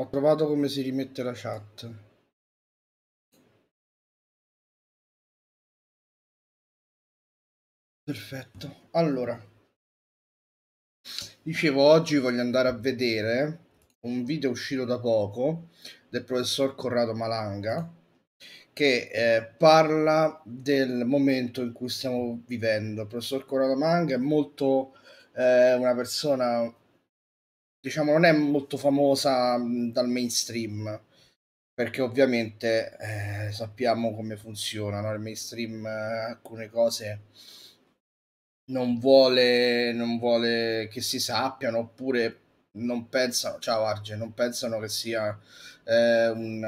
Ho trovato come si rimette la chat. Perfetto. Allora, dicevo oggi voglio andare a vedere un video uscito da poco del professor Corrado Malanga che eh, parla del momento in cui stiamo vivendo. Il professor Corrado Malanga è molto eh, una persona diciamo, non è molto famosa mm, dal mainstream, perché ovviamente eh, sappiamo come funziona, no? il mainstream eh, alcune cose non vuole, non vuole che si sappiano, oppure non pensano, ciao Arge, non pensano che sia eh, un...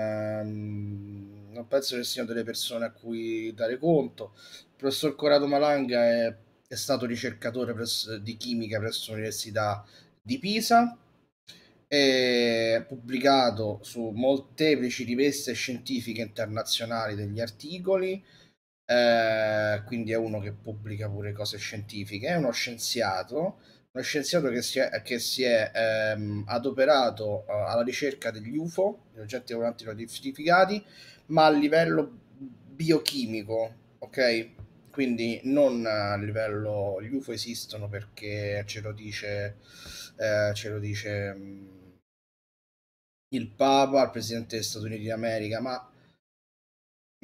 Mm, non penso che siano delle persone a cui dare conto. Il professor Corrado Malanga è, è stato ricercatore presso, di chimica presso l'Università di Pisa, e pubblicato su molteplici riviste scientifiche internazionali degli articoli, eh, quindi è uno che pubblica pure cose scientifiche, è uno scienziato, uno scienziato che si è, che si è ehm, adoperato eh, alla ricerca degli UFO, degli oggetti volanti non identificati, ma a livello biochimico, ok? Quindi non a livello gli UFO esistono perché ce lo dice, eh, ce lo dice mm, il Papa al Presidente degli Stati Uniti d'America, ma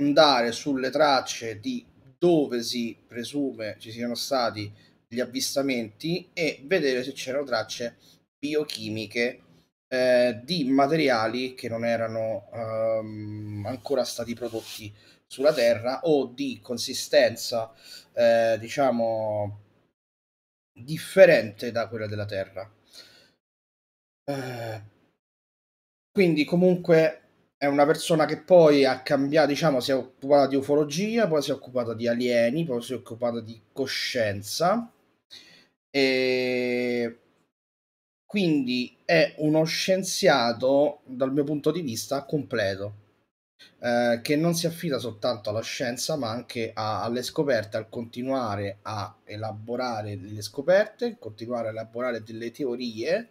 andare sulle tracce di dove si presume ci siano stati gli avvistamenti e vedere se c'erano tracce biochimiche eh, di materiali che non erano ehm, ancora stati prodotti sulla Terra o di consistenza, eh, diciamo, differente da quella della Terra. Eh, quindi comunque è una persona che poi ha cambiato, diciamo, si è occupata di ufologia, poi si è occupata di alieni, poi si è occupata di coscienza. E quindi è uno scienziato, dal mio punto di vista, completo. Eh, che non si affida soltanto alla scienza, ma anche a, alle scoperte, al continuare a elaborare delle scoperte, continuare a elaborare delle teorie,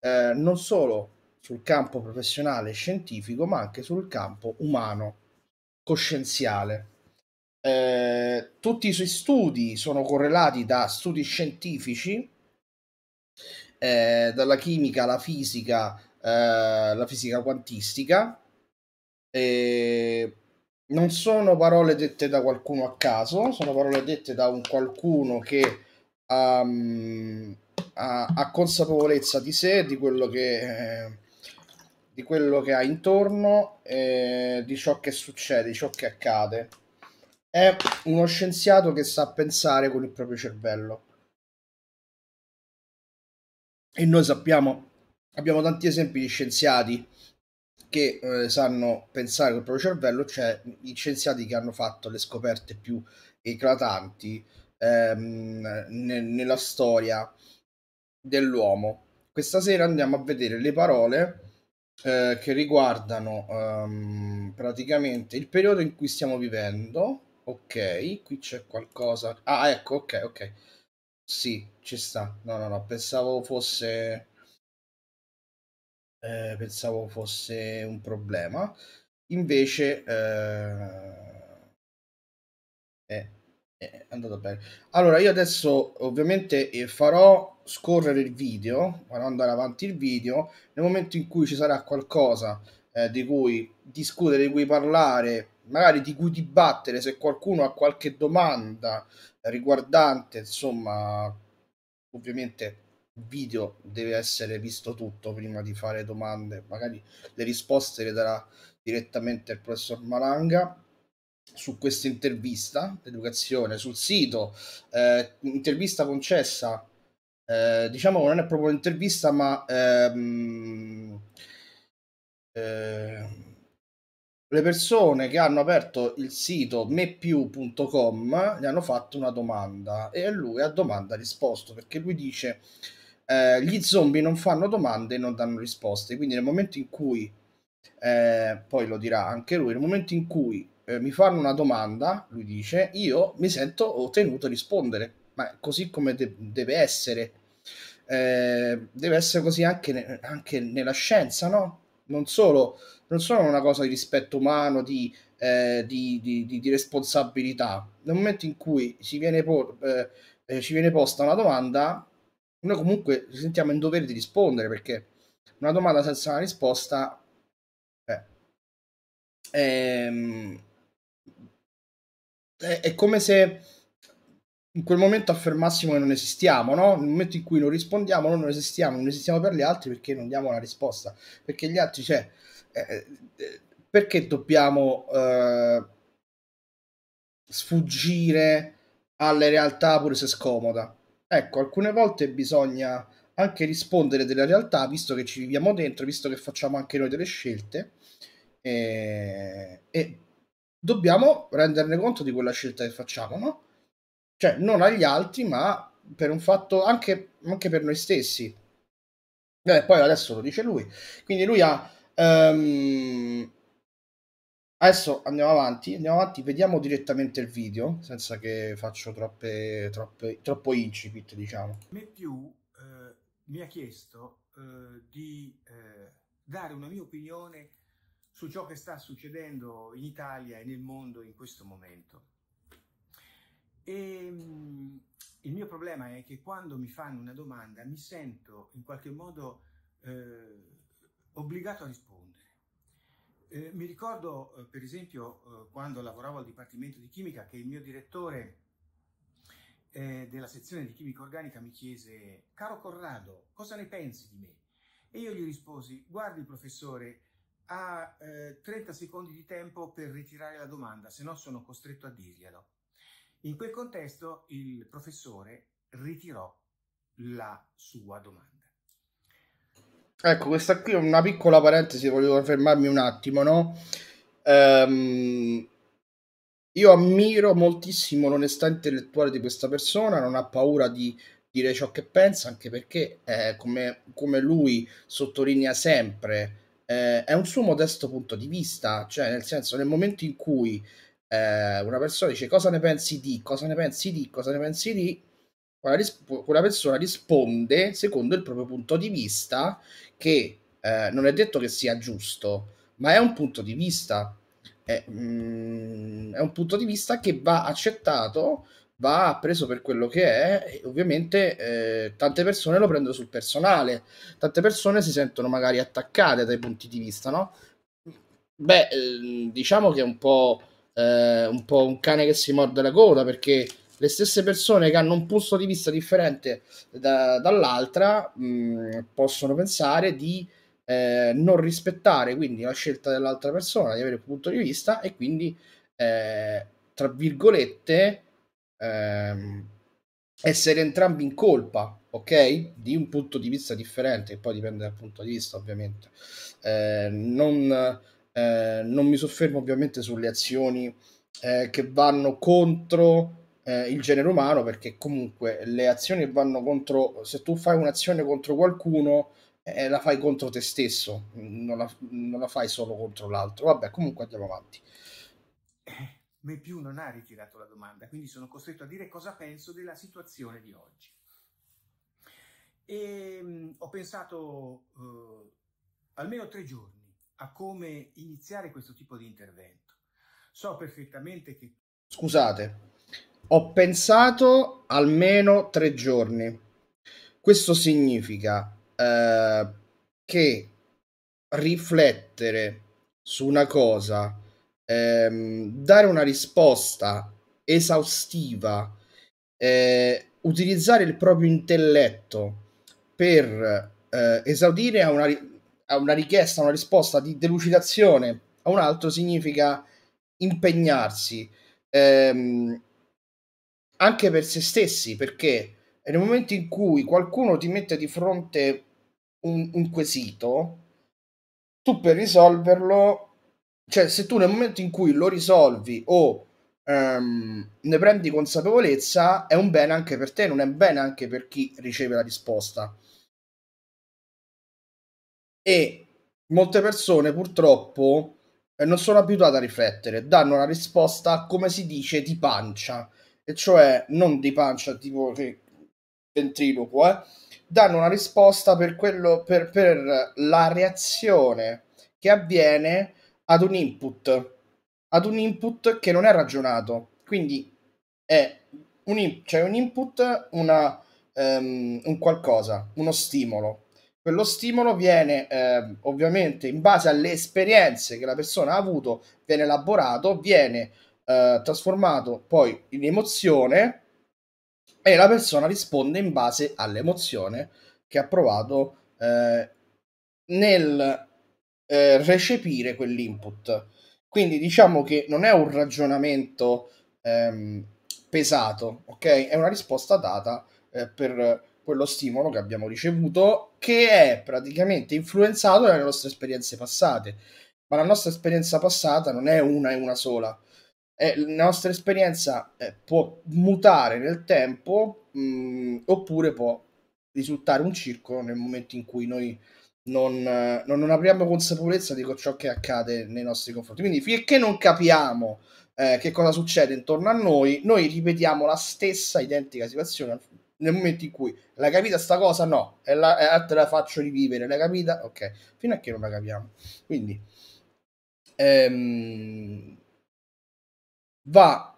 eh, non solo sul campo professionale scientifico, ma anche sul campo umano, coscienziale. Eh, tutti i suoi studi sono correlati da studi scientifici, eh, dalla chimica alla fisica, eh, la fisica quantistica. non sono parole dette da qualcuno a caso, sono parole dette da un qualcuno che um, ha, ha, consapevolezza di sé, di quello che eh, di quello che ha intorno, eh, di ciò che succede, di ciò che accade. È uno scienziato che sa pensare con il proprio cervello. E noi sappiamo, abbiamo tanti esempi di scienziati che eh, sanno pensare con il proprio cervello, cioè gli scienziati che hanno fatto le scoperte più eclatanti ehm, ne nella storia dell'uomo. Questa sera andiamo a vedere le parole eh, che riguardano um, praticamente il periodo in cui stiamo vivendo. Ok, qui c'è qualcosa. Ah, ecco, ok, ok. Sì, ci sta. No, no, no, pensavo fosse... Eh, pensavo fosse un problema. Invece... Eh... eh è andato bene. Allora, io adesso ovviamente eh, farò scorrere il video, farò andare avanti il video, nel momento in cui ci sarà qualcosa eh, di cui discutere, di cui parlare, magari di cui dibattere, se qualcuno ha qualche domanda riguardante, insomma, ovviamente il video deve essere visto tutto prima di fare domande, magari le risposte le darà direttamente il professor Malanga su questa intervista, l'educazione, sul sito, eh, intervista concessa eh, diciamo che non è proprio un'intervista, ma ehm, eh, le persone che hanno aperto il sito mepiu.com gli hanno fatto una domanda e lui a domanda ha risposto perché lui dice eh, gli zombie non fanno domande e non danno risposte, quindi nel momento in cui, eh, poi lo dirà anche lui, nel momento in cui eh, mi fanno una domanda, lui dice, io mi sento tenuto a rispondere ma così come de- deve essere. Eh, deve essere così anche, ne- anche, nella scienza, no? Non solo, non solo una cosa di rispetto umano, di, eh, di, di, di responsabilità. Nel momento in cui ci viene, po- eh, eh, ci viene posta una domanda, noi comunque ci sentiamo in dovere di rispondere perché una domanda senza una risposta eh, ehm, è, come se in quel momento affermassimo che non esistiamo, no? Nel momento in cui non rispondiamo, noi non esistiamo, non esistiamo per gli altri perché non diamo la risposta, perché gli altri, cioè, eh, eh, eh, perché dobbiamo eh, sfuggire alle realtà pure se scomoda? Ecco, alcune volte bisogna anche rispondere della realtà, visto che ci viviamo dentro, visto che facciamo anche noi delle scelte, eh, e dobbiamo renderne conto di quella scelta che facciamo, no? cioè non agli altri, ma per un fatto anche, anche per noi stessi. Eh, poi adesso lo dice lui. Quindi lui ha... Um, adesso andiamo avanti, andiamo avanti, vediamo direttamente il video, senza che faccio troppe, troppe, troppo incipit, diciamo. Me più eh, mi ha chiesto eh, di eh, dare una mia opinione su ciò che sta succedendo in Italia e nel mondo in questo momento. E ehm, il mio problema è che quando mi fanno una domanda mi sento in qualche modo eh, obbligato a rispondere. Eh, mi ricordo eh, per esempio eh, quando lavoravo al Dipartimento di Chimica che il mio direttore eh, della sezione di chimica organica mi chiese caro Corrado cosa ne pensi di me? E io gli risposi guardi professore ha 30 eh, secondi di tempo per ritirare la domanda se no sono costretto a dirglielo. In quel contesto il professore ritirò la sua domanda. Ecco, questa qui è una piccola parentesi, volevo fermarmi un attimo, no? Ehm, io ammiro moltissimo l'onestà intellettuale di questa persona, non ha paura di dire ciò che pensa, anche perché, eh, come, come, lui sottolinea sempre, eh, è un suo modesto punto di vista, cioè nel senso nel momento in cui eh, una persona dice cosa ne pensi di, cosa ne pensi di, cosa ne pensi di, quella, risp- quella persona risponde secondo il proprio punto di vista che eh, non è detto che sia giusto, ma è un punto di vista. È, mm, è un punto di vista che va accettato va preso per quello che è e ovviamente eh, tante persone lo prendono sul personale, tante persone si sentono magari attaccate dai punti di vista, no? Beh, ehm, diciamo che è un po' eh, un po' un cane che si morde la coda perché le stesse persone che hanno un punto di vista differente da, dall'altra mh, mm, possono pensare di eh, non rispettare quindi la scelta dell'altra persona, di avere un punto di vista e quindi, eh, tra virgolette, ehm, essere entrambi in colpa, ok? Di un punto di vista differente, che poi dipende dal punto di vista ovviamente. Eh, non eh, non mi soffermo ovviamente sulle azioni eh, che vanno contro eh, il genere umano, perché comunque le azioni vanno contro, se tu fai un'azione contro qualcuno, eh, la fai contro te stesso, non la, non la fai solo contro l'altro. Vabbè, comunque andiamo avanti. Me più non ha ritirato la domanda, quindi sono costretto a dire cosa penso della situazione di oggi. E, ehm, mh, ho pensato eh, almeno tre giorni a come iniziare questo tipo di intervento. So perfettamente che... Scusate, ho pensato almeno tre giorni. Questo significa eh, che riflettere su una cosa, ehm, dare una risposta esaustiva, eh, utilizzare il proprio intelletto per eh, esaudire a una, a una richiesta, una risposta di delucidazione a un altro significa impegnarsi ehm, anche per se stessi, perché nel momento in cui qualcuno ti mette di fronte un, un quesito, tu per risolverlo, cioè se tu nel momento in cui lo risolvi o Um, ne prendi consapevolezza, è un bene anche per te, non è un bene anche per chi riceve la risposta e molte persone purtroppo eh, non sono abituate a riflettere, danno una risposta, come si dice, di pancia, e cioè non di pancia tipo che ventriloquo, eh? danno una risposta per, quello, per, per la reazione che avviene ad un input, ad un input che non è ragionato, quindi è un, in- cioè un input, una, um, un qualcosa, uno stimolo, quello stimolo viene eh, ovviamente in base alle esperienze che la persona ha avuto, viene elaborato, viene eh, trasformato poi in emozione e la persona risponde in base all'emozione che ha provato eh, nel eh, recepire quell'input. Quindi diciamo che non è un ragionamento ehm, pesato, ok? È una risposta data eh, per quello stimolo che abbiamo ricevuto, che è praticamente influenzato dalle nostre esperienze passate. Ma la nostra esperienza passata non è una e una sola. È, la nostra esperienza eh, può mutare nel tempo mh, mm, oppure può risultare un circolo nel momento in cui noi non, eh, non abbiamo consapevolezza di ciò che accade nei nostri confronti. Quindi finché non capiamo eh, che cosa succede intorno a noi, noi ripetiamo la stessa identica situazione nel momento in cui l'hai capita sta cosa no e la, e te la faccio rivivere l'hai capita ok fino a che non la capiamo quindi ehm, va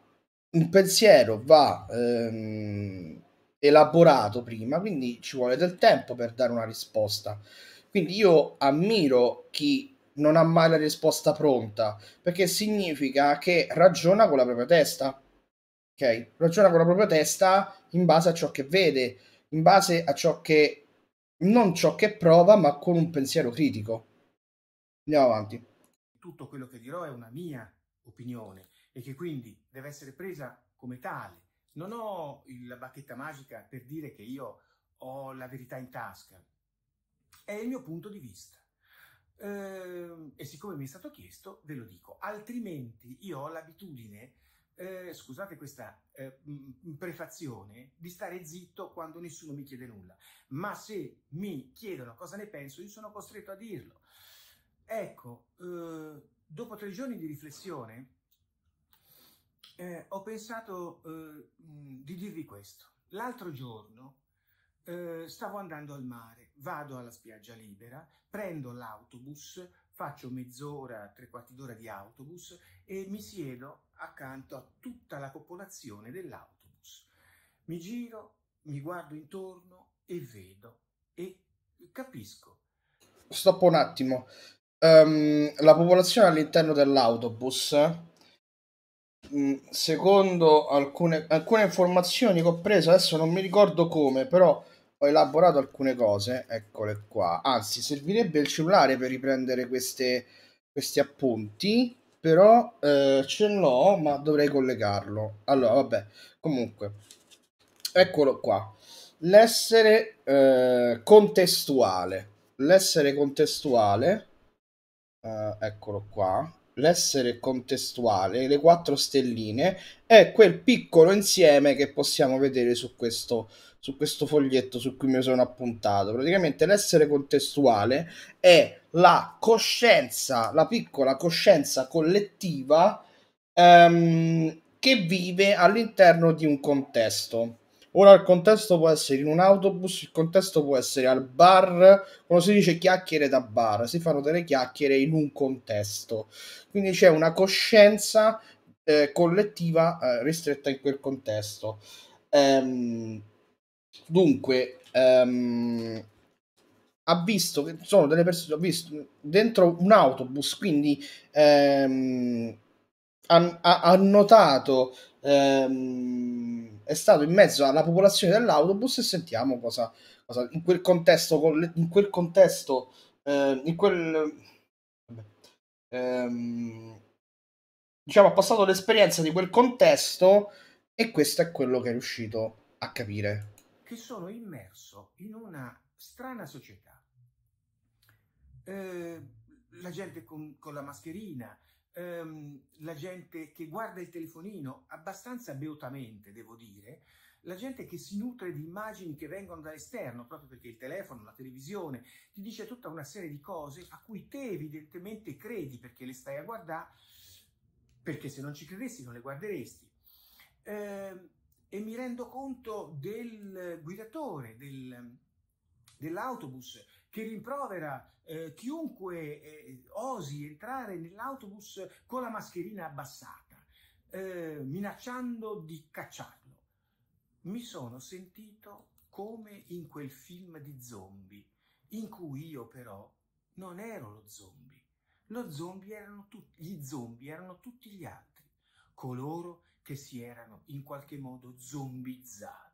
il pensiero va ehm, elaborato prima quindi ci vuole del tempo per dare una risposta quindi io ammiro chi non ha mai la risposta pronta perché significa che ragiona con la propria testa ok ragiona con la propria testa in base a ciò che vede, in base a ciò che non ciò che prova, ma con un pensiero critico. Andiamo avanti. Tutto quello che dirò è una mia opinione e che quindi deve essere presa come tale. Non ho la bacchetta magica per dire che io ho la verità in tasca. È il mio punto di vista. Ehm, e siccome mi è stato chiesto, ve lo dico. Altrimenti io ho l'abitudine eh, scusate questa eh, prefazione, di stare zitto quando nessuno mi chiede nulla, ma se mi chiedono cosa ne penso, io sono costretto a dirlo. Ecco, eh, dopo tre giorni di riflessione, eh, ho pensato eh, di dirvi questo. L'altro giorno eh, stavo andando al mare, vado alla spiaggia libera, prendo l'autobus, faccio mezz'ora, tre quarti d'ora di autobus e mi siedo accanto a tutta la popolazione dell'autobus. Mi giro, mi guardo intorno e vedo e capisco. Stop un attimo. Um, la popolazione all'interno dell'autobus, mm, secondo alcune, alcune informazioni che ho preso, adesso non mi ricordo come, però ho elaborato alcune cose, eccole qua. Anzi, servirebbe il cellulare per riprendere queste, questi appunti però eh, ce l'ho, ma dovrei collegarlo. Allora, vabbè, comunque, eccolo qua. L'essere eh, contestuale. L'essere contestuale, eh, eccolo qua. L'essere contestuale, le quattro stelline, è quel piccolo insieme che possiamo vedere su questo, su questo foglietto su cui mi sono appuntato. Praticamente l'essere contestuale è la coscienza, la piccola coscienza collettiva ehm, che vive all'interno di un contesto. Ora il contesto può essere in un autobus, il contesto può essere al bar, quando si dice chiacchiere da bar, si fanno delle chiacchiere in un contesto. Quindi c'è una coscienza eh, collettiva eh, ristretta in quel contesto. Ehm, dunque, ehm, ha visto che sono delle persone, ho visto dentro un autobus, quindi ehm, ha, ha, notato, ehm, è stato in mezzo alla popolazione dell'autobus e sentiamo cosa, cosa in quel contesto, in quel contesto, eh, in quel... Ehm, diciamo, ha passato l'esperienza di quel contesto e questo è quello che è riuscito a capire. Che sono immerso in una strana società Ehm, la gente con, con la mascherina, ehm, la gente che guarda il telefonino abbastanza beutamente, devo dire, la gente che si nutre di immagini che vengono dall'esterno, proprio perché il telefono, la televisione, ti dice tutta una serie di cose a cui te evidentemente credi perché le stai a guardare, perché se non ci credessi non le guarderesti. Eh, e mi rendo conto del guidatore, del, dell'autobus che rimprovera eh, chiunque eh, osi entrare nell'autobus con la mascherina abbassata, eh, minacciando di cacciarlo. Mi sono sentito come in quel film di zombie, in cui io però non ero lo zombie. Lo zombie erano tutti, gli zombie erano tutti gli altri, coloro che si erano in qualche modo zombizzati.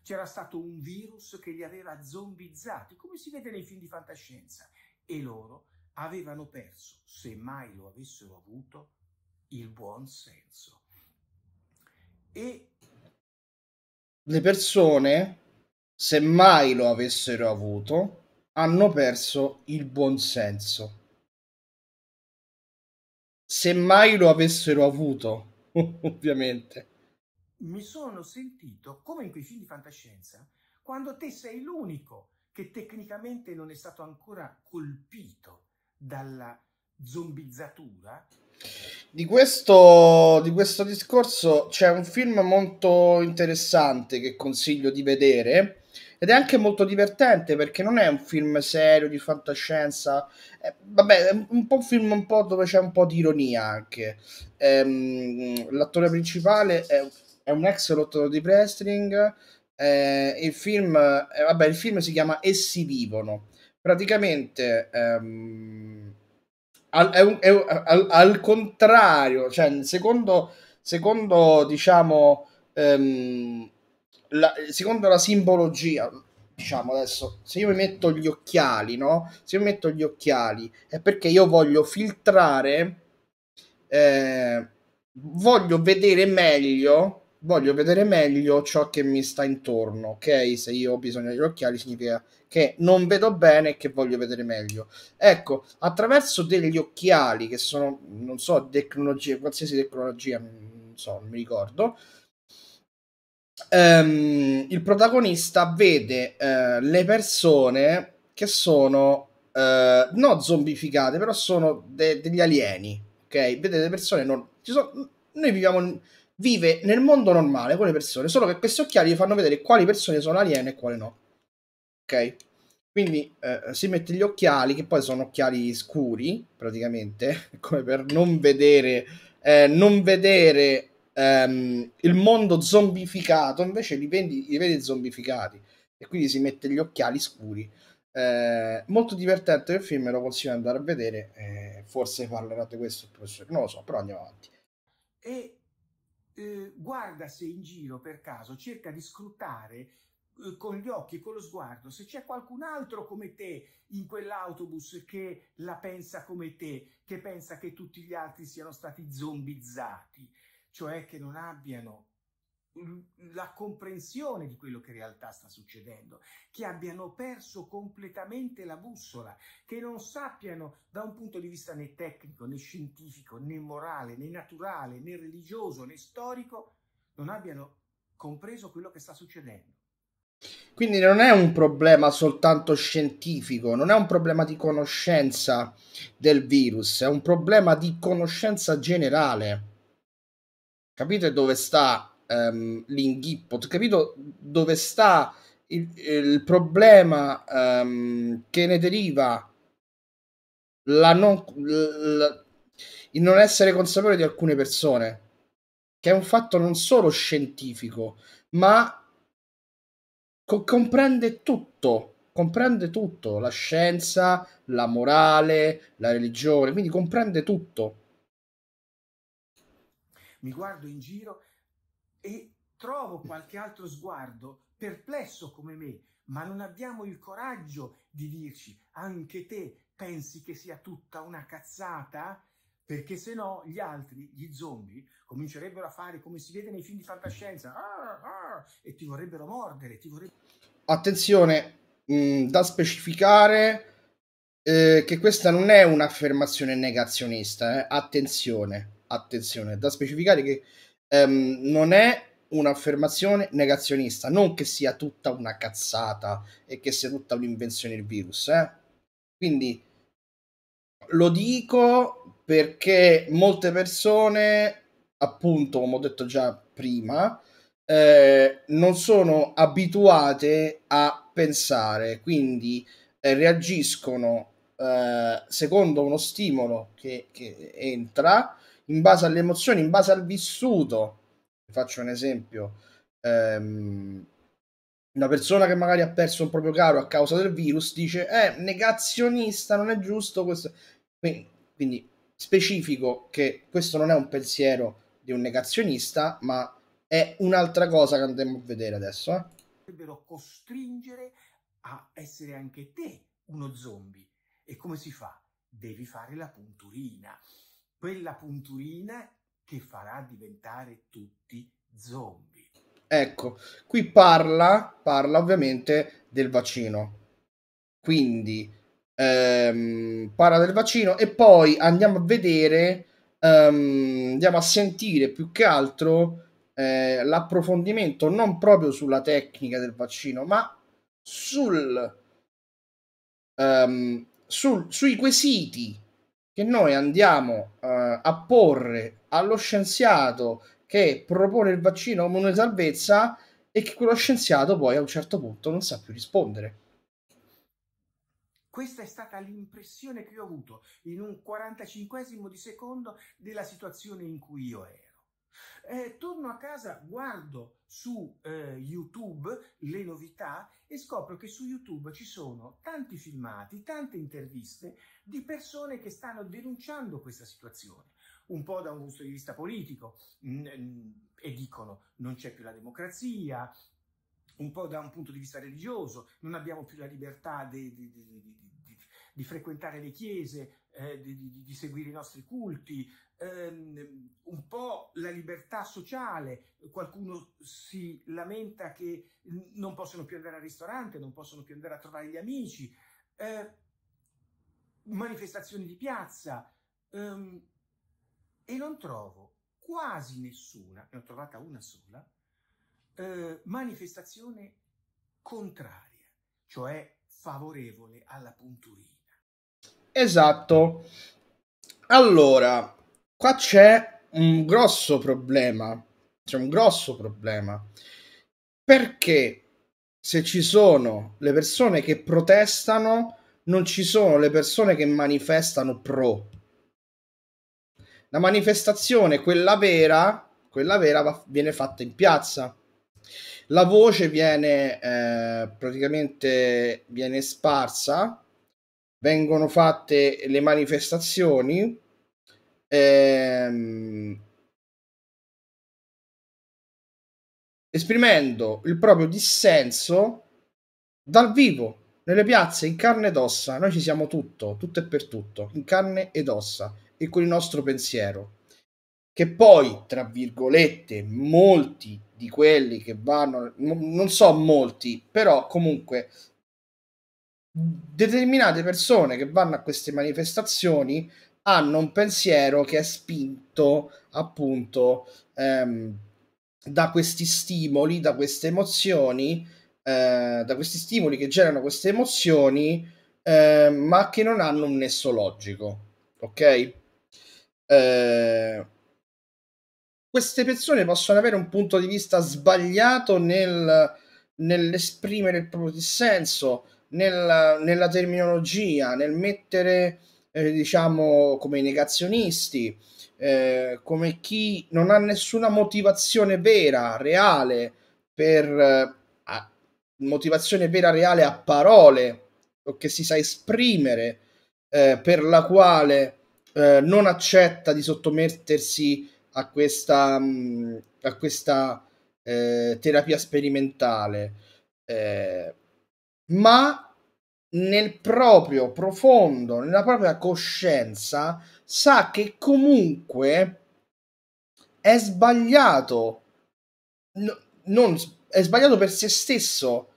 C'era stato un virus che li aveva zombizzati, come si vede nei film di fantascienza e loro avevano perso, se mai lo avessero avuto, il buon senso. E le persone, se mai lo avessero avuto, hanno perso il buon senso. Se mai lo avessero avuto, ovviamente. Mi sono sentito come in quei film di fantascienza, quando te sei l'unico che tecnicamente non è stato ancora colpito dalla zombizzatura. Di questo, di questo discorso c'è un film molto interessante che consiglio di vedere ed è anche molto divertente perché non è un film serio di fantascienza, eh, vabbè, è un po' un film un po dove c'è un po' di ironia anche. Ehm, l'attore principale è, è un ex lottatore di wrestling eh, il, film, eh, vabbè, il film si chiama Essi vivono. Praticamente ehm, al, è un, è un, al, al, contrario, cioè secondo, secondo diciamo, ehm, la, secondo la simbologia, diciamo adesso, se io mi metto gli occhiali, no? Se io metto gli occhiali è perché io voglio filtrare, eh, voglio vedere meglio voglio vedere meglio ciò che mi sta intorno, ok? Se io ho bisogno degli occhiali significa che non vedo bene e che voglio vedere meglio. Ecco, attraverso degli occhiali che sono, non so, tecnologie, qualsiasi tecnologia, non so, non mi ricordo, ehm, il protagonista vede eh, le persone che sono, eh, non zombificate, però sono de- degli alieni, ok? Vedete le persone non... Ci sono, noi viviamo... In, vive nel mondo normale con le persone, solo che questi occhiali gli fanno vedere quali persone sono aliene e quali no. Ok? Quindi eh, si mette gli occhiali, che poi sono occhiali scuri, praticamente, come per non vedere, eh, non vedere ehm, il mondo zombificato, invece li vedi, li vedi zombificati. E quindi si mette gli occhiali scuri. Eh, molto divertente il film, lo consiglio di andare a vedere. Eh, forse parlerà di questo professore, non lo so, però andiamo avanti. E eh, guarda se in giro per caso cerca di scrutare eh, con gli occhi, con lo sguardo, se c'è qualcun altro come te in quell'autobus che la pensa come te, che pensa che tutti gli altri siano stati zombizzati, cioè che non abbiano la comprensione di quello che in realtà sta succedendo, che abbiano perso completamente la bussola, che non sappiano da un punto di vista né tecnico, né scientifico, né morale, né naturale, né religioso, né storico, non abbiano compreso quello che sta succedendo. Quindi non è un problema soltanto scientifico, non è un problema di conoscenza del virus, è un problema di conoscenza generale. Capite dove sta um, l'inghippo, ho capito dove sta il, il problema um, che ne deriva la non, la, il non essere consapevole di alcune persone, che è un fatto non solo scientifico, ma co- comprende tutto comprende tutto, la scienza, la morale, la religione, quindi comprende tutto. Mi guardo in giro e trovo qualche altro sguardo perplesso come me, ma non abbiamo il coraggio di dirci anche te pensi che sia tutta una cazzata? Perché se no gli altri, gli zombie, comincerebbero a fare come si vede nei film di fantascienza ah, ah, e ti vorrebbero mordere. Ti vorrebbero... Attenzione, mh, mm, da specificare eh, che questa non è un'affermazione negazionista. Eh. Attenzione, attenzione, da specificare che ehm, non è un'affermazione negazionista, non che sia tutta una cazzata e che sia tutta un'invenzione il virus. Eh? Quindi lo dico perché molte persone, appunto, come ho detto già prima, eh, non sono abituate a pensare, quindi eh, reagiscono eh, secondo uno stimolo che, che entra in base alle emozioni, in base al vissuto. Faccio un esempio. Ehm, una persona che magari ha perso un proprio caro a causa del virus dice eh, negazionista, non è giusto questo. Quindi, quindi specifico che questo non è un pensiero di un negazionista, ma è un'altra cosa che andremo a vedere adesso. Eh. costringere a essere anche te uno zombie. E come si fa? Devi fare la punturina quella punturina che farà diventare tutti zombie. Ecco, qui parla, parla ovviamente del vaccino. Quindi ehm, parla del vaccino e poi andiamo a vedere, ehm, andiamo a sentire più che altro eh, l'approfondimento non proprio sulla tecnica del vaccino, ma sul, ehm, sul, sui quesiti che noi andiamo eh, a porre allo scienziato che propone il vaccino come una salvezza e che quello scienziato poi a un certo punto non sa più rispondere. Questa è stata l'impressione che ho avuto in un 45 di secondo della situazione in cui io ero. Eh, torno a casa, guardo su eh, YouTube le novità e scopro che su YouTube ci sono tanti filmati, tante interviste di persone che stanno denunciando questa situazione, un po' da un punto di vista politico, e dicono non c'è più la democrazia, un po' da un punto di vista religioso, non abbiamo più la libertà di, di, di, di frequentare le chiese, eh, di, di, seguire i nostri culti, ehm, un po' la libertà sociale, qualcuno si lamenta che non possono più andare al ristorante, non possono più andare a trovare gli amici, eh, manifestazioni di piazza ehm, e non trovo quasi nessuna, ne ho trovata una sola, eh, manifestazione contraria, cioè favorevole alla punturina. Esatto. Allora, qua c'è un grosso problema. C'è un grosso problema. Perché se ci sono le persone che protestano, non ci sono le persone che manifestano pro. La manifestazione, quella vera, quella vera va, viene fatta in piazza. La voce viene eh, praticamente viene sparsa vengono fatte le manifestazioni. Ehm, esprimendo il proprio dissenso dal vivo, nelle piazze, in carne ed ossa. Noi ci siamo tutto, tutto e per tutto, in carne ed ossa e con il nostro pensiero. Che poi, tra virgolette, molti di quelli che vanno, non so molti, però comunque determinate persone che vanno a queste manifestazioni hanno un pensiero che è spinto appunto ehm, da questi stimoli, da queste emozioni, eh, da questi stimoli che generano queste emozioni, eh, ma che non hanno un nesso logico. Ok? Eh, queste persone possono avere un punto di vista sbagliato nel, nell'esprimere il proprio dissenso, nel, nella terminologia, nel mettere, eh, diciamo, come i negazionisti, eh, come chi non ha nessuna motivazione vera, reale, per eh, motivazione vera, reale a parole, o che si sa esprimere, eh, per la quale eh, non accetta di sottomettersi a questa, mm, a questa eh, terapia sperimentale. Eh, ma nel proprio profondo, nella propria coscienza, sa che comunque è sbagliato. No, non, è sbagliato per se stesso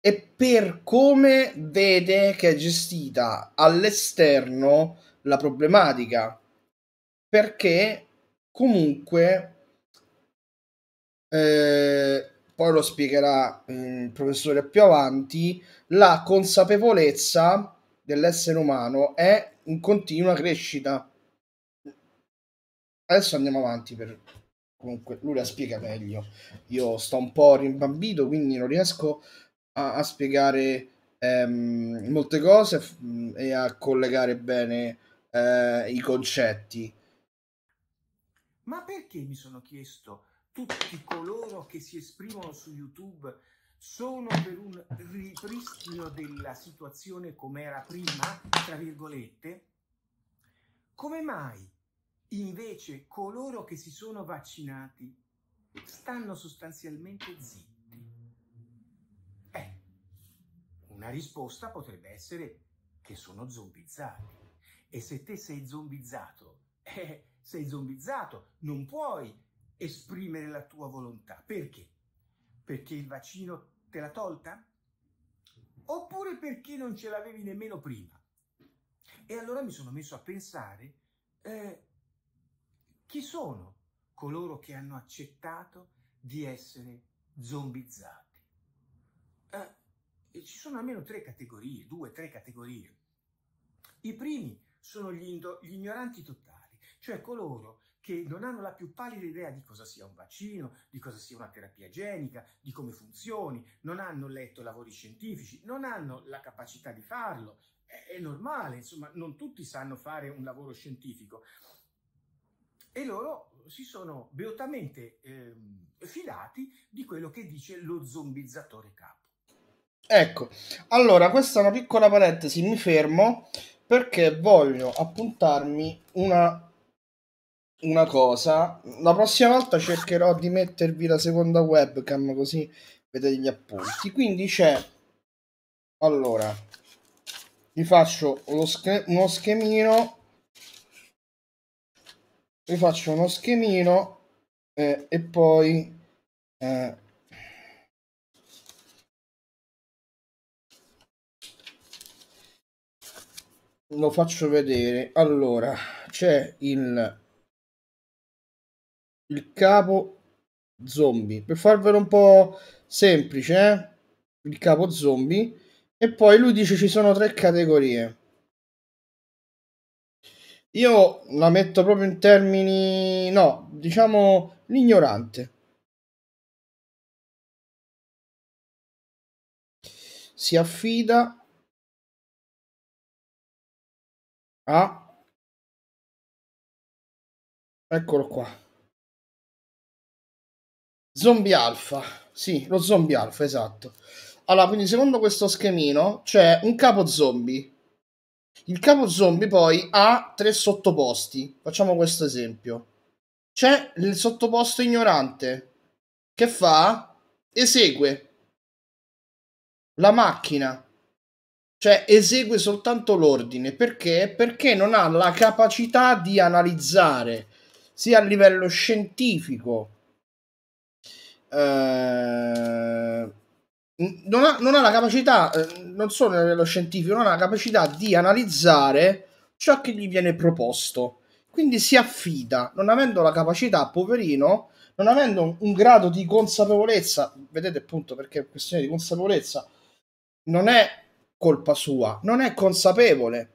e per come vede che è gestita all'esterno la problematica. Perché comunque eh, poi lo spiegherà mm, il professore più avanti, la consapevolezza dell'essere umano è in continua crescita. Adesso andiamo avanti per comunque lui la spiega meglio. Io sto un po' rimbambito, quindi non riesco a, a spiegare ehm, molte cose mm, e a collegare bene eh, i concetti. Ma perché mi sono chiesto tutti coloro che si esprimono su YouTube sono per un ripristino della situazione come era prima, tra virgolette, come mai invece coloro che si sono vaccinati stanno sostanzialmente zitti? Beh, una risposta potrebbe essere che sono zombizzati. E se te sei zombizzato, eh, sei zombizzato, non puoi esprimere la tua volontà. Perché? Perché il vaccino te l'ha tolta? Oppure perché non ce l'avevi nemmeno prima? E allora mi sono messo a pensare eh, chi sono coloro che hanno accettato di essere zombizzati. Eh, ci sono almeno tre categorie, due, tre categorie. I primi sono gli, indo- gli ignoranti totali, cioè coloro che non hanno la più pallida idea di cosa sia un vaccino, di cosa sia una terapia genica, di come funzioni, non hanno letto lavori scientifici, non hanno la capacità di farlo. È, è normale, insomma, non tutti sanno fare un lavoro scientifico. E loro si sono beatamente eh, fidati di quello che dice lo zombizzatore capo. Ecco, allora questa è una piccola parentesi, mi fermo perché voglio appuntarmi una una cosa. La prossima volta cercherò di mettervi la seconda webcam così vedete gli appunti. Quindi c'è... Allora, vi faccio sch uno schemino. Vi faccio uno schemino eh, e poi... Eh, lo faccio vedere allora c'è il il capo zombie. Per farvelo un po' semplice, eh? il capo zombie. E poi lui dice ci sono tre categorie. Io la metto proprio in termini, no, diciamo l'ignorante. Si affida a... Eccolo qua. Zombie Alpha, sì, lo zombie alfa, esatto. Allora, quindi secondo questo schemino c'è un capo zombie. Il capo zombie poi ha tre sottoposti. Facciamo questo esempio. C'è il sottoposto ignorante che fa esegue la macchina. Cioè esegue soltanto l'ordine. Perché? Perché non ha la capacità di analizzare sia a livello scientifico eh, non, ha, non, ha, la capacità, eh, non solo a livello scientifico, non ha la capacità di analizzare ciò che gli viene proposto. Quindi si affida, non avendo la capacità, poverino, non avendo un, un grado di consapevolezza, vedete appunto perché è questione di consapevolezza, non è colpa sua, non è consapevole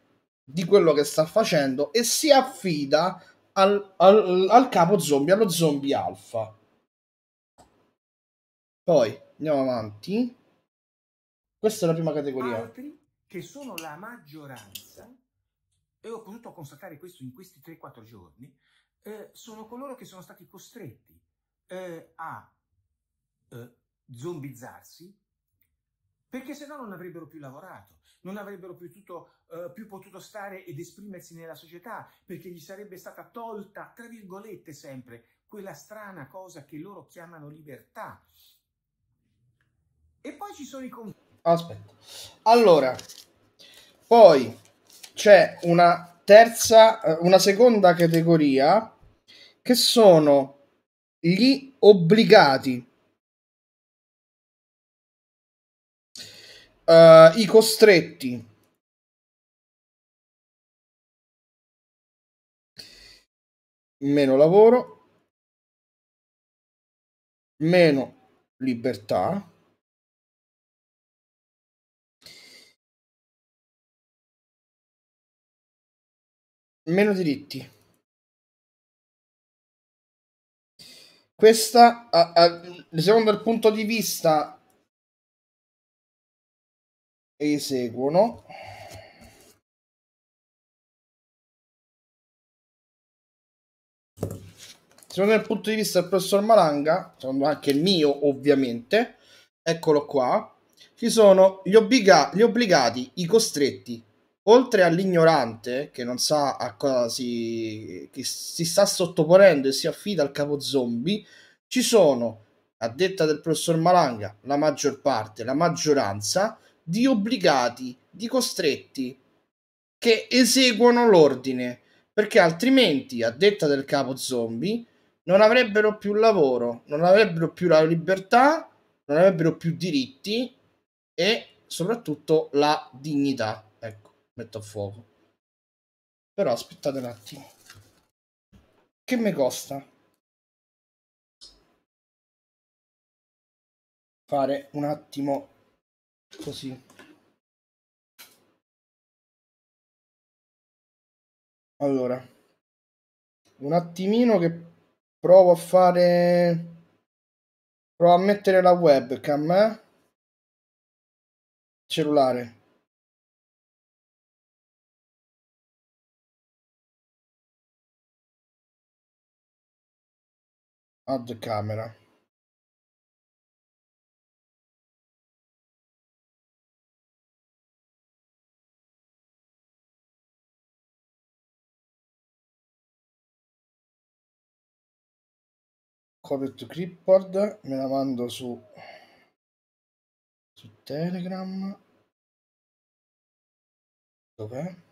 di quello che sta facendo e si affida al, al, al capo zombie, allo zombie alfa. Poi andiamo avanti. Questa è la prima categoria. Altri che sono la maggioranza, e ho potuto constatare questo in questi 3-4 giorni, eh, sono coloro che sono stati costretti eh, a eh, zombizzarsi perché se no non avrebbero più lavorato, non avrebbero più, tutto, eh, più, potuto stare ed esprimersi nella società, perché gli sarebbe stata tolta, tra virgolette sempre, quella strana cosa che loro chiamano libertà, e poi ci sono i conflitti. Aspetta. Allora, poi c'è una terza, eh, una seconda categoria che sono gli obbligati. Uh, I costretti. Meno lavoro. Meno libertà. meno diritti. Questa, a, a, secondo il punto di vista, eseguono. Secondo il punto di vista del professor Malanga, secondo anche il mio ovviamente, eccolo qua, ci sono gli, obbliga- gli obbligati, i costretti, oltre all'ignorante che non sa a cosa si, si sta sottoponendo e si affida al capo zombie, ci sono, a detta del professor Malanga, la maggior parte, la maggioranza di obbligati, di costretti che eseguono l'ordine, perché altrimenti, a detta del capo zombie, non avrebbero più lavoro, non avrebbero più la libertà, non avrebbero più diritti e soprattutto la dignità metto a fuoco. Però aspettate un attimo. Che mi costa? Fare un attimo così. Allora, un attimino che provo a fare... Provo a mettere la webcam, eh? Cellulare. ad camera copio to clipboard me la mando su su telegram dov'è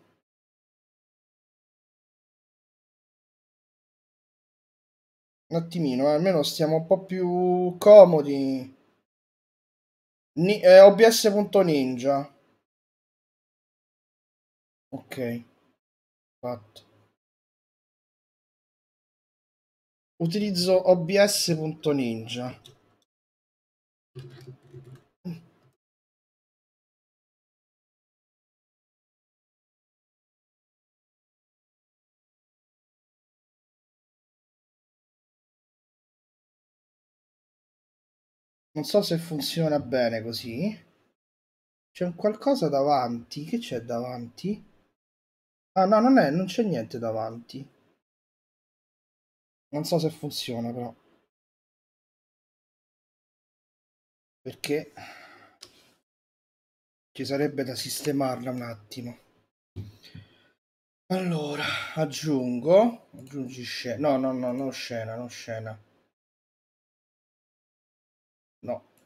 un attimino, eh, almeno stiamo un po' più comodi. Ni eh, OBS.ninja. Ok, fatto. Utilizzo OBS.ninja. Non so se funziona bene così. C'è un qualcosa davanti. Che c'è davanti? Ah no, non è, non c'è niente davanti. Non so se funziona però. Perché ci sarebbe da sistemarla un attimo. Allora, aggiungo, aggiungi scena. No, no, no, non scena, non scena.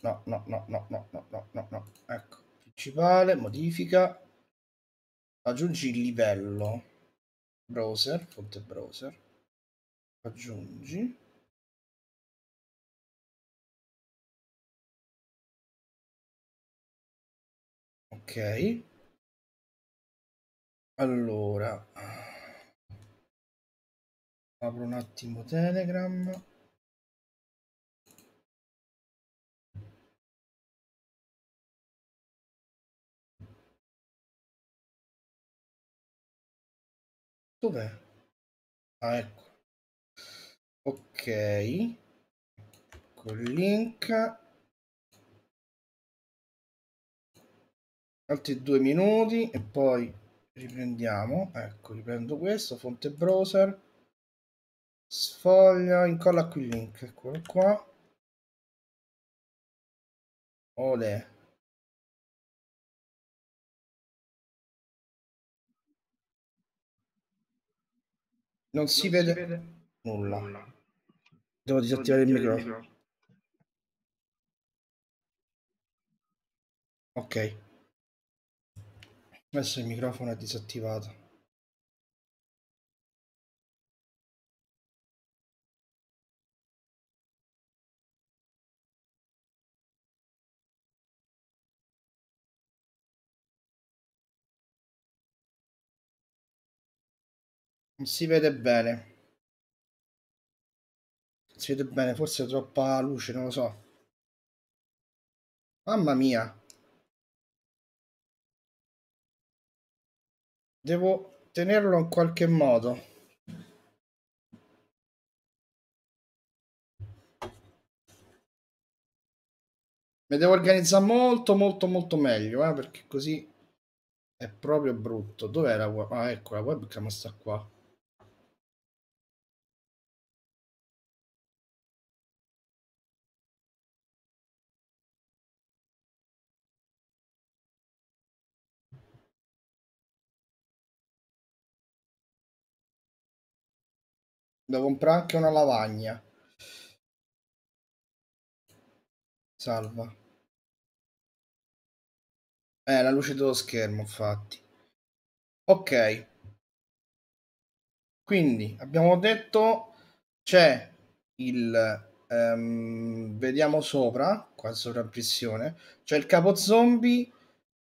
no, no, no, no, no, no, no, no, no. Ecco, principale, modifica, aggiungi il livello, browser, fonte browser, aggiungi. Ok. Allora, apro un attimo Telegram. Dov'è? Ah, ecco. Ok. Ecco il link. Altri due minuti e poi riprendiamo. Ecco, riprendo questo, fonte browser. Sfoglia, incolla qui il link, eccolo qua. Ole. Non, si, non vede... si, vede, nulla. nulla. Devo disattivare il microfono. il microfono. Ok. Adesso il microfono è disattivato. Non si vede bene. Non si vede bene, forse troppa luce, non lo so. Mamma mia. Devo tenerlo in qualche modo. Mi devo organizzare molto molto molto meglio, eh, perché così è proprio brutto. Dov'è la webcam? Ah, ecco, la webcam sta qua. da comprare anche una lavagna salva eh la luce dello schermo infatti ok quindi abbiamo detto c'è il um, vediamo sopra qua sovraimpressione c'è il capo zombie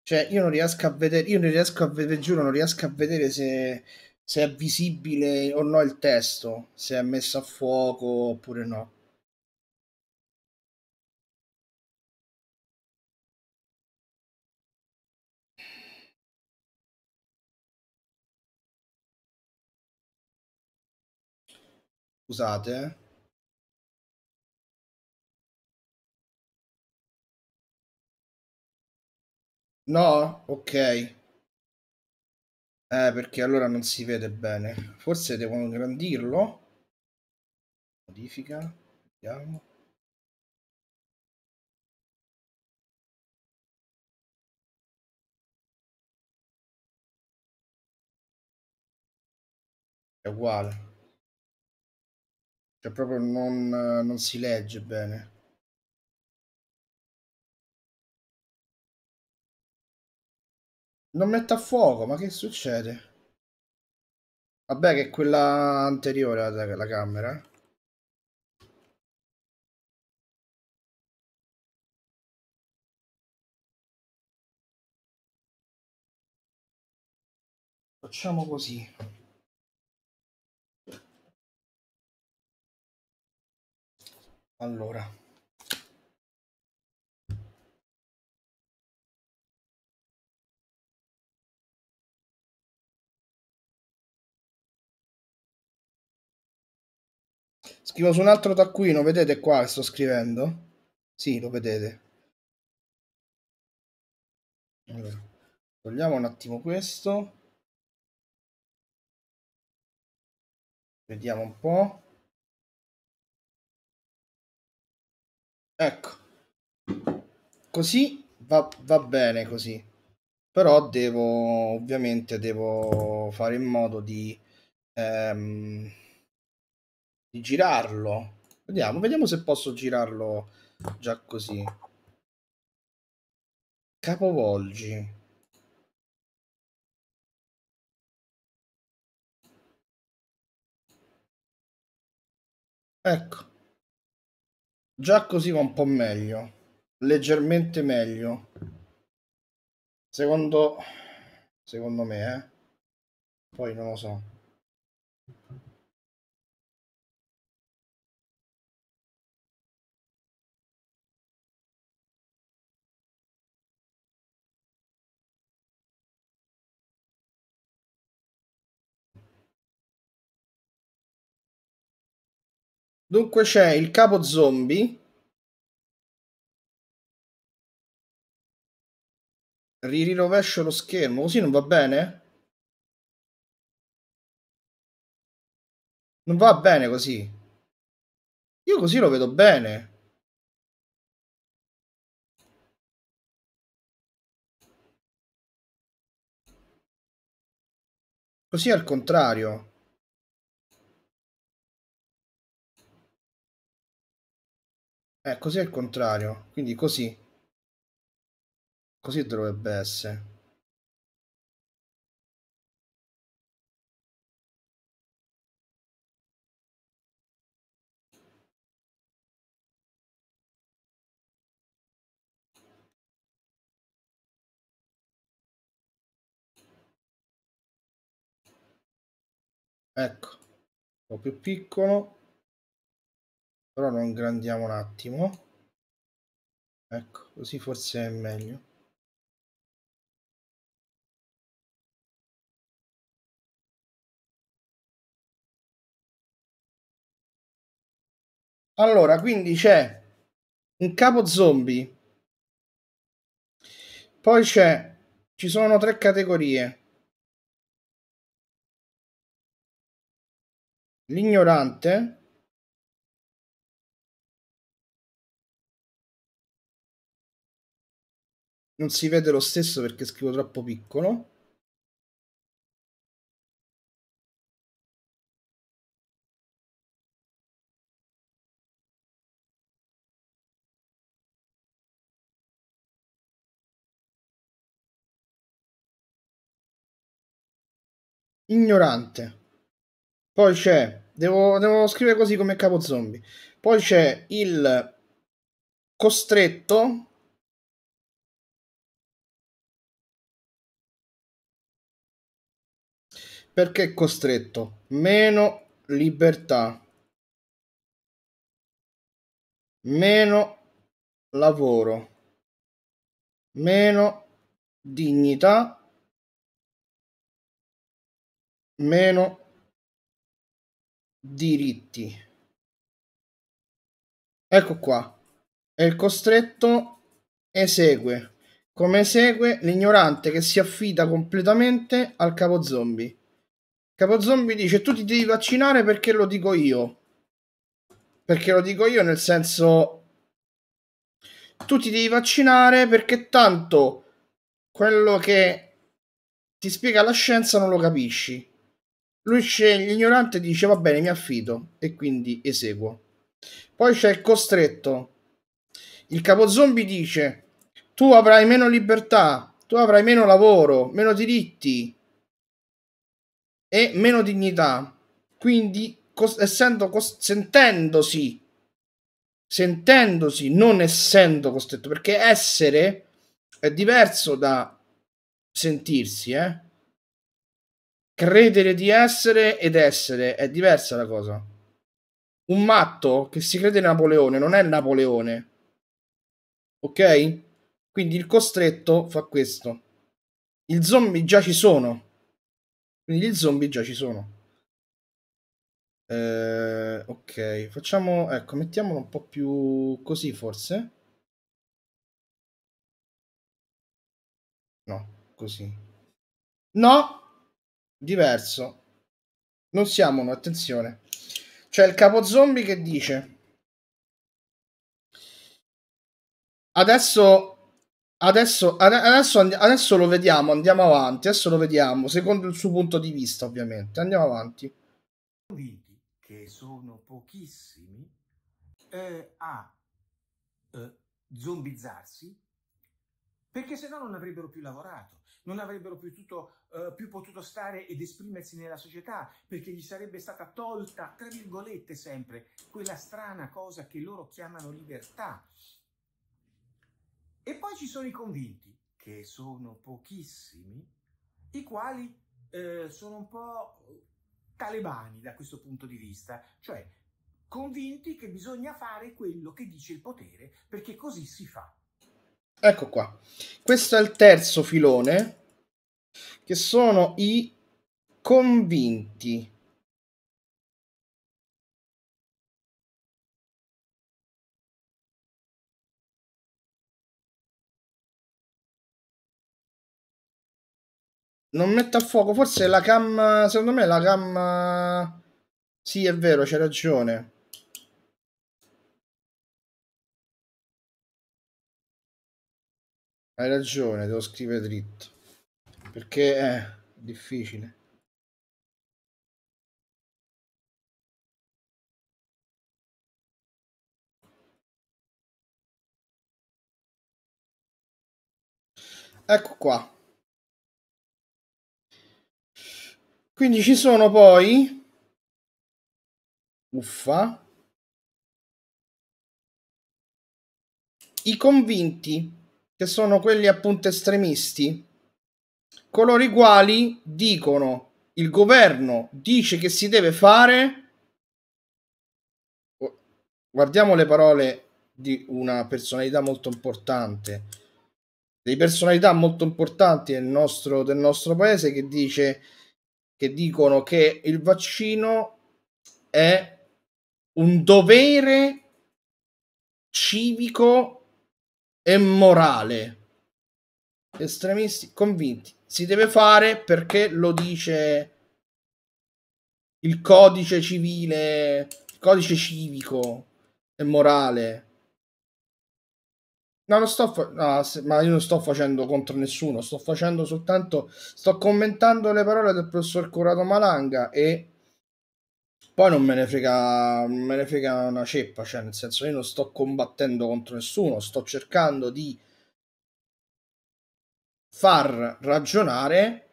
cioè io non riesco a vedere io non riesco a vedere giuro non riesco a vedere se se è visibile o no il testo, se è messo a fuoco oppure no. Scusate. Eh. No? Ok. Eh, perché allora non si vede bene. Forse devono ingrandirlo. Modifica. Vediamo. È uguale. Cioè proprio non, non si legge bene. Non mette a fuoco, ma che succede? Vabbè che è quella anteriore alla, alla camera, eh. Facciamo così. Allora. Scrivo su un altro taccuino, vedete qua che sto scrivendo? Sì, lo vedete. Allora, togliamo un attimo questo. Vediamo un po'. Ecco. Così va, va bene così. Però devo, ovviamente, devo fare in modo di... Ehm, di girarlo. Vediamo, vediamo se posso girarlo già così. Capovolgi. Ecco. Già così va un po' meglio. Leggermente meglio. Secondo... Secondo me, eh. Poi non lo so. Dunque c'è il capo zombie. Rirovescio lo schermo, così non va bene? Non va bene così. Io così lo vedo bene. Così al contrario. Eh, così è il contrario, quindi così. Così dovrebbe essere. Ecco, un po' più piccolo però lo ingrandiamo un attimo ecco così forse è meglio allora quindi c'è un capo zombie poi c'è ci sono tre categorie l'ignorante non si vede lo stesso perché scrivo troppo piccolo. Ignorante. Poi c'è, devo, devo scrivere così come capo zombie. Poi c'è il costretto perché è costretto, meno libertà, meno lavoro, meno dignità, meno diritti. Ecco qua, è il costretto esegue, come esegue l'ignorante che si affida completamente al capo zombie Capozombie dice tu ti devi vaccinare perché lo dico io. Perché lo dico io nel senso tu ti devi vaccinare perché tanto quello che ti spiega la scienza non lo capisci. Lui sceglie l'ignorante e dice va bene, mi affido e quindi eseguo. Poi c'è il costretto. Il capozombi dice tu avrai meno libertà, tu avrai meno lavoro, meno diritti, e meno dignità. Quindi, cos- essendo cos- sentendosi, sentendosi, non essendo costretto, perché essere è diverso da sentirsi, eh? Credere di essere ed essere è diversa la cosa. Un matto che si crede Napoleone non è Napoleone. Ok? Quindi il costretto fa questo. I zombie già ci sono quindi gli zombie già ci sono. Eh, ok, facciamo, ecco, mettiamolo un po' più così forse. No, così. No, diverso. Non siamo, no, attenzione. C'è cioè, il capo zombie che dice... Adesso Adesso, adesso, adesso, lo vediamo, andiamo avanti, adesso lo vediamo, secondo il suo punto di vista ovviamente, andiamo avanti. Che sono pochissimi eh, a eh, zombizzarsi perché se no non avrebbero più lavorato, non avrebbero più, tutto, eh, più potuto stare ed esprimersi nella società perché gli sarebbe stata tolta, tra virgolette sempre, quella strana cosa che loro chiamano libertà e poi ci sono i convinti, che sono pochissimi, i quali eh, sono un po' talebani da questo punto di vista, cioè convinti che bisogna fare quello che dice il potere, perché così si fa. Ecco qua, questo è il terzo filone, che sono i convinti. Non metto a fuoco, forse la cam. Secondo me la cam. Sì, è vero, c'è ragione. Hai ragione, devo scrivere dritto. Perché eh, è difficile. Ecco qua. Quindi ci sono poi... Uffa. I convinti, che sono quelli appunto estremisti, coloro i quali dicono il governo dice che si deve fare guardiamo le parole di una personalità molto importante di personalità molto importanti del nostro, del nostro paese che dice che dicono che il vaccino è un dovere civico e morale. Estremisti convinti. Si deve fare perché lo dice il codice civile, il codice civico e morale No, non sto fa- no, se- ma io non sto facendo contro nessuno, sto facendo soltanto, sto commentando le parole del professor Curato Malanga e poi non me ne frega, me ne frega una ceppa, cioè nel senso io non sto combattendo contro nessuno, sto cercando di far ragionare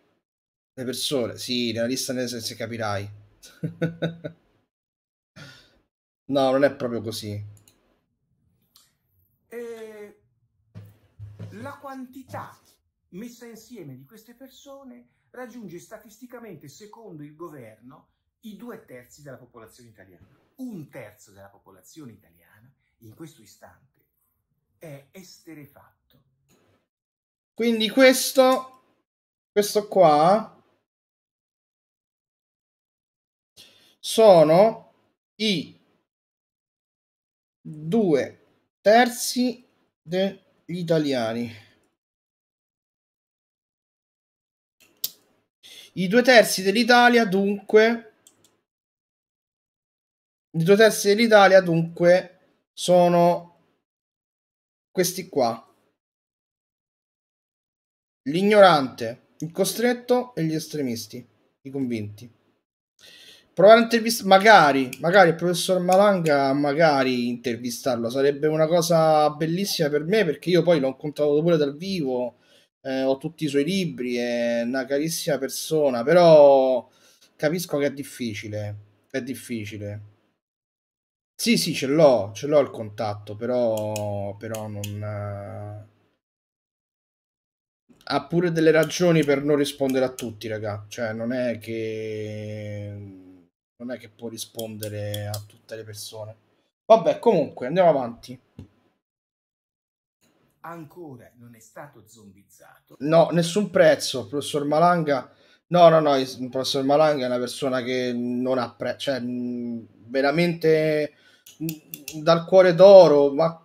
le persone. Sì, nella lista nel senso capirai. no, non è proprio così. la quantità messa insieme di queste persone raggiunge statisticamente, secondo il governo, i due terzi della popolazione italiana. Un terzo della popolazione italiana in questo istante è esterefatto. Quindi questo, questo qua, sono i due terzi del gli italiani. I due terzi dell'Italia dunque i due terzi dell'Italia dunque sono questi qua. L'ignorante, il costretto e gli estremisti, i convinti. Provare a intervistare, magari, magari il professor Malanga, magari intervistarlo, sarebbe una cosa bellissima per me perché io poi l'ho incontrato pure dal vivo, eh, ho tutti i suoi libri, è una carissima persona, però capisco che è difficile, è difficile. Sì, sì, ce l'ho, ce l'ho il contatto, però, però non... Eh, ha pure delle ragioni per non rispondere a tutti, raga. Cioè, non è che non è che può rispondere a tutte le persone. Vabbè, comunque, andiamo avanti. Ancora non è stato zombizzato. No, nessun prezzo, professor Malanga. No, no, no, il professor Malanga è una persona che non ha prezzo, cioè mm, veramente mm, dal cuore d'oro, ma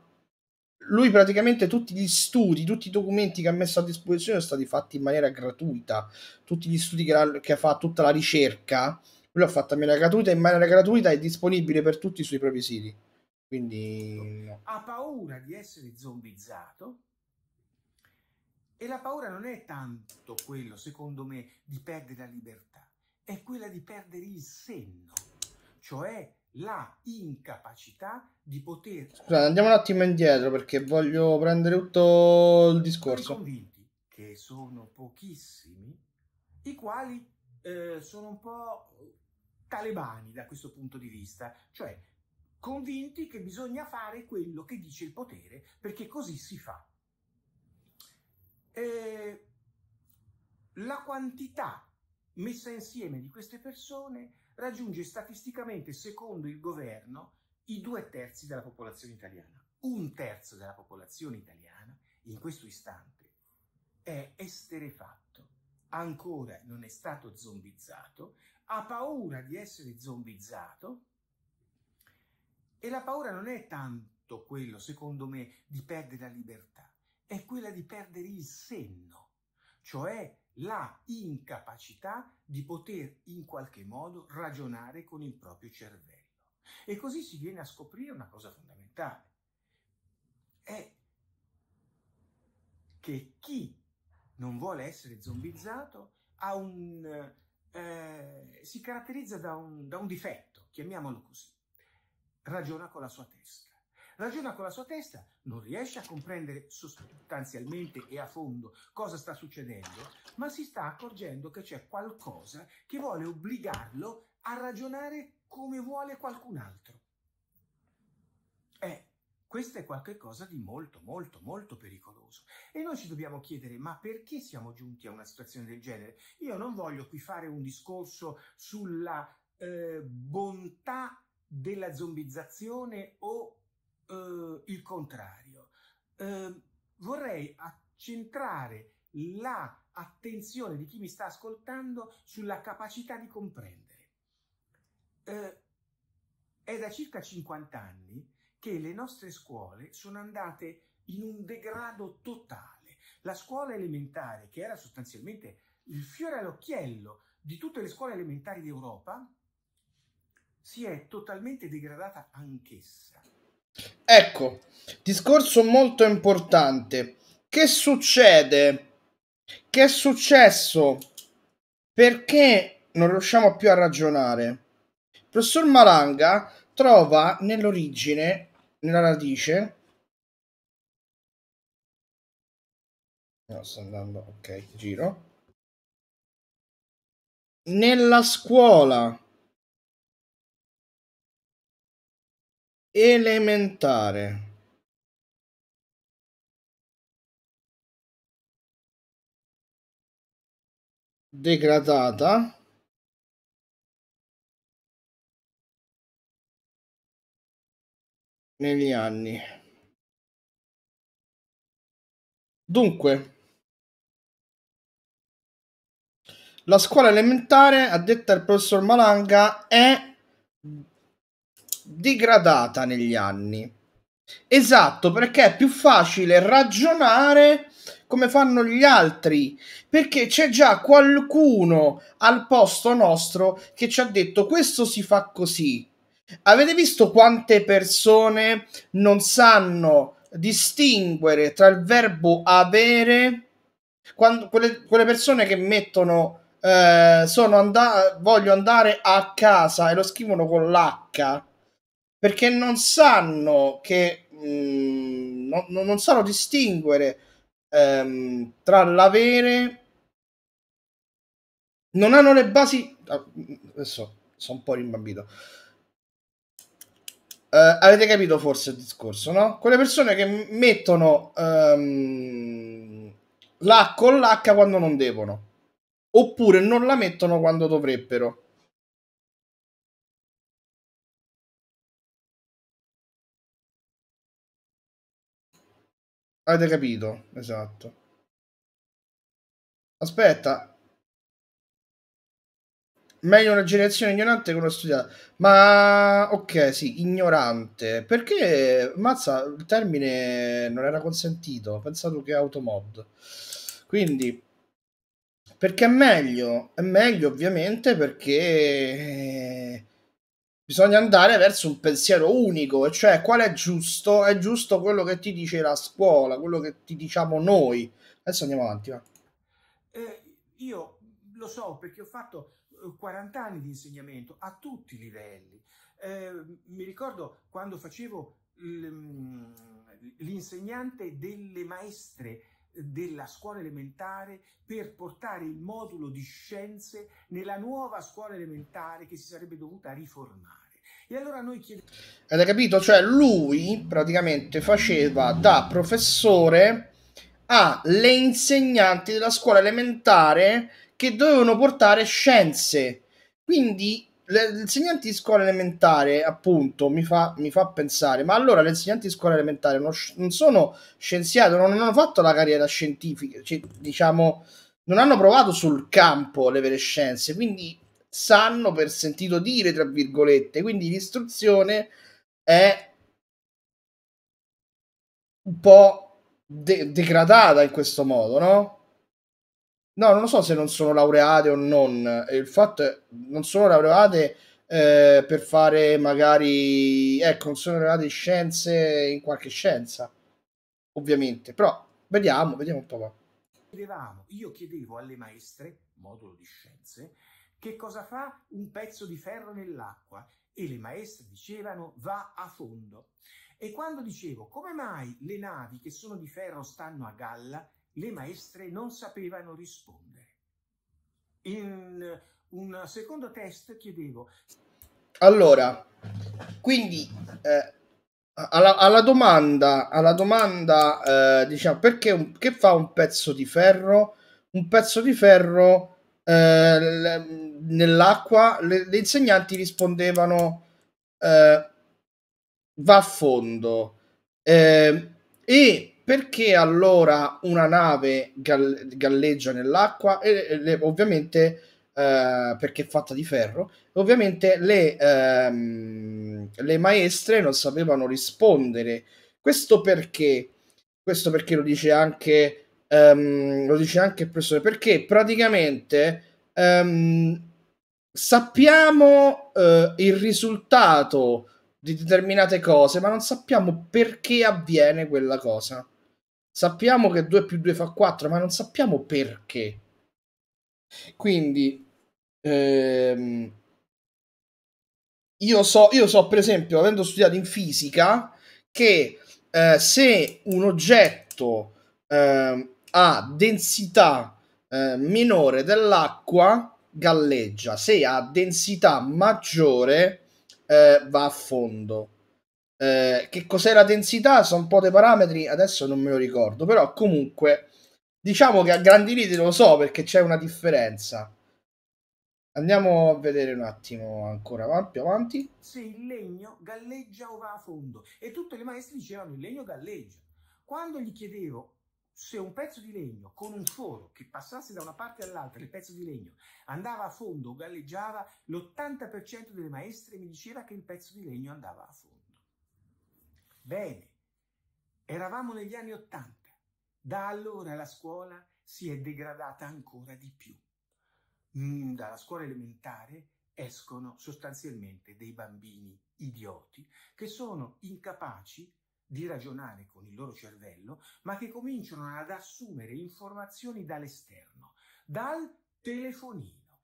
lui praticamente tutti gli studi, tutti i documenti che ha messo a disposizione sono stati fatti in maniera gratuita, tutti gli studi che, ha, che fa, tutta la ricerca, lui l'ha fatta in maniera gratuita, in maniera gratuita è disponibile per tutti sui propri siti. Quindi... Ha paura di essere zombizzato e la paura non è tanto quello, secondo me, di perdere la libertà, è quella di perdere il senno, cioè la incapacità di poter... Scusate, andiamo un attimo indietro perché voglio prendere tutto il discorso. convinti che sono pochissimi i quali eh, sono un po' talebani da questo punto di vista, cioè convinti che bisogna fare quello che dice il potere perché così si fa. Eh, la quantità messa insieme di queste persone raggiunge statisticamente, secondo il governo, i due terzi della popolazione italiana. Un terzo della popolazione italiana in questo istante è esterefatto, ancora non è stato zombizzato ha paura di essere zombizzato e la paura non è tanto quello, secondo me, di perdere la libertà, è quella di perdere il senno, cioè la incapacità di poter in qualche modo ragionare con il proprio cervello. E così si viene a scoprire una cosa fondamentale, è che chi non vuole essere zombizzato ha un eh, si caratterizza da un, da un difetto, chiamiamolo così. Ragiona con la sua testa. Ragiona con la sua testa, non riesce a comprendere sostanzialmente e a fondo cosa sta succedendo, ma si sta accorgendo che c'è qualcosa che vuole obbligarlo a ragionare come vuole qualcun altro. Questo è qualcosa di molto, molto, molto pericoloso. E noi ci dobbiamo chiedere, ma perché siamo giunti a una situazione del genere? Io non voglio qui fare un discorso sulla eh, bontà della zombizzazione o eh, il contrario. Eh, vorrei accentrare la di chi mi sta ascoltando sulla capacità di comprendere. Eh, è da circa 50 anni che le nostre scuole sono andate in un degrado totale. La scuola elementare, che era sostanzialmente il fiore all'occhiello di tutte le scuole elementari d'Europa, si è totalmente degradata anch'essa. Ecco, discorso molto importante. Che succede? Che è successo? Perché non riusciamo più a ragionare? Il professor Malanga trova nell'origine la radice no sto andando ok giro nella scuola elementare degradata negli anni. Dunque, la scuola elementare, addetta il professor Malanga, è degradata negli anni. Esatto, perché è più facile ragionare come fanno gli altri, perché c'è già qualcuno al posto nostro che ci ha detto questo si fa così, Avete visto quante persone non sanno distinguere tra il verbo avere, quando, quelle, quelle persone che mettono eh, sono andato voglio andare a casa e lo scrivono con l'H perché non sanno che mh, mm, no, non sanno distinguere ehm, tra l'avere non hanno le basi ah, mm, adesso sono un po' rimbambito Uh, avete capito forse il discorso, no? Quelle persone che mettono um, l'H o l'H quando non devono, oppure non la mettono quando dovrebbero. Avete capito? Esatto. Aspetta, meglio una generazione ignorante che una studiata. Ma ok, sì, ignorante. Perché mazza il termine non era consentito. Pensato che automod. Quindi perché è meglio, è meglio ovviamente perché eh, bisogna andare verso un pensiero unico, e cioè qual è giusto? È giusto quello che ti dice la scuola, quello che ti diciamo noi. Adesso andiamo avanti. Eh, io lo so perché ho fatto 40 anni di insegnamento a tutti i livelli. Eh, mi ricordo quando facevo mm, l'insegnante delle maestre della scuola elementare per portare il modulo di scienze nella nuova scuola elementare che si sarebbe dovuta riformare. E allora noi chiediamo... Avete capito? Cioè lui praticamente faceva da professore alle insegnanti della scuola elementare che dovevano portare scienze. Quindi le, gli insegnanti di scuola elementare, appunto, mi fa, mi fa pensare, ma allora gli insegnanti di scuola elementare non, non sono scienziati, non, non, hanno fatto la carriera scientifica, cioè, diciamo, non hanno provato sul campo le vere scienze, quindi sanno per sentito dire, tra virgolette, quindi l'istruzione è un po' de- degradata in questo modo, no? No, non lo so se non sono laureate o non. Il fatto è non sono laureate eh, per fare magari... Ecco, non sono laureate in scienze, in qualche scienza, ovviamente. Però vediamo, vediamo un po'. Qua. Io chiedevo alle maestre, modulo di scienze, che cosa fa un pezzo di ferro nell'acqua e le maestre dicevano va a fondo. E quando dicevo come mai le navi che sono di ferro stanno a galla, le maestre non sapevano rispondere. In eh, un secondo test chiedevo... Allora, quindi eh, alla, alla, domanda, alla domanda eh, diciamo, perché un, che fa un pezzo di ferro? Un pezzo di ferro eh, nell'acqua, le, le, insegnanti rispondevano eh, va a fondo eh, e perché allora una nave gall- galleggia nell'acqua? E, le, ovviamente eh, perché è fatta di ferro. Ovviamente le, ehm, le maestre non sapevano rispondere. Questo perché? Questo perché lo dice anche, um, lo dice anche il professore, perché praticamente um, sappiamo uh, il risultato di determinate cose, ma non sappiamo perché avviene quella cosa. Sappiamo che 2 più 2 fa 4, ma non sappiamo perché. Quindi, ehm, io, so, io so, per esempio, avendo studiato in fisica, che eh, se un oggetto eh, ha densità eh, minore dell'acqua, galleggia, se ha densità maggiore, eh, va a fondo. Eh, che cos'è la densità? Sono un po' dei parametri, adesso non me lo ricordo, però comunque diciamo che a grandi linee lo so perché c'è una differenza. Andiamo a vedere un attimo ancora avanti, avanti. Se il legno galleggia o va a fondo e tutte le maestre dicevano il legno galleggia. Quando gli chiedevo se un pezzo di legno con un foro che passasse da una parte all'altra, il pezzo di legno andava a fondo o galleggiava, l'80% delle maestre mi diceva che il pezzo di legno andava a fondo. Bene, eravamo negli anni Ottanta. Da allora la scuola si è degradata ancora di più. Mm, dalla scuola elementare escono sostanzialmente dei bambini idioti che sono incapaci di ragionare con il loro cervello, ma che cominciano ad assumere informazioni dall'esterno, dal telefonino.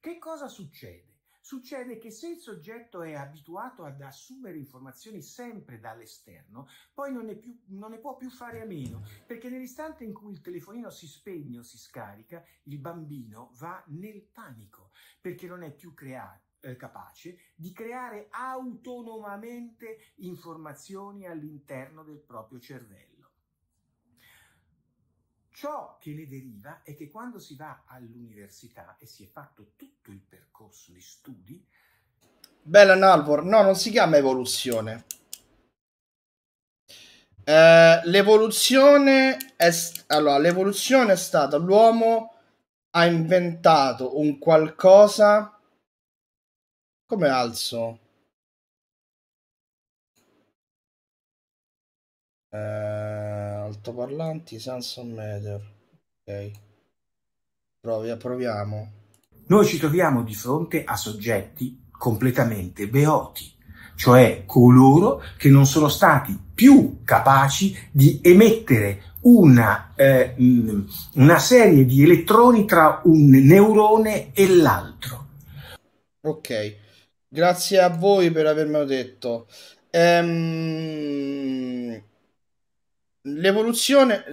Che cosa succede? Succede che se il soggetto è abituato ad assumere informazioni sempre dall'esterno, poi non ne, più, non ne può più fare a meno, perché nell'istante in cui il telefonino si spegne o si scarica, il bambino va nel panico, perché non è più creato eh, capace di creare autonomamente informazioni all'interno del proprio cervello. Ciò che ne deriva è che quando si va all'università e si è fatto tutto il percorso di studi... Bella Nalvor, no, non si chiama evoluzione. Eh, l'evoluzione, è allora, l'evoluzione è stata l'uomo ha inventato un qualcosa come alzo eh altoparlanti Samsung Meter. Ok. Provi, proviamo. Noi ci troviamo di fronte a soggetti completamente beoti, cioè coloro che non sono stati più capaci di emettere una, eh, mm, una serie di elettroni tra un neurone e l'altro. Ok, grazie a voi per avermelo detto. Ehm l'evoluzione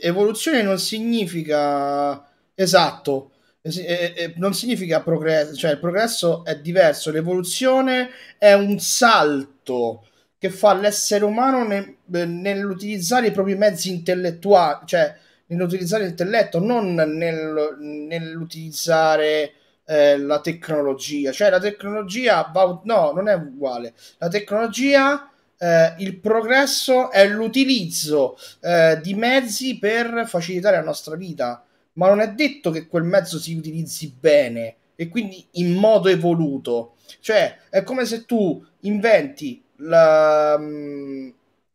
evoluzione non significa esatto eh, eh, non significa progresso cioè il progresso è diverso l'evoluzione è un salto che fa l'essere umano ne, nell'utilizzare i propri mezzi intellettuali cioè nell'utilizzare l'intelletto non nel, nell'utilizzare eh, la tecnologia cioè la tecnologia va, no non è uguale la tecnologia eh, il progresso è l'utilizzo eh, di mezzi per facilitare la nostra vita, ma non è detto che quel mezzo si utilizzi bene e quindi in modo evoluto. Cioè, è come se tu inventi la, mm,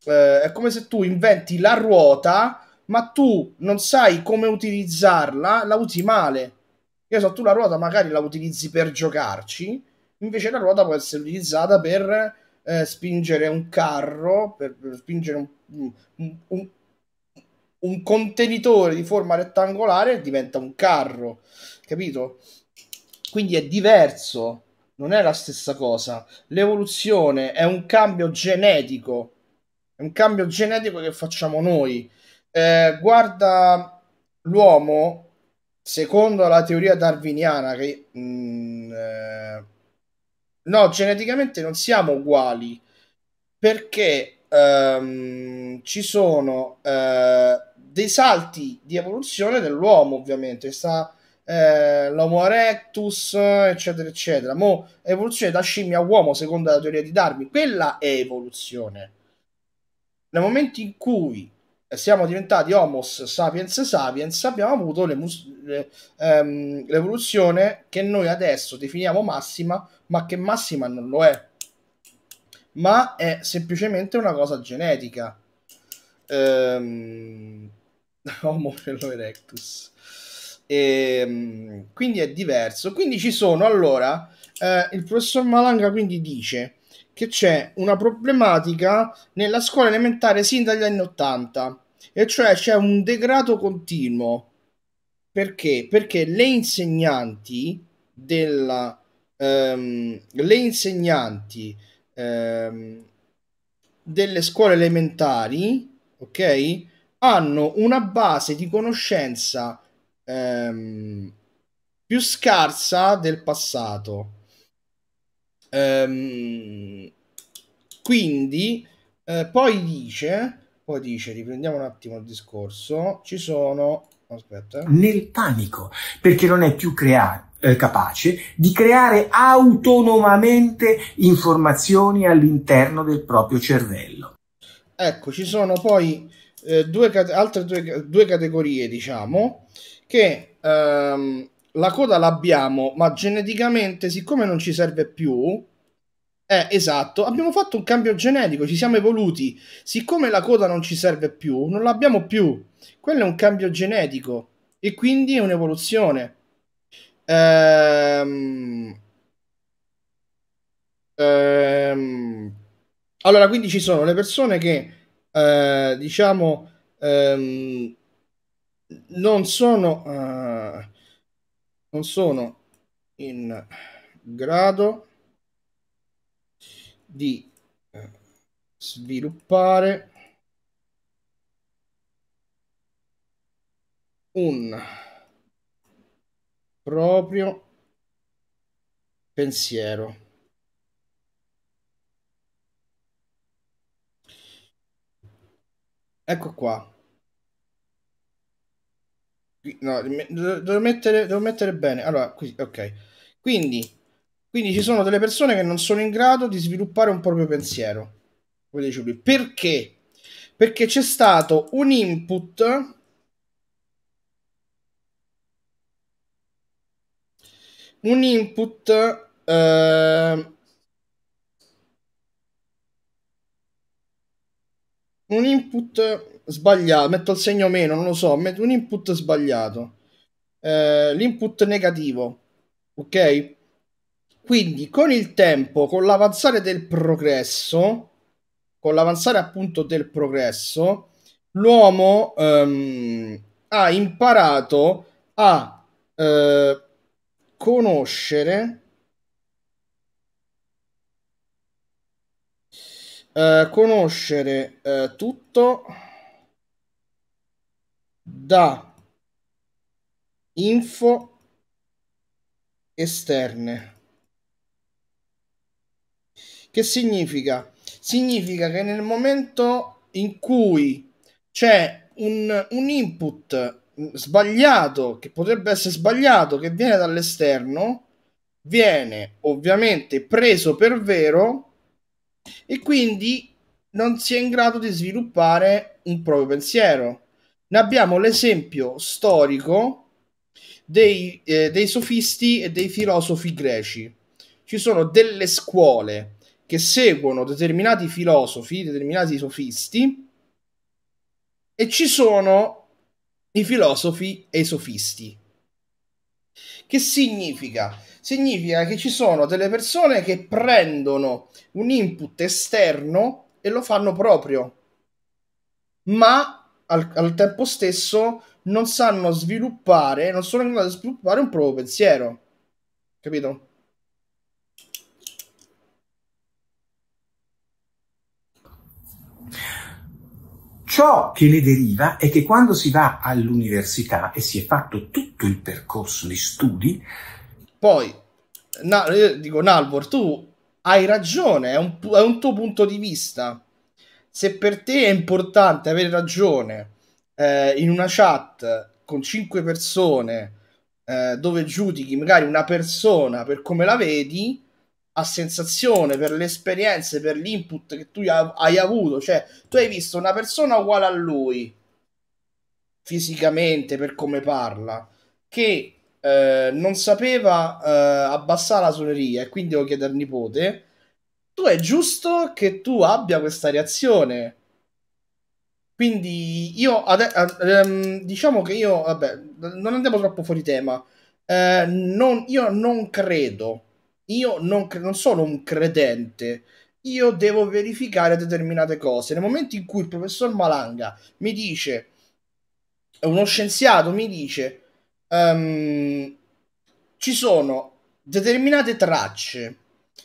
eh, è come se tu inventi la ruota, ma tu non sai come utilizzarla, la usi male. Io so, tu la ruota magari la utilizzi per giocarci, invece la ruota può essere utilizzata per eh, spingere un carro, per, per spingere un, un, un, contenitore di forma rettangolare diventa un carro, capito? Quindi è diverso, non è la stessa cosa. L'evoluzione è un cambio genetico, è un cambio genetico che facciamo noi. Eh, guarda l'uomo, secondo la teoria darwiniana che... Mh, mm, eh, No, geneticamente non siamo uguali perché ehm, ci sono eh, dei salti di evoluzione dell'uomo, ovviamente. Sta eh, l'Homo erectus, eccetera, eccetera. Mo, evoluzione da scimmia a uomo, secondo la teoria di Darwin, quella è evoluzione. Nel momento in cui siamo diventati Homo sapiens sapiens, abbiamo avuto le le, ehm, l'evoluzione che noi adesso definiamo massima ma che massima non lo è. Ma è semplicemente una cosa genetica. Ehm, Homo erectus. E, ehm, quindi è diverso. Quindi ci sono allora. Eh, il professor Malanga quindi dice che c'è una problematica nella scuola elementare sin dagli anni 80 e cioè c'è un degrado continuo perché? Perché le insegnanti della ehm, le insegnanti ehm, delle scuole elementari, ok, hanno una base di conoscenza ehm, più scarsa del passato. Ehm, quindi, eh, poi dice, poi dice, riprendiamo un attimo il discorso, ci sono... Aspetta. Eh. Nel panico, perché non è più creato eh, capace di creare autonomamente informazioni all'interno del proprio cervello. Ecco, ci sono poi eh, due, altre due, due, categorie, diciamo, che ehm, la coda l'abbiamo, ma geneticamente, siccome non ci serve più, eh, esatto, abbiamo fatto un cambio genetico, ci siamo evoluti. Siccome la coda non ci serve più, non l'abbiamo più. Quello è un cambio genetico e quindi è un'evoluzione. Ehm... Ehm... Allora, quindi ci sono le persone che, eh, diciamo, ehm, non sono, eh, non sono in grado di eh, sviluppare un proprio pensiero. Ecco qua. No, devo mettere, devo mettere bene. Allora, qui, ok. Quindi, quindi ci sono delle persone che non sono in grado di sviluppare un proprio pensiero. Come dice lui. Perché? Perché c'è stato un input un input eh, un input sbagliato, metto il segno meno, non lo so, metto un input sbagliato, eh, l'input negativo, ok? Quindi con il tempo, con l'avanzare del progresso, con l'avanzare appunto del progresso, l'uomo ehm, ha imparato a eh, conoscere eh, conoscere eh, tutto da info esterne che significa significa che nel momento in cui c'è un, un input Mm, sbagliato, che potrebbe essere sbagliato, che viene dall'esterno, viene ovviamente preso per vero e quindi non si è in grado di sviluppare un proprio pensiero. Ne abbiamo l'esempio storico dei, eh, dei sofisti e dei filosofi greci. Ci sono delle scuole che seguono determinati filosofi, determinati sofisti, e ci sono i filosofi e i sofisti. Che significa? Significa che ci sono delle persone che prendono un input esterno e lo fanno proprio, ma al, al tempo stesso non sanno sviluppare, non sono in grado di sviluppare un proprio pensiero. Capito? Ciò che ne deriva è che quando si va all'università e si è fatto tutto il percorso di studi, poi na, io eh, dico Nalvor, tu hai ragione, è un, è un tuo punto di vista. Se per te è importante avere ragione eh, in una chat con cinque persone eh, dove giudichi magari una persona per come la vedi, a sensazione, per le esperienze, per l'input che tu hai avuto. Cioè, tu hai visto una persona uguale a lui, fisicamente, per come parla, che eh, non sapeva eh, abbassare la suoneria e quindi lo chiede al nipote. Tu è giusto che tu abbia questa reazione. Quindi io ade- ehm, diciamo che io, vabbè, non andiamo troppo fuori tema. Eh, non, io non credo io non, cre- non sono un credente, io devo verificare determinate cose. Nel momento in cui il professor Malanga mi dice, uno scienziato mi dice, um, ci sono determinate tracce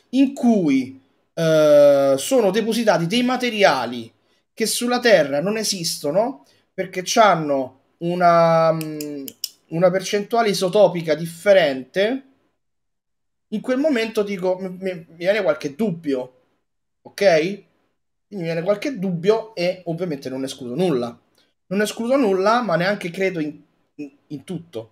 in cui uh, sono depositati dei materiali che sulla Terra non esistono perché hanno una, mm, una percentuale isotopica differente in quel momento dico, mi, mi viene qualche dubbio, ok? mi viene qualche dubbio e ovviamente non escludo nulla. Non escludo nulla, ma neanche credo in, in tutto.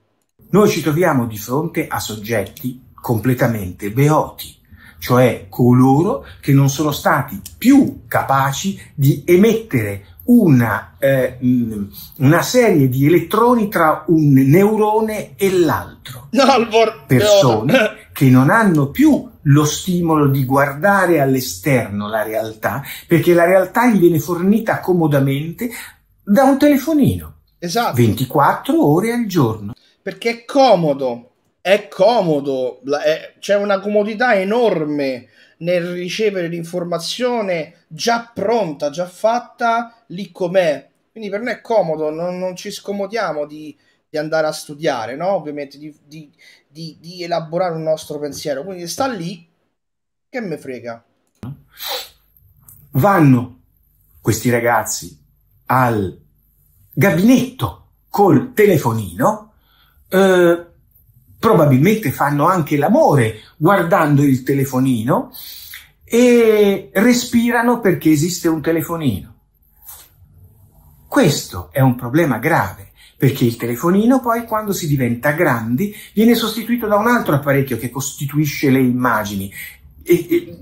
Noi ci troviamo di fronte a soggetti completamente beoti, cioè coloro che non sono stati più capaci di emettere una, eh, mm, una, serie di elettroni tra un neurone e l'altro. No, Persone che non hanno più lo stimolo di guardare all'esterno la realtà, perché la realtà gli viene fornita comodamente da un telefonino. Esatto. 24 ore al giorno. Perché è comodo, è comodo, c'è una comodità enorme nel ricevere l'informazione già pronta, già fatta, lì com'è. Quindi per noi è comodo, non, non ci scomodiamo di, di, andare a studiare, no? ovviamente, di, di, di, elaborare un nostro pensiero. Quindi sta lì, che me frega. Vanno questi ragazzi al gabinetto col telefonino. Eh, probabilmente fanno anche l'amore guardando il telefonino e respirano perché esiste un telefonino. Questo è un problema grave perché il telefonino poi quando si diventa grandi viene sostituito da un altro apparecchio che costituisce le immagini. E, e,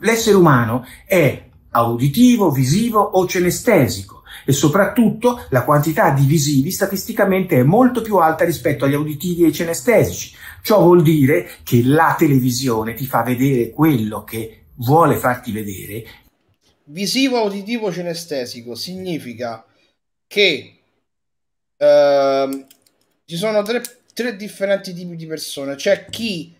l'essere umano è auditivo, visivo o celestesico e soprattutto la quantità di visivi statisticamente è molto più alta rispetto agli auditivi e ai cenestesici. Ciò vuol dire che la televisione ti fa vedere quello che vuole farti vedere. Visivo auditivo cenestesico significa che eh, ci sono tre, tre differenti tipi di persone. C'è chi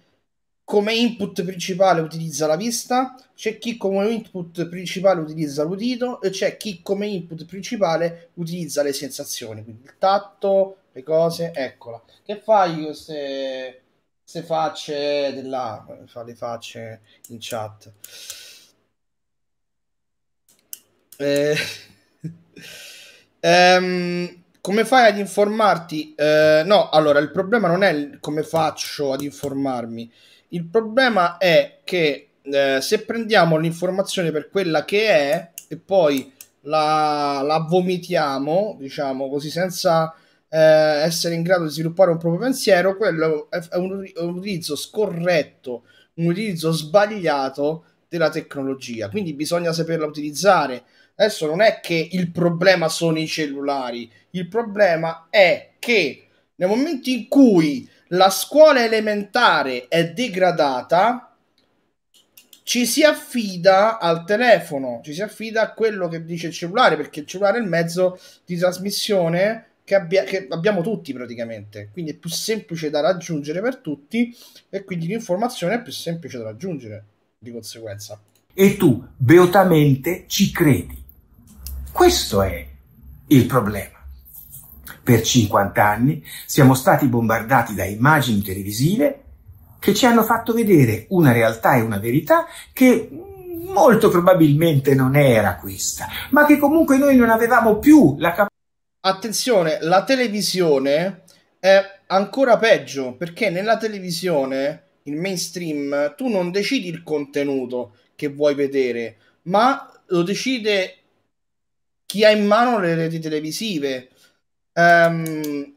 come input principale utilizza la vista, c'è chi come input principale utilizza l'udito e c'è chi come input principale utilizza le sensazioni, quindi il tatto, le cose, eccola. Che fai queste, queste facce della... fa le facce in chat. Eh, ehm, come fai ad informarti? Eh, no, allora il problema non è come faccio ad informarmi il problema è che eh, se prendiamo l'informazione per quella che è e poi la, la vomitiamo, diciamo così, senza eh, essere in grado di sviluppare un proprio pensiero, quello è, è, un, è un utilizzo scorretto, un utilizzo sbagliato della tecnologia. Quindi bisogna saperla utilizzare. Adesso non è che il problema sono i cellulari, il problema è che nel momento in cui la scuola elementare è degradata, ci si affida al telefono, ci si affida a quello che dice il cellulare, perché il cellulare è il mezzo di trasmissione che, abbia, che abbiamo tutti praticamente, quindi è più semplice da raggiungere per tutti e quindi l'informazione è più semplice da raggiungere di conseguenza. E tu beotamente ci credi. Questo è il problema per 50 anni siamo stati bombardati da immagini televisive che ci hanno fatto vedere una realtà e una verità che molto probabilmente non era questa, ma che comunque noi non avevamo più la capacità. Attenzione, la televisione è ancora peggio perché nella televisione, il mainstream, tu non decidi il contenuto che vuoi vedere, ma lo decide chi ha in mano le reti televisive Um,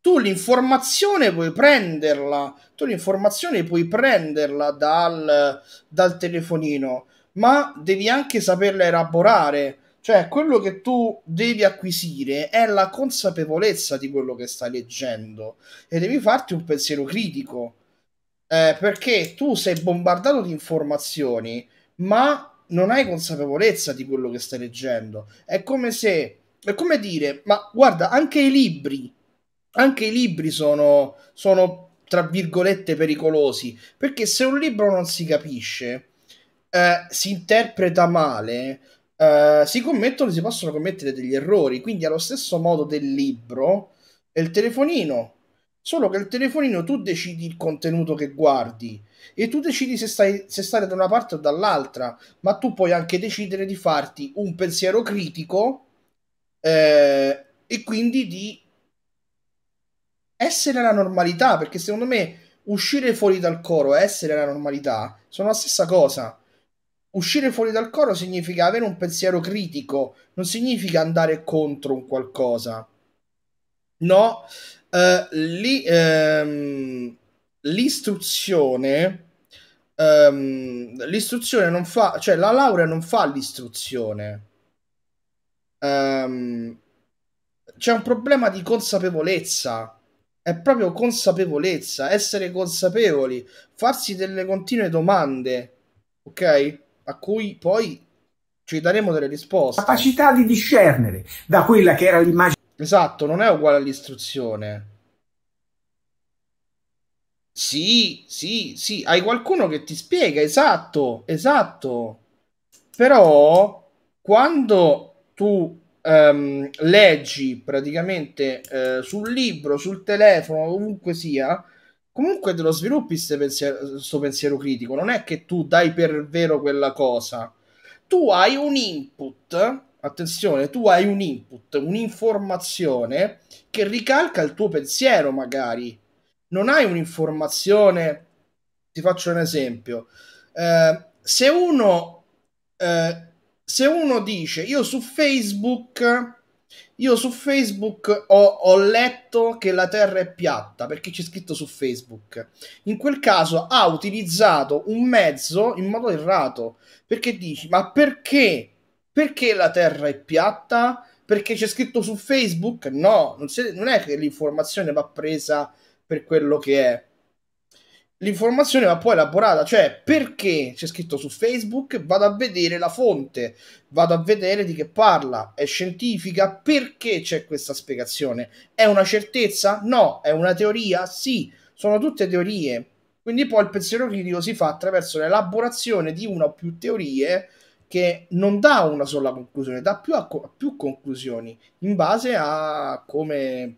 tu l'informazione puoi prenderla, tu l'informazione puoi prenderla dal, dal telefonino, ma devi anche saperla elaborare. Cioè, quello che tu devi acquisire è la consapevolezza di quello che stai leggendo e devi farti un pensiero critico. Eh, perché tu sei bombardato di informazioni, ma non hai consapevolezza di quello che stai leggendo. È come se è come dire, ma guarda, anche i libri, anche i libri sono, sono tra virgolette pericolosi, perché se un libro non si capisce, eh, si interpreta male, eh, si commettono, si possono commettere degli errori, quindi allo stesso modo del libro e il telefonino, solo che il telefonino tu decidi il contenuto che guardi e tu decidi se, stai, se stare da una parte o dall'altra, ma tu puoi anche decidere di farti un pensiero critico eh, e quindi di essere la normalità, perché secondo me uscire fuori dal coro e essere la normalità sono la stessa cosa. Uscire fuori dal coro significa avere un pensiero critico, non significa andare contro un qualcosa. No, eh, lì, ehm, l'istruzione, ehm, l'istruzione non fa, cioè la laurea non fa l'istruzione um, c'è un problema di consapevolezza. È proprio consapevolezza, essere consapevoli, farsi delle continue domande, ok? A cui poi ci daremo delle risposte. Capacità di discernere da quella che era l'immagine. Esatto, non è uguale all'istruzione. Sì, sì, sì, hai qualcuno che ti spiega, esatto, esatto. Però quando tu ehm, leggi praticamente eh, sul libro, sul telefono, ovunque sia, comunque te lo sviluppi questo pensiero critico. Non è che tu dai per vero quella cosa. Tu hai un input attenzione, tu hai un input, un'informazione che ricalca il tuo pensiero, magari. Non hai un'informazione, ti faccio un esempio, eh, se uno eh, se uno dice io su Facebook io su Facebook ho, ho, letto che la Terra è piatta perché c'è scritto su Facebook. In quel caso ha utilizzato un mezzo in modo errato perché dici: Ma perché? Perché la Terra è piatta? Perché c'è scritto su Facebook? No, non, se, non è che l'informazione va presa per quello che è l'informazione va poi elaborata, cioè perché c'è scritto su Facebook, vado a vedere la fonte, vado a vedere di che parla, è scientifica, perché c'è questa spiegazione? È una certezza? No, è una teoria? Sì, sono tutte teorie. Quindi poi il pensiero critico si fa attraverso l'elaborazione di una o più teorie che non dà una sola conclusione, dà più, a co- più conclusioni in base a come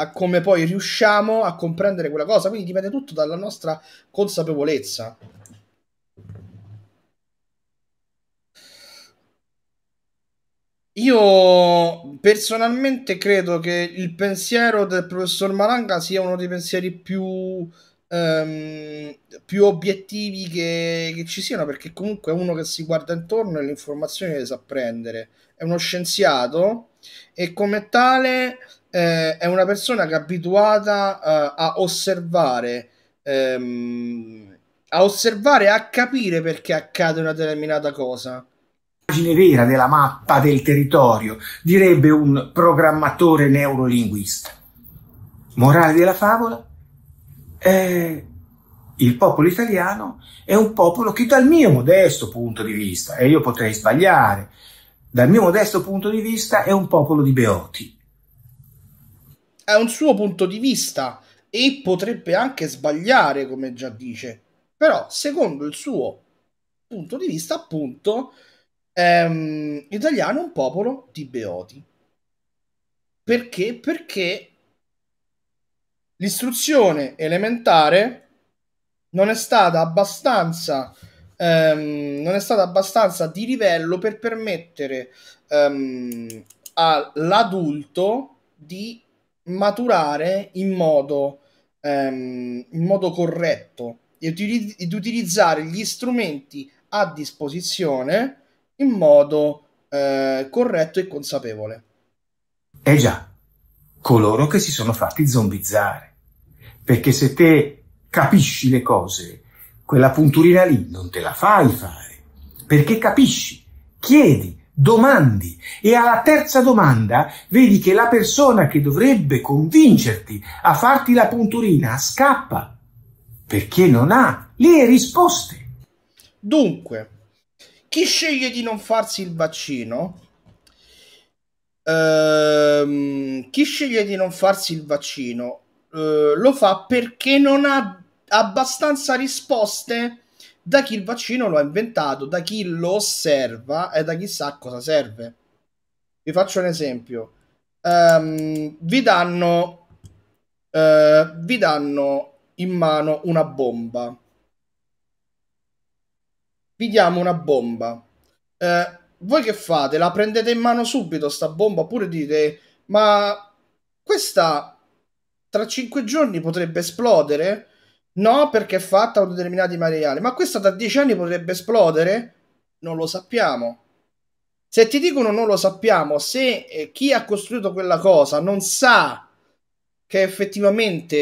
a come poi riusciamo a comprendere quella cosa. Quindi dipende tutto dalla nostra consapevolezza. Io personalmente credo che il pensiero del professor Malanga sia uno dei pensieri più, ehm, più obiettivi che, che, ci siano, perché comunque è uno che si guarda intorno e le informazioni le sa prendere. È uno scienziato e come tale eh, è una persona che è abituata eh, a osservare, ehm, a osservare a capire perché accade una determinata cosa. Immagine vera della mappa del territorio, direbbe un programmatore neurolinguista. Morale della favola? Eh, il popolo italiano è un popolo che dal mio modesto punto di vista, e io potrei sbagliare, dal mio modesto punto di vista è un popolo di beoti, è un suo punto di vista e potrebbe anche sbagliare, come già dice, però secondo il suo punto di vista, appunto, ehm, italiano è un popolo di beoti. Perché? Perché l'istruzione elementare non è stata abbastanza Um, non è stata abbastanza di livello per permettere um, all'adulto di maturare in modo, ehm, in modo corretto e util- ed utilizzare gli strumenti a disposizione in modo eh, corretto e consapevole. Eh già, coloro che si sono fatti zombizzare. Perché se te capisci le cose, quella punturina lì non te la fai fare. Perché capisci, chiedi, domandi e alla terza domanda vedi che la persona che dovrebbe convincerti a farti la punturina scappa perché non ha le risposte. Dunque, chi sceglie di non farsi il vaccino? Ehm, chi sceglie di non farsi il vaccino eh, lo fa perché non ha abbastanza risposte da chi il vaccino lo ha inventato, da chi lo osserva e da chi sa cosa serve. Vi faccio un esempio. Um, vi danno uh, vi danno in mano una bomba. Vi diamo una bomba. Uh, voi che fate? La prendete in mano subito sta bomba oppure dite "Ma questa tra cinque giorni potrebbe esplodere?" No, perché è fatta con determinati materiali. Ma questa da dieci anni potrebbe esplodere? Non lo sappiamo. Se ti dicono non lo sappiamo, se eh, chi ha costruito quella cosa non sa che effettivamente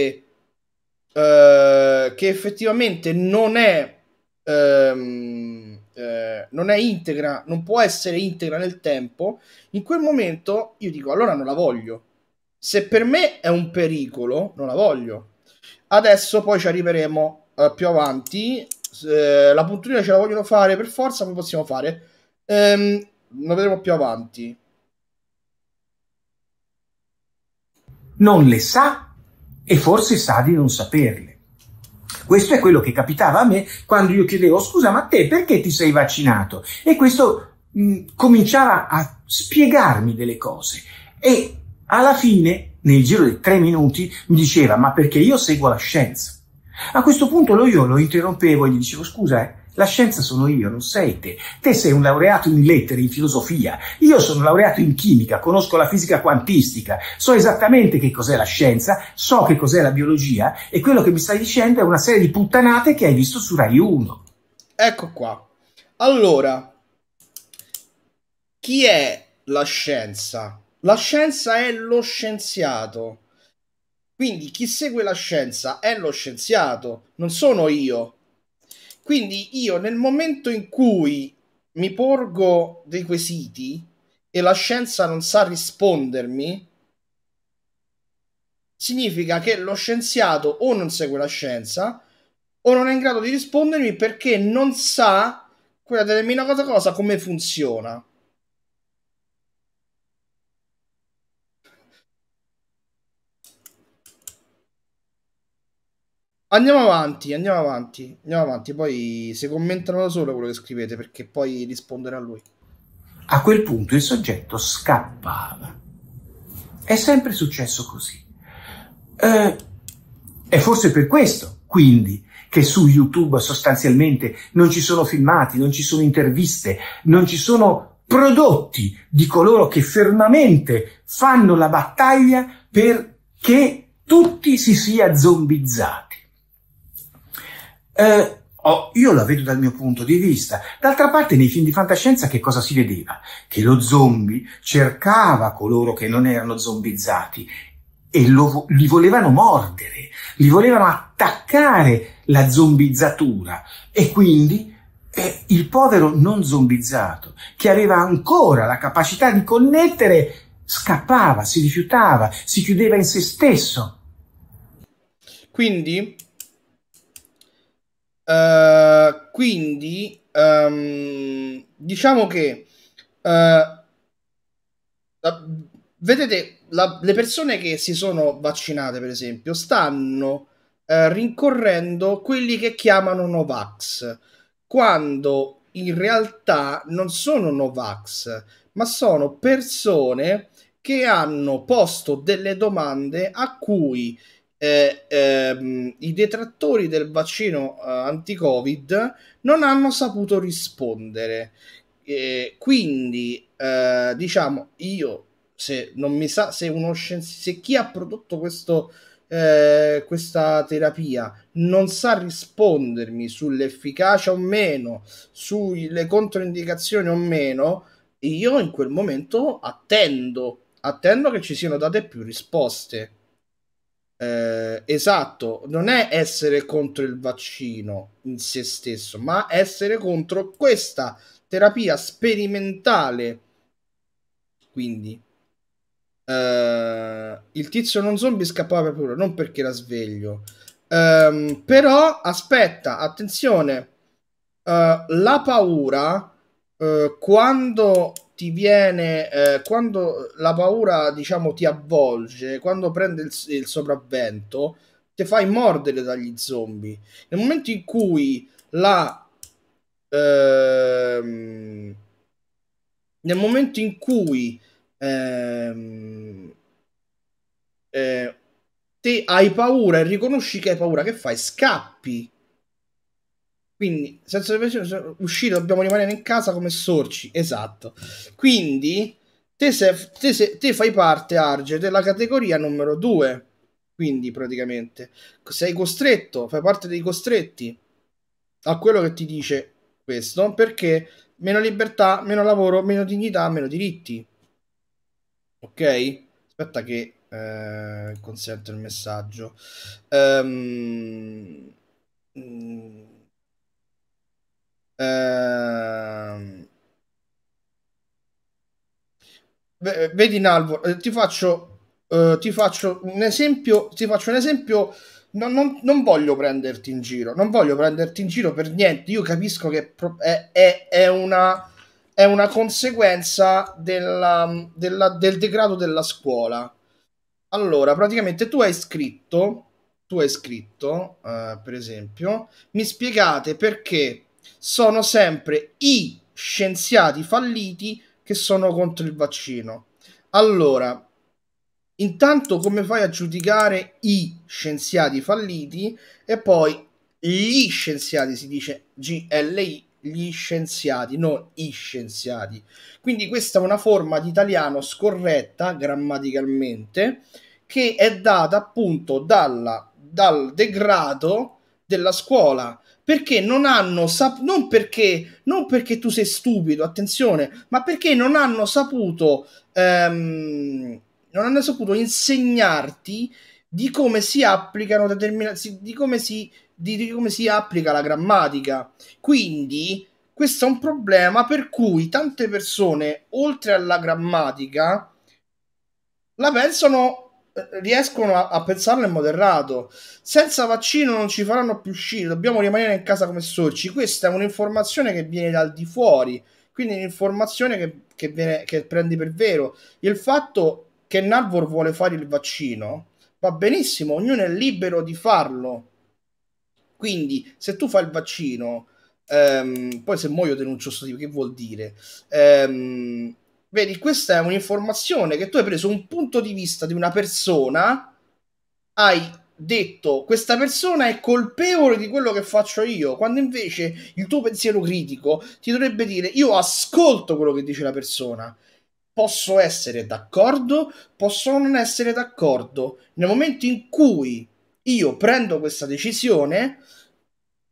eh, che effettivamente non è ehm, eh, non è integra, non può essere integra nel tempo, in quel momento io dico allora non la voglio. Se per me è un pericolo, non la voglio Adesso poi ci arriveremo uh, più avanti. Uh, la puntina ce la vogliono fare per forza, ma possiamo fare. Um, lo vedremo più avanti. Non le sa e forse sa di non saperle. Questo è quello che capitava a me quando io chiedevo scusa, ma te perché ti sei vaccinato? E questo mh, mm, cominciava a spiegarmi delle cose e alla fine nel giro di tre minuti mi diceva ma perché io seguo la scienza. A questo punto io lo interrompevo e gli dicevo scusa, eh, la scienza sono io, non sei te. Te sei un laureato in lettere, in filosofia. Io sono laureato in chimica, conosco la fisica quantistica, so esattamente che cos'è la scienza, so che cos'è la biologia e quello che mi stai dicendo è una serie di puttanate che hai visto su Rai 1. Ecco qua. Allora, chi è la scienza? La scienza è lo scienziato. Quindi chi segue la scienza è lo scienziato, non sono io. Quindi io nel momento in cui mi porgo dei quesiti e la scienza non sa rispondermi, significa che lo scienziato o non segue la scienza o non è in grado di rispondermi perché non sa quella determinata cosa come funziona. Andiamo avanti, andiamo avanti, andiamo avanti. Poi se commentano da solo quello che scrivete, perché poi risponderà lui. A quel punto il soggetto scappava. È sempre successo così. Eh, è forse per questo, quindi, che su YouTube sostanzialmente non ci sono filmati, non ci sono interviste, non ci sono prodotti di coloro che fermamente fanno la battaglia perché tutti si sia zombizzati eh, oh, io la vedo dal mio punto di vista. D'altra parte nei film di fantascienza che cosa si vedeva? Che lo zombie cercava coloro che non erano zombizzati e lo, li volevano mordere, li volevano attaccare la zombizzatura e quindi eh, il povero non zombizzato che aveva ancora la capacità di connettere scappava, si rifiutava, si chiudeva in se stesso. Quindi Uh, quindi um, diciamo che uh, vedete la, le persone che si sono vaccinate, per esempio, stanno uh, rincorrendo quelli che chiamano Novax, quando in realtà non sono Novax, ma sono persone che hanno posto delle domande a cui eh, ehm, i detrattori del vaccino eh, anti-Covid non hanno saputo rispondere. Eh, quindi, diciamo, io se non mi sa se uno scienziato, se chi ha prodotto questo, eh, questa terapia non sa rispondermi sull'efficacia o meno, sulle controindicazioni o meno, io in quel momento attendo, attendo che ci siano date più risposte. Eh, esatto, non è essere contro il vaccino in se stesso, ma essere contro questa terapia sperimentale. Quindi eh, il tizio non zombie scappava pure, non perché era sveglio. Um, però aspetta, attenzione, uh, la paura uh, quando ti viene eh, quando la paura diciamo ti avvolge quando prende il, il sopravvento ti fai mordere dagli zombie nel momento in cui la ehm, nel momento in cui ehm, eh, te hai paura e riconosci che hai paura che fai scappi quindi, senza depressione, uscire, dobbiamo rimanere in casa come sorci. Esatto. Quindi, te, se, te, se, te fai parte, Arge, della categoria numero 2. Quindi, praticamente, sei costretto, fai parte dei costretti a quello che ti dice questo, perché meno libertà, meno lavoro, meno dignità, meno diritti. Ok? Aspetta che eh, consento il messaggio. Um, Ehm... Vedi Nalvo, eh, ti faccio, eh, ti faccio un esempio, ti faccio un esempio non, non, non, voglio prenderti in giro, non voglio prenderti in giro per niente. Io capisco che è, è, è, una, è una, conseguenza della, della, del degrado della scuola. Allora, praticamente tu hai scritto, tu hai scritto, eh, per esempio, mi spiegate perché sono sempre i scienziati falliti che sono contro il vaccino. Allora, intanto come fai a giudicare i scienziati falliti e poi gli scienziati, si dice GLI, gli scienziati, non i scienziati. Quindi questa è una forma di italiano scorretta grammaticalmente che è data appunto dalla, dal degrado della scuola perché non hanno sap- non perché, non perché tu sei stupido, attenzione, ma perché non hanno saputo ehm, non hanno saputo insegnarti di come si applicano determinati di come si di, di come si applica la grammatica. Quindi questo è un problema per cui tante persone, oltre alla grammatica, la pensano riescono a, a pensarlo in modo errato. Senza vaccino non ci faranno più uscire, dobbiamo rimanere in casa come sorci. Questa è un'informazione che viene dal di fuori, quindi un'informazione che, che, viene, che prendi per vero. Il fatto che Narvor vuole fare il vaccino va benissimo, ognuno è libero di farlo. Quindi se tu fai il vaccino, ehm, poi se muoio denuncio questo tipo, che vuol dire? Ehm, Vedi, questa è un'informazione che tu hai preso un punto di vista di una persona, hai detto questa persona è colpevole di quello che faccio io, quando invece il tuo pensiero critico ti dovrebbe dire io ascolto quello che dice la persona. Posso essere d'accordo, posso non essere d'accordo. Nel momento in cui io prendo questa decisione,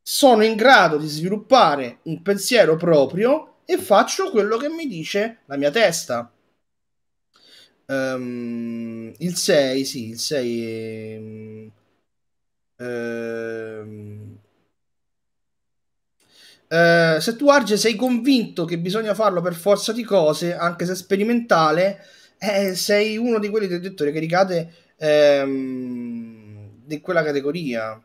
sono in grado di sviluppare un pensiero proprio e faccio quello che mi dice la mia testa. Um, il 6, sì, il 6 um... uh, se tu Arge sei convinto che bisogna farlo per forza di cose, anche se sperimentale, eh, sei uno di quelli del dettore che ricade ehm, di quella categoria.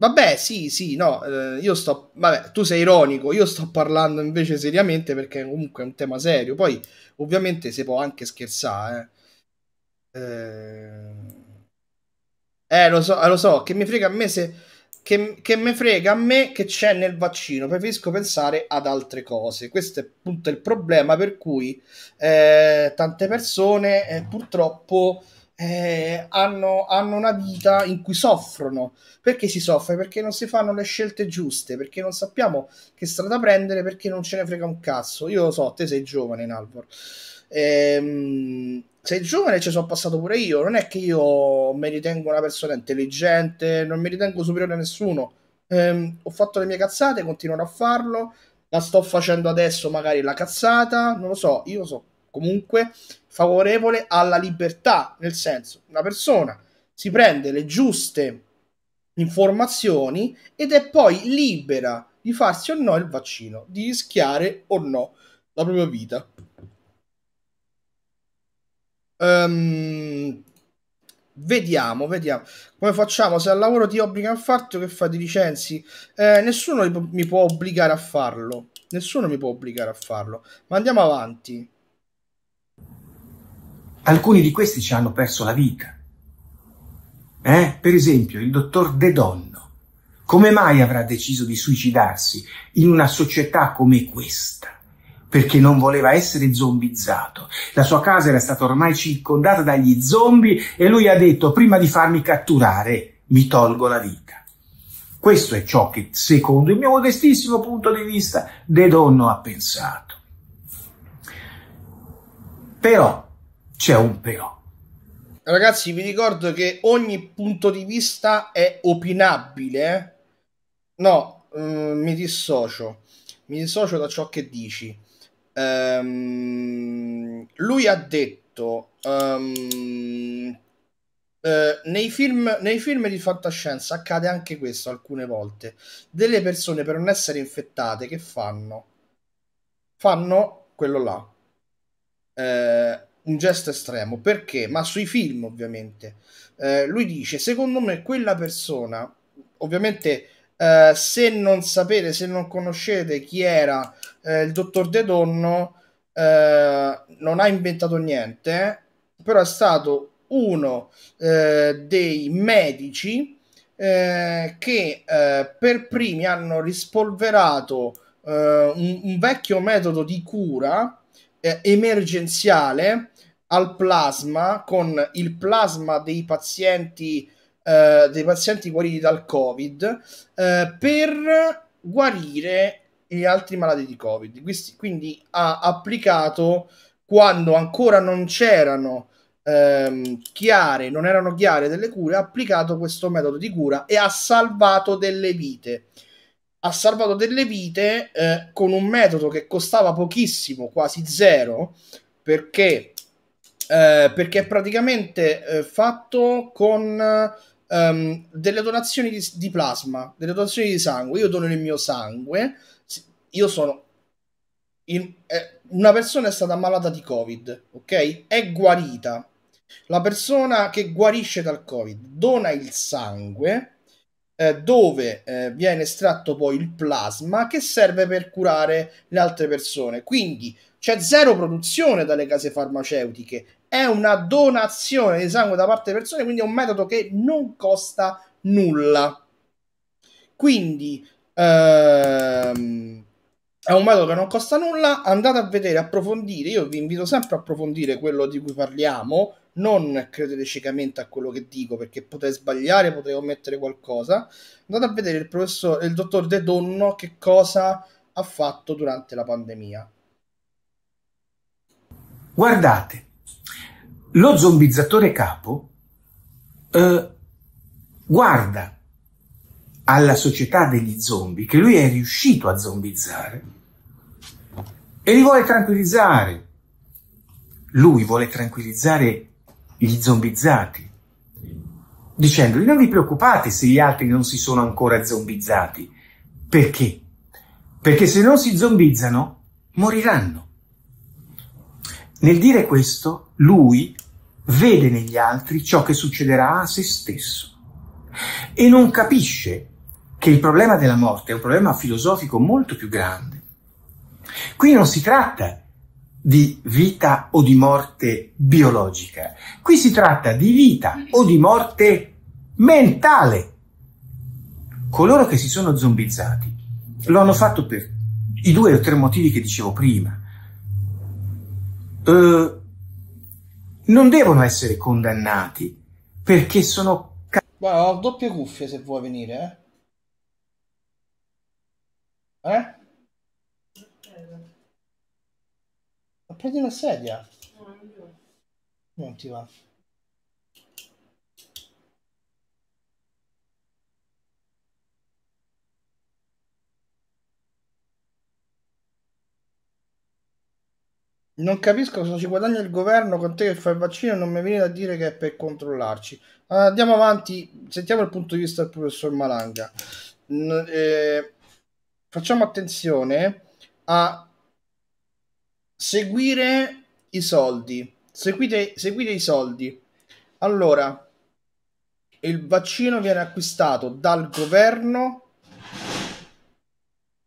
Vabbè, sì, sì, no, eh, io sto... Vabbè, tu sei ironico, io sto parlando invece seriamente perché comunque è un tema serio. Poi, ovviamente, si può anche scherzare. Eh, eh, eh lo, so, eh, lo so, che mi frega a me se... Che, che mi frega a me che c'è nel vaccino, preferisco pensare ad altre cose. Questo è appunto il problema per cui eh, tante persone eh, purtroppo eh, hanno, hanno, una vita in cui soffrono. Perché si soffre? Perché non si fanno le scelte giuste, perché non sappiamo che strada prendere, perché non ce ne frega un cazzo. Io lo so, te sei giovane in Alvor. Ehm, sei giovane, ci sono passato pure io. Non è che io mi ritengo una persona intelligente, non mi ritengo superiore a nessuno. Ehm, ho fatto le mie cazzate, continuerò a farlo. La sto facendo adesso, magari la cazzata, non lo so. Io so comunque favorevole alla libertà, nel senso una persona si prende le giuste informazioni ed è poi libera di farsi o no il vaccino, di rischiare o no la propria vita. Um, vediamo, vediamo come facciamo. Se al lavoro ti obbliga a farlo, che fa? di licenzi? Eh, nessuno mi può obbligare a farlo. Nessuno mi può obbligare a farlo. Ma andiamo avanti. Alcuni di questi ci hanno perso la vita. Eh? Per esempio, il dottor De Donno. Come mai avrà deciso di suicidarsi in una società come questa? Perché non voleva essere zombizzato. La sua casa era stata ormai circondata dagli zombie e lui ha detto, prima di farmi catturare, mi tolgo la vita. Questo è ciò che, secondo il mio modestissimo punto di vista, De Donno ha pensato. Però c'è un però. Ragazzi, vi ricordo che ogni punto di vista è opinabile. Eh? No, eh, mi dissocio. Mi dissocio da ciò che dici. Um, lui ha detto um, eh, nei, film, nei film di fantascienza accade anche questo alcune volte. Delle persone per non essere infettate che fanno? Fanno quello là. Eh, un gesto estremo, perché? Ma sui film ovviamente. Eh, lui dice, secondo me quella persona, ovviamente eh, se non sapete, se non conoscete chi era eh, il dottor De Donno, eh, non ha inventato niente, però è stato uno eh, dei medici eh, che per primi hanno rispolverato un, un vecchio metodo di cura emergenziale al plasma con il plasma dei pazienti, eh, dei pazienti guariti dal Covid eh, per guarire gli altri malati di Covid. Quindi ha applicato quando ancora non c'erano ehm, chiare, non erano chiare delle cure, ha applicato questo metodo di cura e ha salvato delle vite. Ha salvato delle vite eh, con un metodo che costava pochissimo, quasi zero, perché eh, perché è praticamente eh, fatto con ehm, delle donazioni di, di, plasma, delle donazioni di sangue. Io dono il mio sangue, io sono... In, eh, una persona è stata ammalata di Covid, ok? È guarita. La persona che guarisce dal Covid dona il sangue eh, dove eh, viene estratto poi il plasma che serve per curare le altre persone. Quindi c'è zero produzione dalle case farmaceutiche, è una donazione di sangue da parte delle persone, quindi è un metodo che non costa nulla. Quindi ehm, è un metodo che non costa nulla, andate a vedere, approfondire, io vi invito sempre a approfondire quello di cui parliamo, non credete ciecamente a quello che dico perché potrei sbagliare, potrei omettere qualcosa. Andate a vedere il professor, il dottor De Donno che cosa ha fatto durante la pandemia. Guardate, lo zombizzatore capo eh, guarda alla società degli zombie che lui è riuscito a zombizzare e li vuole tranquillizzare. Lui vuole tranquillizzare gli zombizzati, dicendogli non vi preoccupate se gli altri non si sono ancora zombizzati. Perché? Perché se non si zombizzano, moriranno. Nel dire questo, lui vede negli altri ciò che succederà a se stesso e non capisce che il problema della morte è un problema filosofico molto più grande. Qui non si tratta di vita o di morte biologica, qui si tratta di vita o di morte mentale. Coloro che si sono zombizzati lo hanno fatto per i due o tre motivi che dicevo prima. Eh, non devono essere condannati perché sono... Guarda, ho doppie cuffie se vuoi venire, eh? Eh? Ma prendi una sedia. Non ti va. Non capisco cosa ci guadagna il governo con te che fa il vaccino, e non mi viene da dire che è per controllarci. Allora, andiamo avanti, sentiamo il punto di vista del professor Malanga. Mm, eh, facciamo attenzione a seguire i soldi. Seguite, seguite i soldi. Allora, il vaccino viene acquistato dal governo,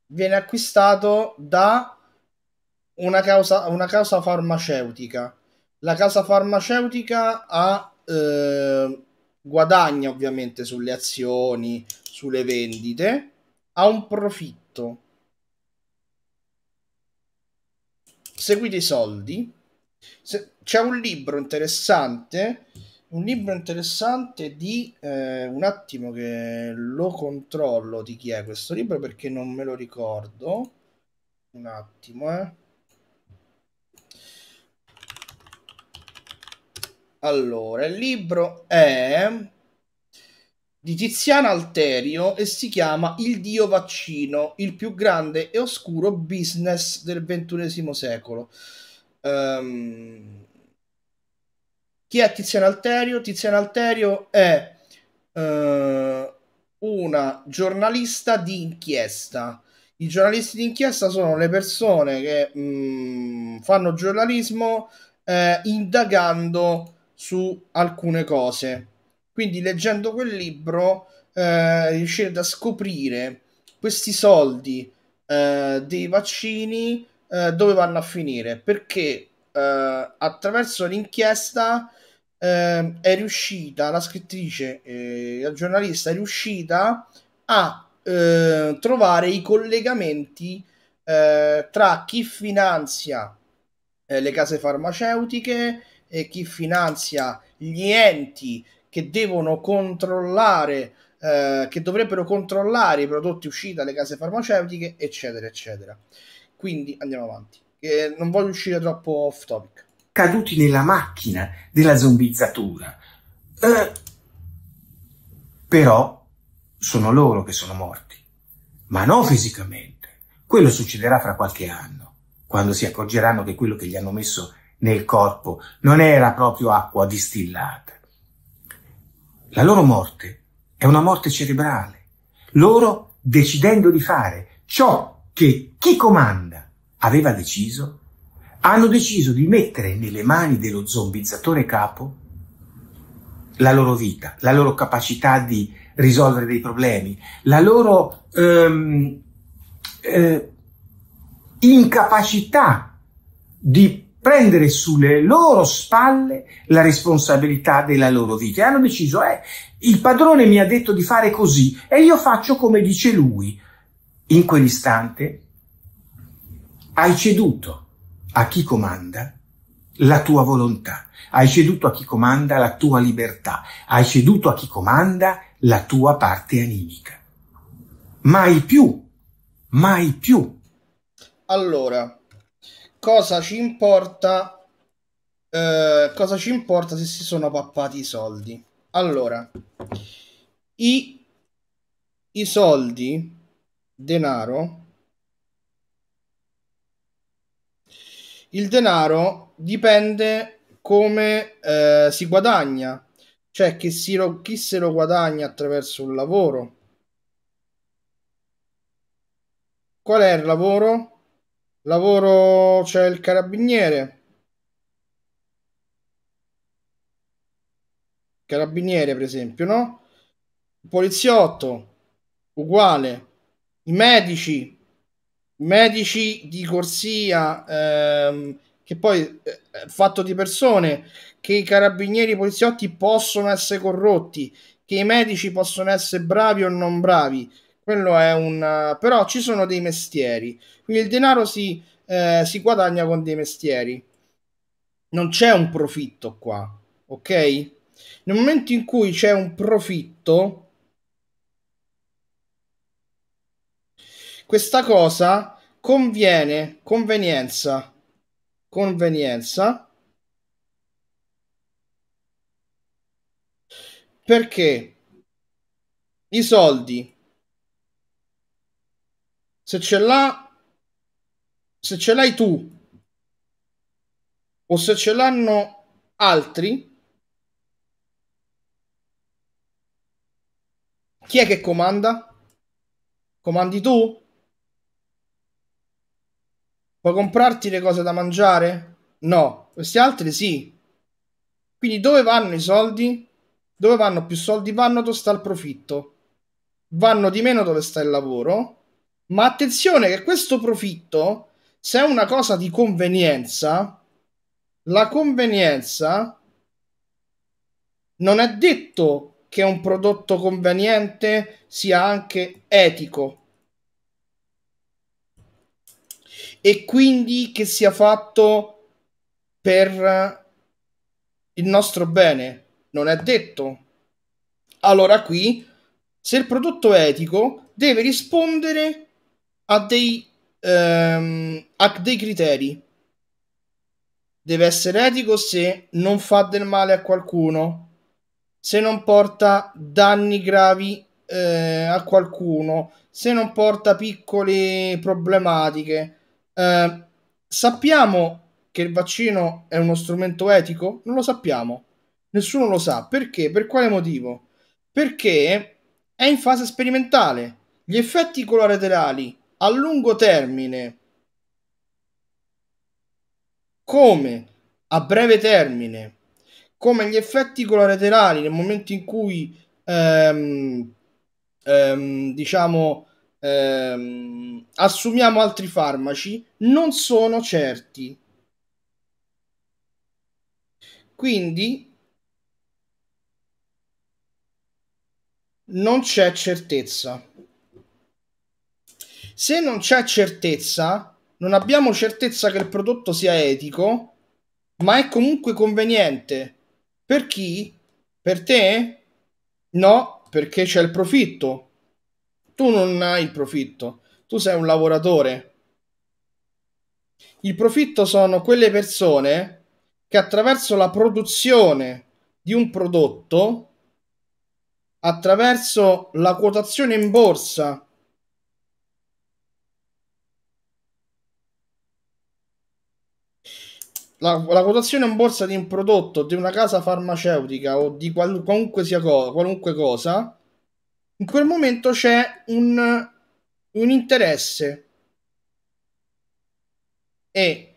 viene acquistato da una causa, una causa farmaceutica. La casa farmaceutica ha, eh, guadagna ovviamente sulle azioni, sulle vendite, ha un profitto. Seguite i soldi. Se, c'è un libro interessante, un libro interessante di... Eh, un attimo che lo controllo di chi è questo libro perché non me lo ricordo. Un attimo, eh. Allora, il libro è di Tiziana Alterio e si chiama Il Dio Vaccino, il più grande e oscuro business del XXI secolo. Um, chi è Tiziana Alterio? Tiziana Alterio è uh, una giornalista di inchiesta. I giornalisti di inchiesta sono le persone che mh, mm, fanno giornalismo eh, indagando su alcune cose. Quindi leggendo quel libro eh, riuscirete a scoprire questi soldi eh, dei vaccini eh, dove vanno a finire, perché eh, attraverso l'inchiesta ehm, è riuscita, la scrittrice, eh, la giornalista è riuscita a eh, trovare i collegamenti eh, tra chi finanzia le case farmaceutiche, eh, chi finanzia gli enti che devono controllare, eh, che dovrebbero controllare i prodotti usciti dalle case farmaceutiche, eccetera, eccetera. Quindi andiamo avanti. Eh, non voglio uscire troppo off topic. Caduti nella macchina della zombizzatura. Eh, però sono loro che sono morti, ma non fisicamente. Quello succederà fra qualche anno, quando si accorgeranno che quello che gli hanno messo nel corpo, non era proprio acqua distillata. La loro morte è una morte cerebrale, loro decidendo di fare ciò che chi comanda aveva deciso, hanno deciso di mettere nelle mani dello zombizzatore capo la loro vita, la loro capacità di risolvere dei problemi, la loro ehm, eh, incapacità di prendere sulle loro spalle la responsabilità della loro vita. E hanno deciso, eh, il padrone mi ha detto di fare così e io faccio come dice lui. In quell'istante hai ceduto a chi comanda la tua volontà, hai ceduto a chi comanda la tua libertà, hai ceduto a chi comanda la tua parte animica. Mai più, mai più. Allora, cosa ci importa eh, cosa ci importa se si sono pappati i soldi allora i, i soldi denaro il denaro dipende come eh, si guadagna cioè che si chi se lo guadagna attraverso un lavoro qual è il lavoro Lavoro c'è il carabiniere. Carabiniere, per esempio, no? poliziotto, uguale. I medici, medici di corsia, ehm, che poi eh, eh fatto di persone, che i carabinieri e i poliziotti possono essere corrotti, che i medici possono essere bravi o non bravi, quello è un... però ci sono dei mestieri, quindi il denaro si, eh, si guadagna con dei mestieri. Non c'è un profitto qua, ok? Nel momento in cui c'è un profitto, questa cosa conviene, convenienza, convenienza, perché i soldi se ce l'ha se ce l'hai tu o se ce l'hanno altri chi è che comanda? comandi tu? puoi comprarti le cose da mangiare? no, questi altri sì quindi dove vanno i soldi? dove vanno più soldi? vanno dove sta il profitto vanno di meno dove sta il lavoro ma attenzione che questo profitto, se è una cosa di convenienza, la convenienza non è detto che un prodotto conveniente sia anche etico e quindi che sia fatto per il nostro bene. Non è detto. Allora qui, se il prodotto è etico, deve rispondere ha dei, ehm, ha dei criteri. Deve essere etico se non fa del male a qualcuno, se non porta danni gravi eh, a qualcuno, se non porta piccole problematiche. Eh, sappiamo che il vaccino è uno strumento etico? Non lo sappiamo. Nessuno lo sa. Perché? Per quale motivo? Perché è in fase sperimentale. Gli effetti collaterali a lungo termine come a breve termine, come gli effetti collaterali nel momento in cui ehm, ehm, diciamo ehm, assumiamo altri farmaci, non sono certi. Quindi non c'è certezza se non c'è certezza, non abbiamo certezza che il prodotto sia etico, ma è comunque conveniente. Per chi? Per te? No, perché c'è il profitto. Tu non hai il profitto, tu sei un lavoratore. Il profitto sono quelle persone che attraverso la produzione di un prodotto, attraverso la quotazione in borsa, la, la, quotazione in borsa di un prodotto, di una casa farmaceutica o di qual, qualunque, sia co, qualunque cosa, in quel momento c'è un, un interesse e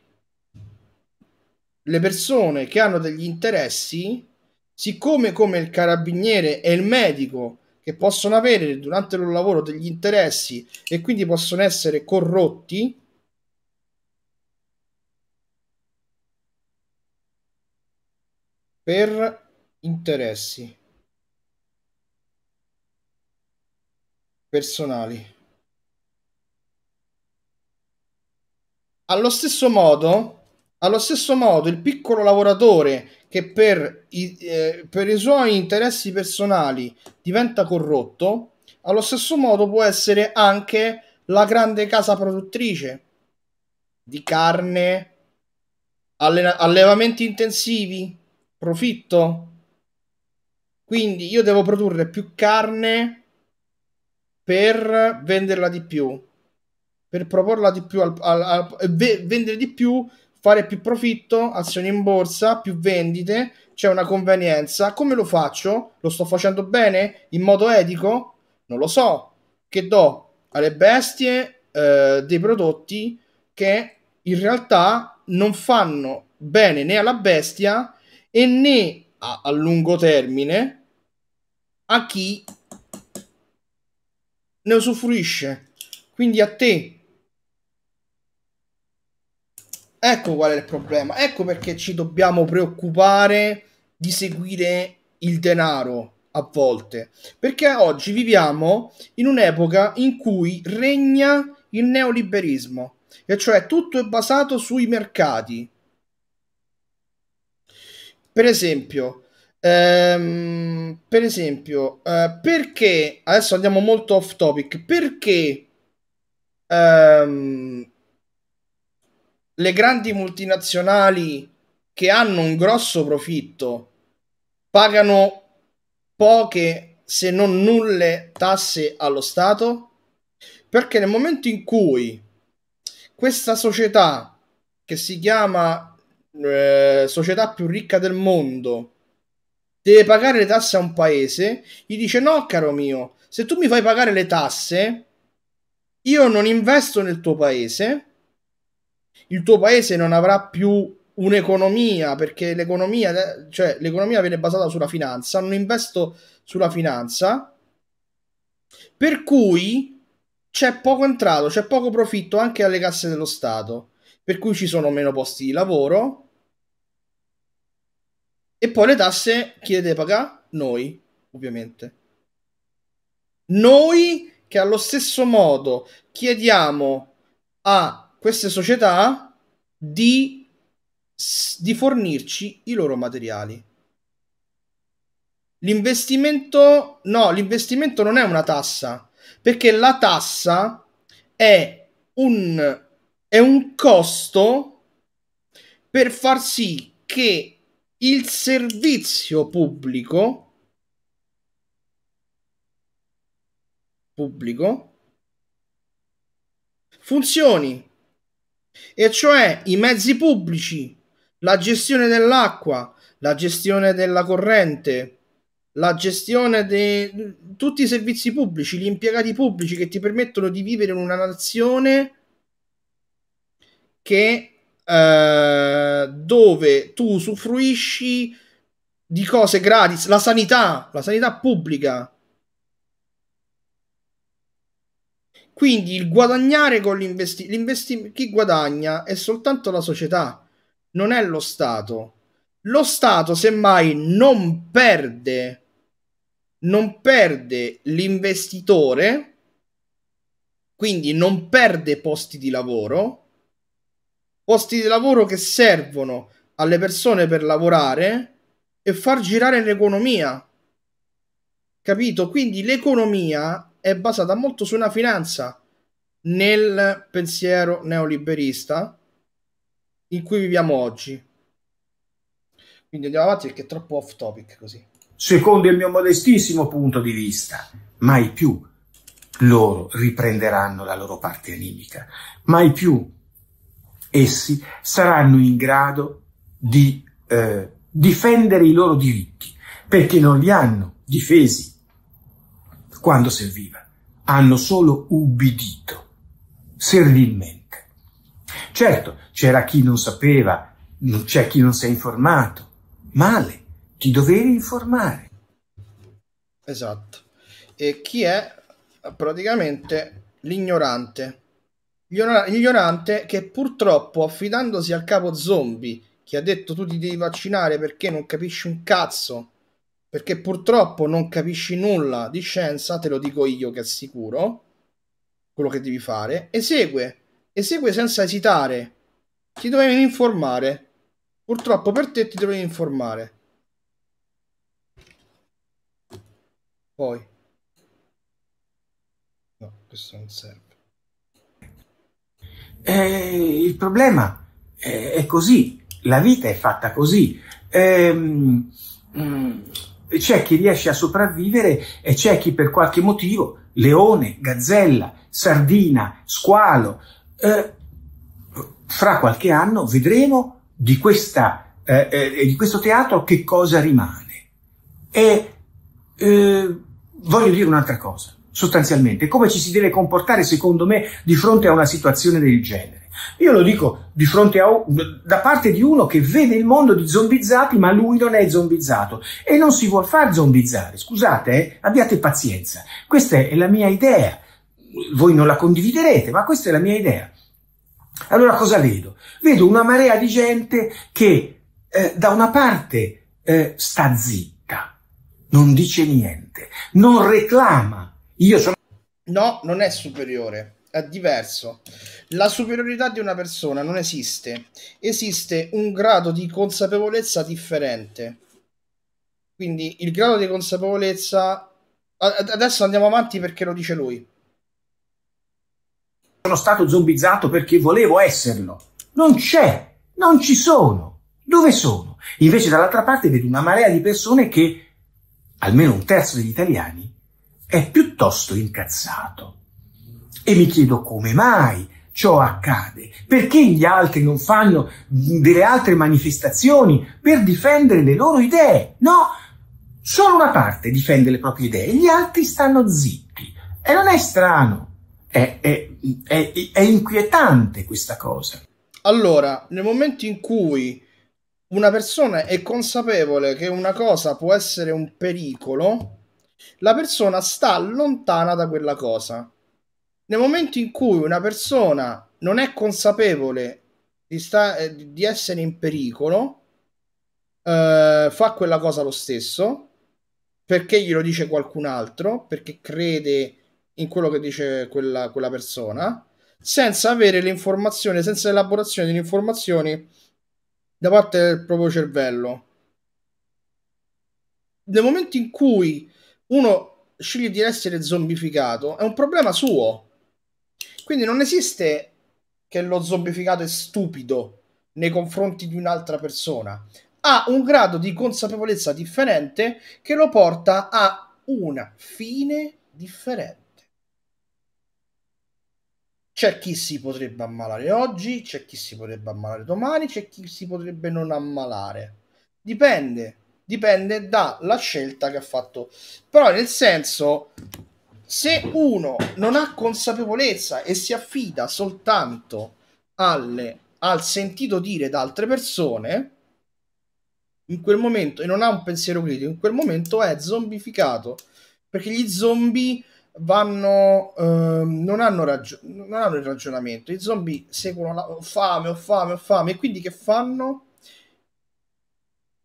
le persone che hanno degli interessi, siccome come il carabiniere e il medico che possono avere durante il loro lavoro degli interessi e quindi possono essere corrotti, per interessi personali. Allo stesso modo, allo stesso modo il piccolo lavoratore che per i, eh, per i suoi interessi personali diventa corrotto, allo stesso modo può essere anche la grande casa produttrice di carne, alle allevamenti intensivi, profitto. Quindi io devo produrre più carne per venderla di più, per proporla di più, al, al, al, eh, vendere di più, fare più profitto, azioni in borsa, più vendite, c'è una convenienza. Come lo faccio? Lo sto facendo bene? In modo etico? Non lo so. Che do alle bestie eh, dei prodotti che in realtà non fanno bene né alla bestia e né a, a lungo termine a chi ne usufruisce. Quindi a te. Ecco qual è il problema. Ecco perché ci dobbiamo preoccupare di seguire il denaro a volte. Perché oggi viviamo in un'epoca in cui regna il neoliberismo. E cioè tutto è basato sui mercati. Per esempio, ehm, per esempio eh, perché, adesso andiamo molto off topic, perché ehm, le grandi multinazionali che hanno un grosso profitto pagano poche se non nulle tasse allo Stato? Perché nel momento in cui questa società che si chiama eh, società più ricca del mondo deve pagare le tasse a un paese, gli dice no, caro mio, se tu mi fai pagare le tasse, io non investo nel tuo paese, il tuo paese non avrà più un'economia, perché l'economia, cioè, l'economia viene basata sulla finanza, non investo sulla finanza, per cui c'è poco entrato, c'è poco profitto anche alle casse dello Stato, per cui ci sono meno posti di lavoro, e poi le tasse chi le deve pagare? Noi, ovviamente. Noi che allo stesso modo chiediamo a queste società di, di fornirci i loro materiali. L'investimento, no, l'investimento non è una tassa, perché la tassa è un, è un costo per far sì che il servizio pubblico pubblico funzioni e cioè i mezzi pubblici la gestione dell'acqua la gestione della corrente la gestione di tutti i servizi pubblici gli impiegati pubblici che ti permettono di vivere in una nazione che eh, dove tu usufruisci di cose gratis, la sanità, la sanità pubblica. Quindi il guadagnare con l'investimento, l'investi- chi guadagna è soltanto la società, non è lo Stato. Lo Stato semmai non perde, non perde l'investitore, quindi non perde posti di lavoro, posti di lavoro che servono alle persone per lavorare e far girare l'economia. Capito? Quindi l'economia è basata molto su una finanza nel pensiero neoliberista in cui viviamo oggi. Quindi andiamo avanti perché è troppo off topic così. Secondo il mio modestissimo punto di vista, mai più loro riprenderanno la loro parte animica, mai più essi saranno in grado di eh, difendere i loro diritti, perché non li hanno difesi quando serviva, hanno solo ubbidito servilmente. Certo, c'era chi non sapeva, c'è chi non si è informato, male, ti dovevi informare. Esatto. E chi è praticamente l'ignorante? ignorante che purtroppo affidandosi al capo zombie che ha detto tu ti devi vaccinare perché non capisci un cazzo perché purtroppo non capisci nulla di scienza te lo dico io che è sicuro quello che devi fare esegue esegue senza esitare ti dovevi informare purtroppo per te ti dovevi informare poi no questo non serve eh, il problema è, è, così, la vita è fatta così. Ehm, mm, c'è chi riesce a sopravvivere e c'è chi per qualche motivo, leone, gazzella, sardina, squalo, eh, fra qualche anno vedremo di, questa, eh, eh, di, questo teatro che cosa rimane. E eh, voglio dire un'altra cosa sostanzialmente, come ci si deve comportare secondo me di fronte a una situazione del genere. Io lo dico di fronte a, da parte di uno che vede il mondo di zombizzati, ma lui non è zombizzato e non si vuol far zombizzare. Scusate, eh, abbiate pazienza. Questa è la mia idea. Voi non la condividerete, ma questa è la mia idea. Allora cosa vedo? Vedo una marea di gente che eh, da una parte eh, sta zitta, non dice niente, non reclama io sono... No, non è superiore, è diverso. La superiorità di una persona non esiste, esiste un grado di consapevolezza differente. Quindi il grado di consapevolezza... Adesso andiamo avanti perché lo dice lui. Sono stato zombizzato perché volevo esserlo. Non c'è, non ci sono. Dove sono? Invece dall'altra parte vedo una marea di persone che, almeno un terzo degli italiani, è piuttosto incazzato. E mi chiedo come mai ciò accade, perché gli altri non fanno delle altre manifestazioni per difendere le loro idee. No, solo una parte difende le proprie idee, gli altri stanno zitti. E non è strano, è, è, è, è inquietante questa cosa. Allora, nel momento in cui una persona è consapevole che una cosa può essere un pericolo, la persona sta lontana da quella cosa. Nel momento in cui una persona non è consapevole di, sta- eh, di essere in pericolo, eh, fa quella cosa lo stesso perché glielo dice qualcun altro, perché crede in quello che dice quella, quella persona, senza avere l'informazione, senza l'elaborazione delle informazioni da parte del proprio cervello. Nel momento in cui uno sceglie di essere zombificato, è un problema suo. Quindi non esiste che lo zombificato è stupido nei confronti di un'altra persona. Ha un grado di consapevolezza differente che lo porta a una fine differente. C'è chi si potrebbe ammalare oggi, c'è chi si potrebbe ammalare domani, c'è chi si potrebbe non ammalare. Dipende dipende dalla scelta che ha fatto. Però nel senso, se uno non ha consapevolezza e si affida soltanto alle, al sentito dire da altre persone, in quel momento, e non ha un pensiero critico, in quel momento è zombificato. Perché gli zombie vanno ehm, non, hanno ragio- non hanno il ragionamento i zombie seguono la- ho fame ho fame ho fame e quindi che fanno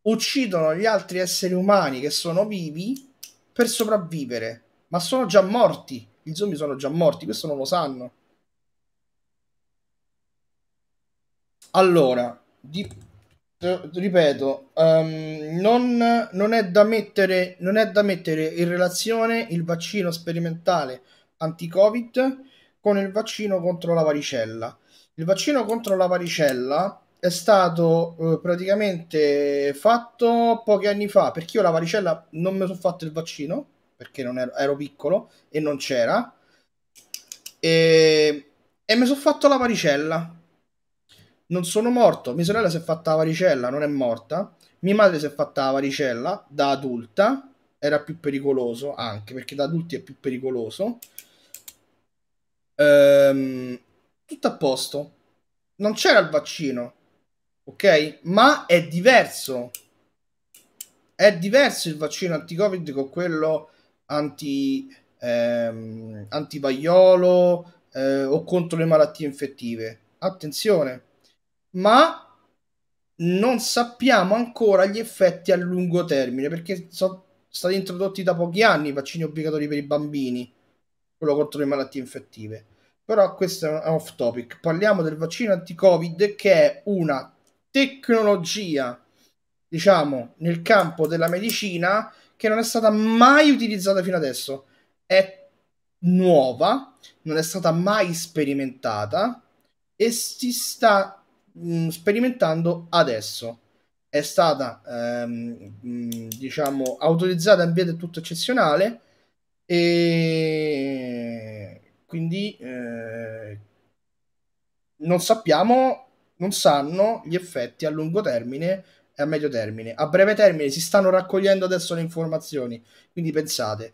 uccidono gli altri esseri umani che sono vivi per sopravvivere, ma sono già morti. I zombie sono già morti, questo non lo sanno. Allora, di, ripeto, um, non, non, è da mettere, non è da mettere in relazione il vaccino sperimentale anti-Covid con il vaccino contro la varicella. Il vaccino contro la varicella è stato eh, praticamente fatto pochi anni fa, perché io la varicella non mi sono fatto il vaccino, perché non ero, ero piccolo e non c'era, e, e mi sono fatto la varicella. Non sono morto, mia sorella si è fatta la varicella, non è morta, mia madre si è fatta la varicella da adulta, era più pericoloso anche perché da adulti è più pericoloso ehm, tutto a posto non c'era il vaccino ok? Ma è diverso. È diverso il vaccino anti-Covid con quello anti, ehm, antivaiolo eh, o contro le malattie infettive. Attenzione, ma non sappiamo ancora gli effetti a lungo termine perché sono stati introdotti da pochi anni i vaccini obbligatori per i bambini, quello contro le malattie infettive. Però questo è un off topic. Parliamo del vaccino anti-Covid che è una tecnologia, diciamo, nel campo della medicina che non è stata mai utilizzata fino adesso. È nuova, non è stata mai sperimentata e si sta mh, mm, sperimentando adesso. È stata, ehm, mh, mm, diciamo, autorizzata in via del tutto eccezionale e quindi eh, non sappiamo non sanno gli effetti a lungo termine e a medio termine. A breve termine si stanno raccogliendo adesso le informazioni, quindi pensate,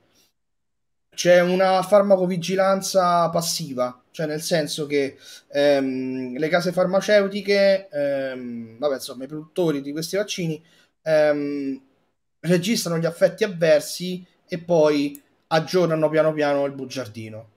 c'è una farmacovigilanza passiva, cioè nel senso che ehm, le case farmaceutiche, ehm, vabbè, insomma, i produttori di questi vaccini ehm, registrano gli effetti avversi e poi aggiornano piano piano il bugiardino.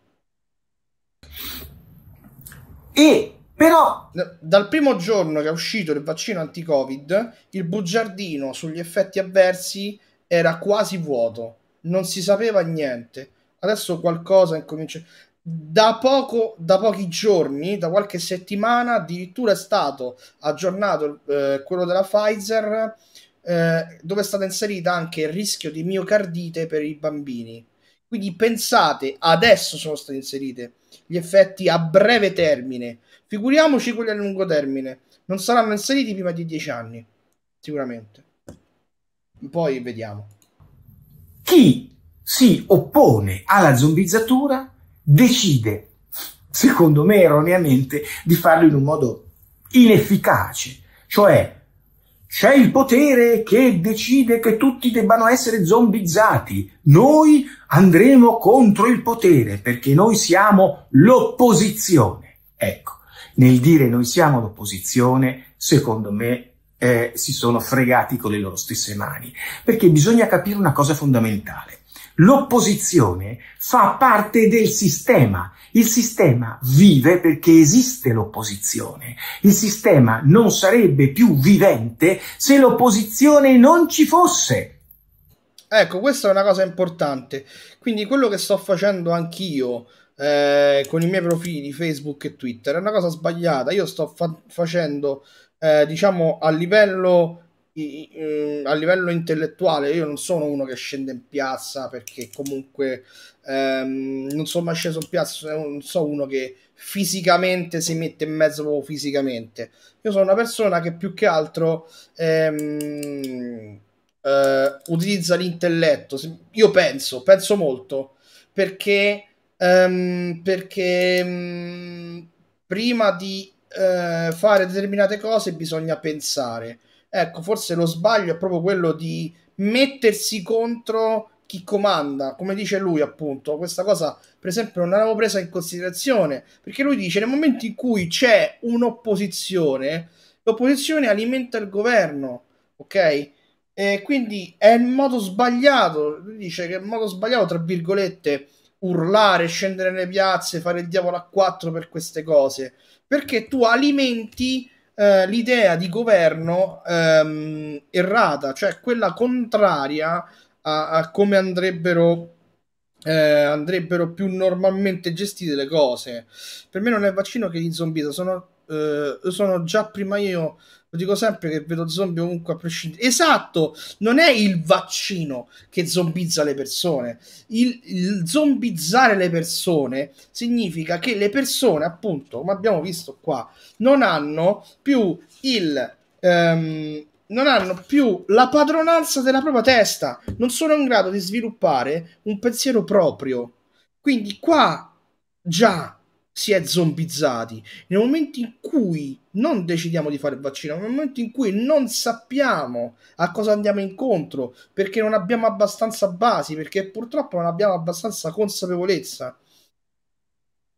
E però dal primo giorno che è uscito il vaccino anti-Covid, il bugiardino sugli effetti avversi era quasi vuoto, non si sapeva niente. Adesso qualcosa incomincia. Da, poco, da pochi giorni, da qualche settimana, addirittura è stato aggiornato eh, quello della Pfizer, eh, dove è stata inserita anche il rischio di miocardite per i bambini. Quindi pensate, adesso sono state inserite gli effetti a breve termine, figuriamoci quelli a lungo termine, non saranno inseriti prima di dieci anni, sicuramente. Poi vediamo. Chi si oppone alla zombizzatura decide, secondo me erroneamente, di farlo in un modo inefficace, cioè c'è il potere che decide che tutti debbano essere zombizzati. Noi andremo contro il potere perché noi siamo l'opposizione. Ecco, nel dire noi siamo l'opposizione, secondo me eh, si sono fregati con le loro stesse mani, perché bisogna capire una cosa fondamentale. L'opposizione fa parte del sistema. Il sistema vive perché esiste l'opposizione. Il sistema non sarebbe più vivente se l'opposizione non ci fosse. Ecco, questa è una cosa importante. Quindi quello che sto facendo anch'io eh, con i miei profili Facebook e Twitter è una cosa sbagliata. Io sto fa- facendo, eh, diciamo, a livello Mm, a livello intellettuale io non sono uno che scende in piazza perché comunque ehm, non sono mai sceso in piazza, non sono uno che fisicamente si mette in mezzo proprio fisicamente. Io sono una persona che più che altro ehm, eh, utilizza l'intelletto. Io penso, penso molto perché, ehm, perché mm, prima di eh, fare determinate cose bisogna pensare Ecco, forse lo sbaglio è proprio quello di mettersi contro chi comanda, come dice lui appunto, questa cosa per esempio non l'avevo presa in considerazione, perché lui dice nel momento in cui c'è un'opposizione, l'opposizione alimenta il governo, ok? E quindi è in modo sbagliato, lui dice che è in modo sbagliato, tra virgolette, urlare, scendere nelle piazze, fare il diavolo a quattro per queste cose, perché tu alimenti eh, l'idea di governo ehm, errata, cioè quella contraria a, a come andrebbero eh, andrebbero più normalmente gestite le cose. Per me non è il vaccino che gli zombie sono, eh, sono già prima io lo dico sempre che vedo zombie ovunque a prescindere. Esatto, non è il vaccino che zombizza le persone. Il, il zombizzare le persone significa che le persone, appunto, come abbiamo visto qua, non hanno più il... Um, non hanno più la padronanza della propria testa, non sono in grado di sviluppare un pensiero proprio. Quindi qua già si è zombizzati. Nel momento in cui non decidiamo di fare il vaccino, nel momento in cui non sappiamo a cosa andiamo incontro, perché non abbiamo abbastanza basi, perché purtroppo non abbiamo abbastanza consapevolezza.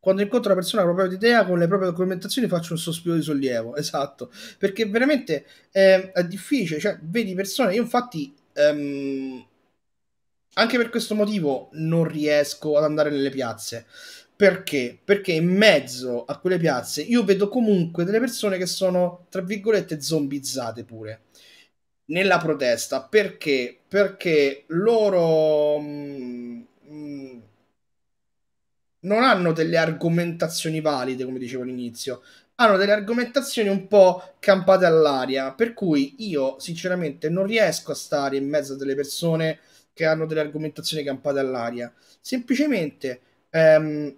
Quando incontro una persona con la propria idea, con le proprie documentazioni, faccio un sospiro di sollievo. Esatto, perché veramente è, ehm, è difficile. Cioè, vedi persone, io infatti. Um, anche per questo motivo non riesco ad andare nelle piazze perché? Perché in mezzo a quelle piazze io vedo comunque delle persone che sono, tra virgolette, zombizzate pure nella protesta. Perché? Perché loro mh, mm, mh, mm, non hanno delle argomentazioni valide, come dicevo all'inizio. Hanno delle argomentazioni un po' campate all'aria, per cui io sinceramente non riesco a stare in mezzo a delle persone che hanno delle argomentazioni campate all'aria. Semplicemente ehm,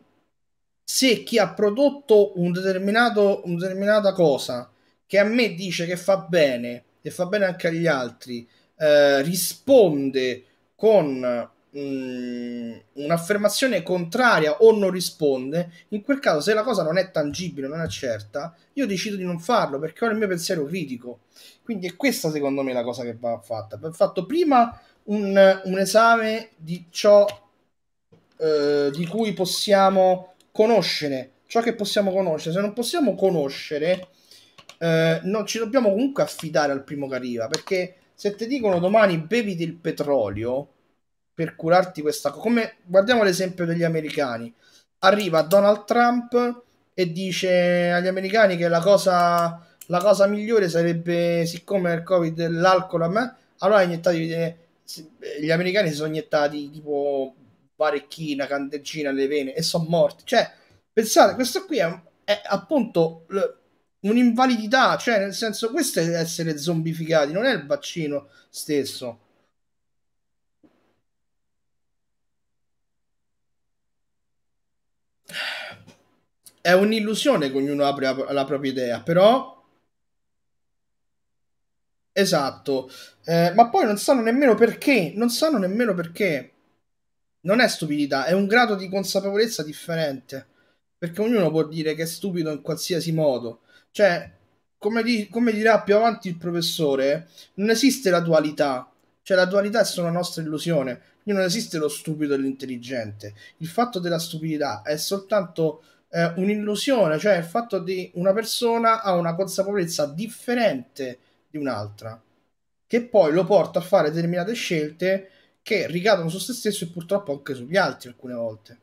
se chi ha prodotto un una determinata cosa che a me dice che fa bene e fa bene anche agli altri, eh, risponde con mh, mm, un'affermazione contraria o non risponde, in quel caso se la cosa non è tangibile, non è certa, io decido di non farlo perché ho il mio pensiero critico. Quindi è questa secondo me la cosa che va fatta. Va fatto prima un, un esame di ciò eh, di cui possiamo conoscere ciò che possiamo conoscere. Se non possiamo conoscere, eh, non ci dobbiamo comunque affidare al primo che arriva, perché se ti dicono domani bevi del petrolio per curarti questa cosa, come guardiamo l'esempio degli americani, arriva Donald Trump e dice agli americani che la cosa, la cosa migliore sarebbe, siccome il Covid l'alcol a me, allora iniettatevi gli americani si sono iniettati tipo parecchina, candeggina alle vene e sono morti. Cioè, pensate, questo qui è, è appunto l- un'invalidità, cioè nel senso questo è essere zombificati, non è il vaccino stesso. È un'illusione che ognuno apre la, la propria idea, però Esatto, eh, ma poi non sanno nemmeno perché, non sanno nemmeno perché non è stupidità, è un grado di consapevolezza differente. Perché ognuno può dire che è stupido in qualsiasi modo. Cioè, come, di, come dirà più avanti il professore, non esiste la dualità. Cioè, la dualità è solo una nostra illusione. Quindi non esiste lo stupido e l'intelligente. Il fatto della stupidità è soltanto eh, un'illusione, cioè il fatto di una persona ha una consapevolezza differente di un'altra, che poi lo porta a fare determinate scelte che ricadono su se stesso e purtroppo anche sugli altri alcune volte.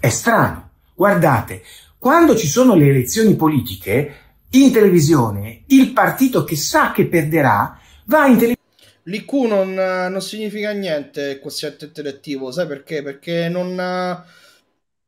È strano. Guardate, quando ci sono le elezioni politiche, in televisione il partito che sa che perderà va in televisione. L'IQ non, eh, non, significa niente il quoziente intellettivo, sai perché? Perché non, eh,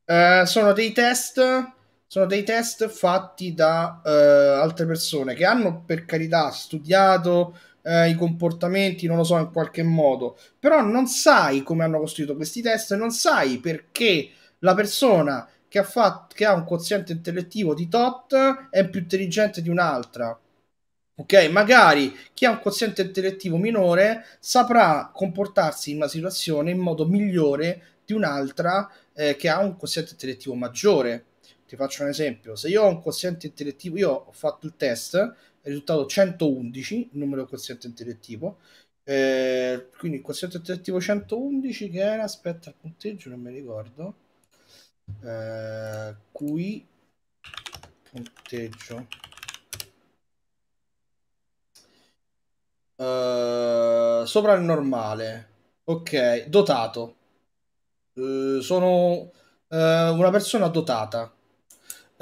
eh, sono dei test sono dei test fatti da eh, altre persone che hanno per carità studiato eh, i comportamenti, non lo so, in qualche modo, però non sai come hanno costruito questi test, non sai perché la persona che ha, fatto, che ha un quoziente intellettivo di tot è più intelligente di un'altra. Ok, magari chi ha un quoziente intellettivo minore saprà comportarsi in una situazione in modo migliore di un'altra eh, che ha un quoziente intellettivo maggiore. Ti faccio un esempio: se io ho un quoziente intellettivo, io ho fatto il test risultato 111, numero del quoziente intellettivo. Eh, quindi il quoziente intellettivo 111 che era, aspetta il punteggio, non mi ricordo. Eh, qui punteggio. Eh, sopra il normale. Ok, dotato. Eh, sono eh, una persona dotata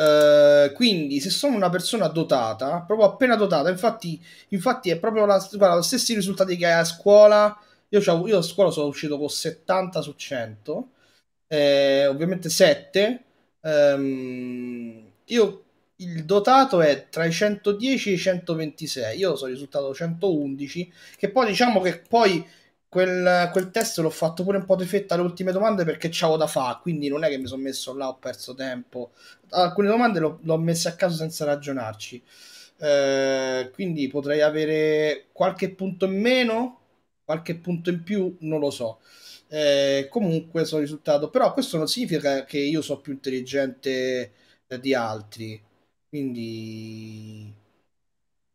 eh, quindi, se sono una persona dotata, proprio appena dotata, infatti, infatti è proprio la, guarda, lo stessi risultati che hai a scuola. Io, cioè, io a scuola sono uscito con 70 su 100, eh, ovviamente 7. Um, ehm, io il dotato è tra i 110 e i 126. Io sono risultato 111, che poi diciamo che poi Quel, quel, test l'ho fatto pure un po' di fetta alle ultime domande perché c'avevo da fare, quindi non è che mi sono messo là, ho perso tempo. Alcune domande l'ho, l'ho messa a caso senza ragionarci. Eh, quindi potrei avere qualche punto in meno, qualche punto in più, non lo so. Eh, comunque sono risultato, però questo non significa che io sono più intelligente di altri. Quindi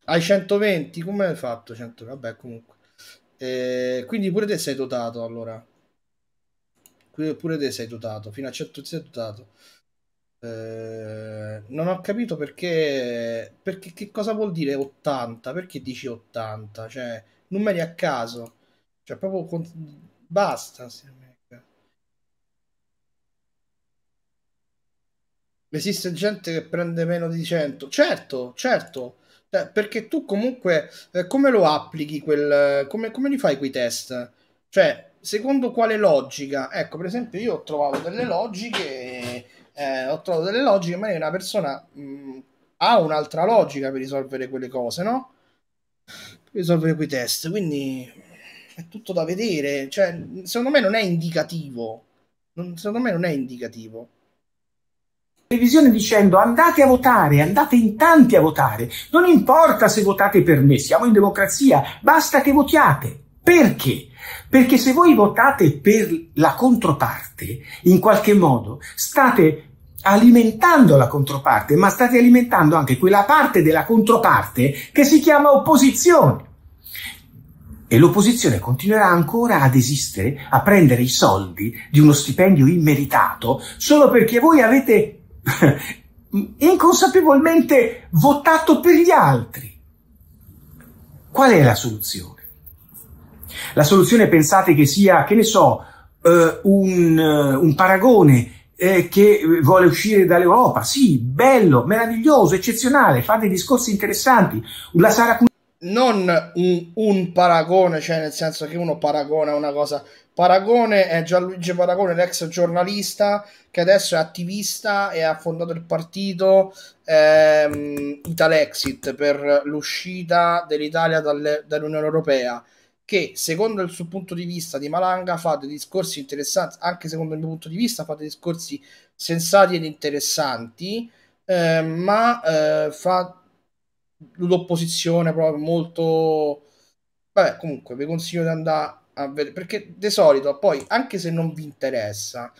hai 120, come hai fatto? 100... Vabbè, comunque. E eh, quindi pure te sei dotato allora. Pure te sei dotato, fino a 100 certo, sei dotato. Eh, non ho capito perché, perché che cosa vuol dire 80, perché dici 80, cioè numeri a caso, cioè proprio con... basta. Esiste gente che prende meno di 100, certo, certo, cioè, perché tu comunque eh, come lo applichi quel, come, come li fai quei test? Cioè, secondo quale logica? Ecco, per esempio, io ho trovato delle logiche, eh, ho trovato delle logiche, ma una persona mh, mm, ha un'altra logica per risolvere quelle cose, no? Per risolvere quei test, quindi è tutto da vedere, cioè, secondo me non è indicativo, non, secondo me non è indicativo televisione dicendo andate a votare, andate in tanti a votare, non importa se votate per me, siamo in democrazia, basta che votiate. Perché? Perché se voi votate per la controparte, in qualche modo state alimentando la controparte, ma state alimentando anche quella parte della controparte che si chiama opposizione. E l'opposizione continuerà ancora ad esistere, a prendere i soldi di uno stipendio immeritato, solo perché voi avete inconsapevolmente votato per gli altri. Qual è la soluzione? La soluzione pensate che sia, che ne so, eh, un, eh, un, paragone eh, che eh, vuole uscire dall'Europa. Sì, bello, meraviglioso, eccezionale, fa dei discorsi interessanti. La Sara non un, un, paragone, cioè nel senso che uno paragona una cosa. Paragone è Gianluigi Paragone, l'ex giornalista che adesso è attivista e ha fondato il partito ehm, Italexit per l'uscita dell'Italia dalle, dall'Unione Europea che secondo il suo punto di vista di Malanga fa dei discorsi interessanti, anche secondo il mio punto di vista fa dei discorsi sensati ed interessanti, eh, ma eh, fa l'opposizione proprio molto... Vabbè, comunque vi consiglio di andare a vedere, perché di solito poi, anche se non vi interessa,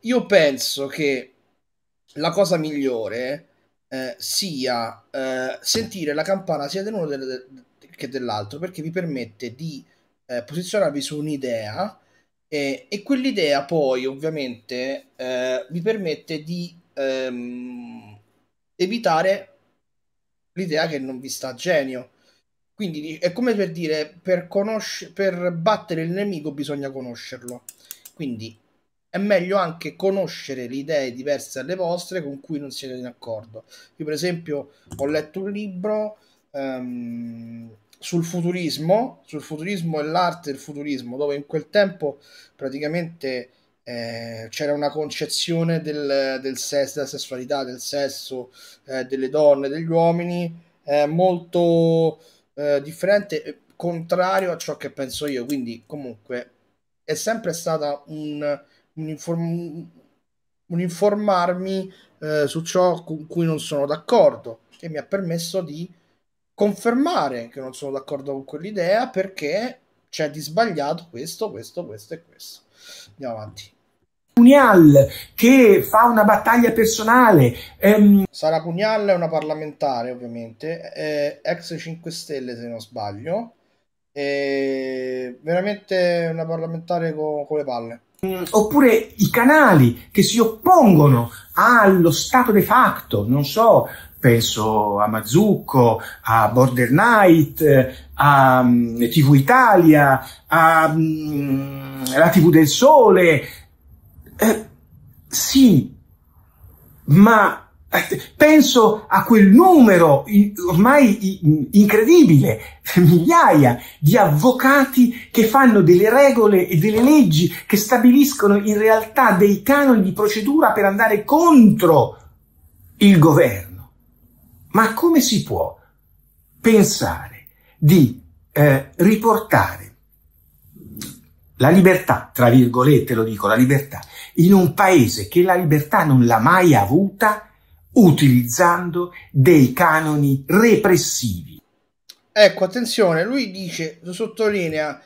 io penso che la cosa migliore eh, sia eh, sentire la campana sia dell'uno del, che dell'altro, perché vi permette di eh, posizionarvi su un'idea e, e quell'idea poi ovviamente eh, vi permette di ehm, evitare l'idea che non vi sta genio. Quindi è come per dire, per, conosce, per battere il nemico bisogna conoscerlo. Quindi è meglio anche conoscere le idee diverse alle vostre con cui non siete d'accordo. Io per esempio ho letto un libro um, sul futurismo, sul futurismo e l'arte del futurismo, dove in quel tempo praticamente eh, c'era una concezione del, del sesso, della sessualità, del sesso, eh, delle donne, degli uomini eh, molto eh, differente, eh, contrario a ciò che penso io. Quindi, comunque, è sempre stata un, un, inform- un informarmi su ciò con cui non sono d'accordo, che mi ha permesso di confermare che non sono d'accordo con quell'idea perché c'è di sbagliato questo, questo, questo e questo. Andiamo avanti. Pugnal che fa una battaglia personale. Ehm... Sara Pugnal è una parlamentare, ovviamente, ex 5 Stelle se non sbaglio, è veramente una parlamentare con, con le palle mm, oppure i canali che si oppongono allo stato de facto, non so, penso a Mazzucco, a Border Night, a mm, TV Italia, a, a mm, la TV del Sole, sì, ma eh, penso a quel numero ormai incredibile, migliaia di avvocati che fanno delle regole e delle leggi che stabiliscono in realtà dei canoni di procedura per andare contro il governo. Ma come si può pensare di eh, riportare la libertà, tra virgolette lo dico, la libertà in un paese che la libertà non l'ha mai avuta utilizzando dei canoni repressivi. Ecco, attenzione, lui dice, lo sottolinea,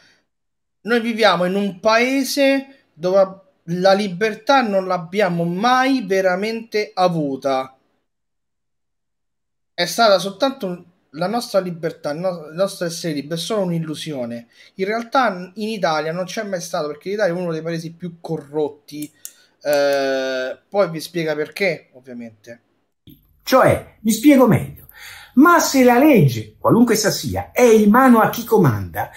noi viviamo in un paese dove la libertà non l'abbiamo mai veramente avuta. È stata soltanto la nostra libertà, il nostro essere liberi, è solo un'illusione. In realtà in Italia non c'è mai stato, perché l'Italia è uno dei paesi più corrotti eh, poi vi spiega perché, ovviamente. Cioè, mi spiego meglio. Ma se la legge, qualunque essa sia, è in mano a chi comanda,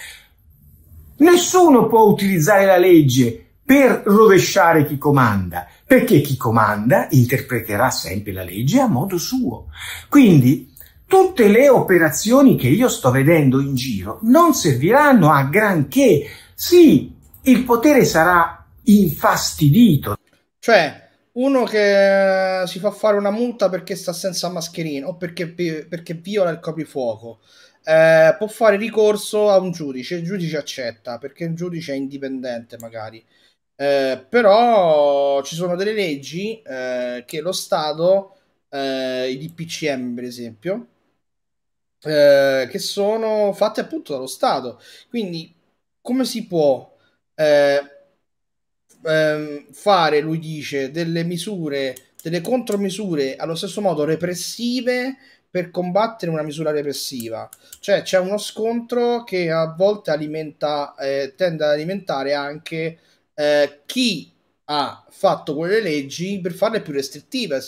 nessuno può utilizzare la legge per rovesciare chi comanda, perché chi comanda interpreterà sempre la legge a modo suo. Quindi tutte le operazioni che io sto vedendo in giro non serviranno a granché. Sì, il potere sarà infastidito cioè, uno che si fa fare una multa perché sta senza mascherina o perché, perché viola il coprifuoco, eh, può fare ricorso a un giudice, il giudice accetta perché il giudice è indipendente magari. Eh, però ci sono delle leggi eh, che lo Stato, eh, i DPCM per esempio, eh, che sono fatte appunto dallo Stato. Quindi come si può eh, ehm, fare, lui dice, delle misure, delle contromisure allo stesso modo repressive per combattere una misura repressiva. Cioè c'è uno scontro che a volte alimenta, eh, tende ad alimentare anche eh, chi ha fatto quelle leggi per farle più restrittive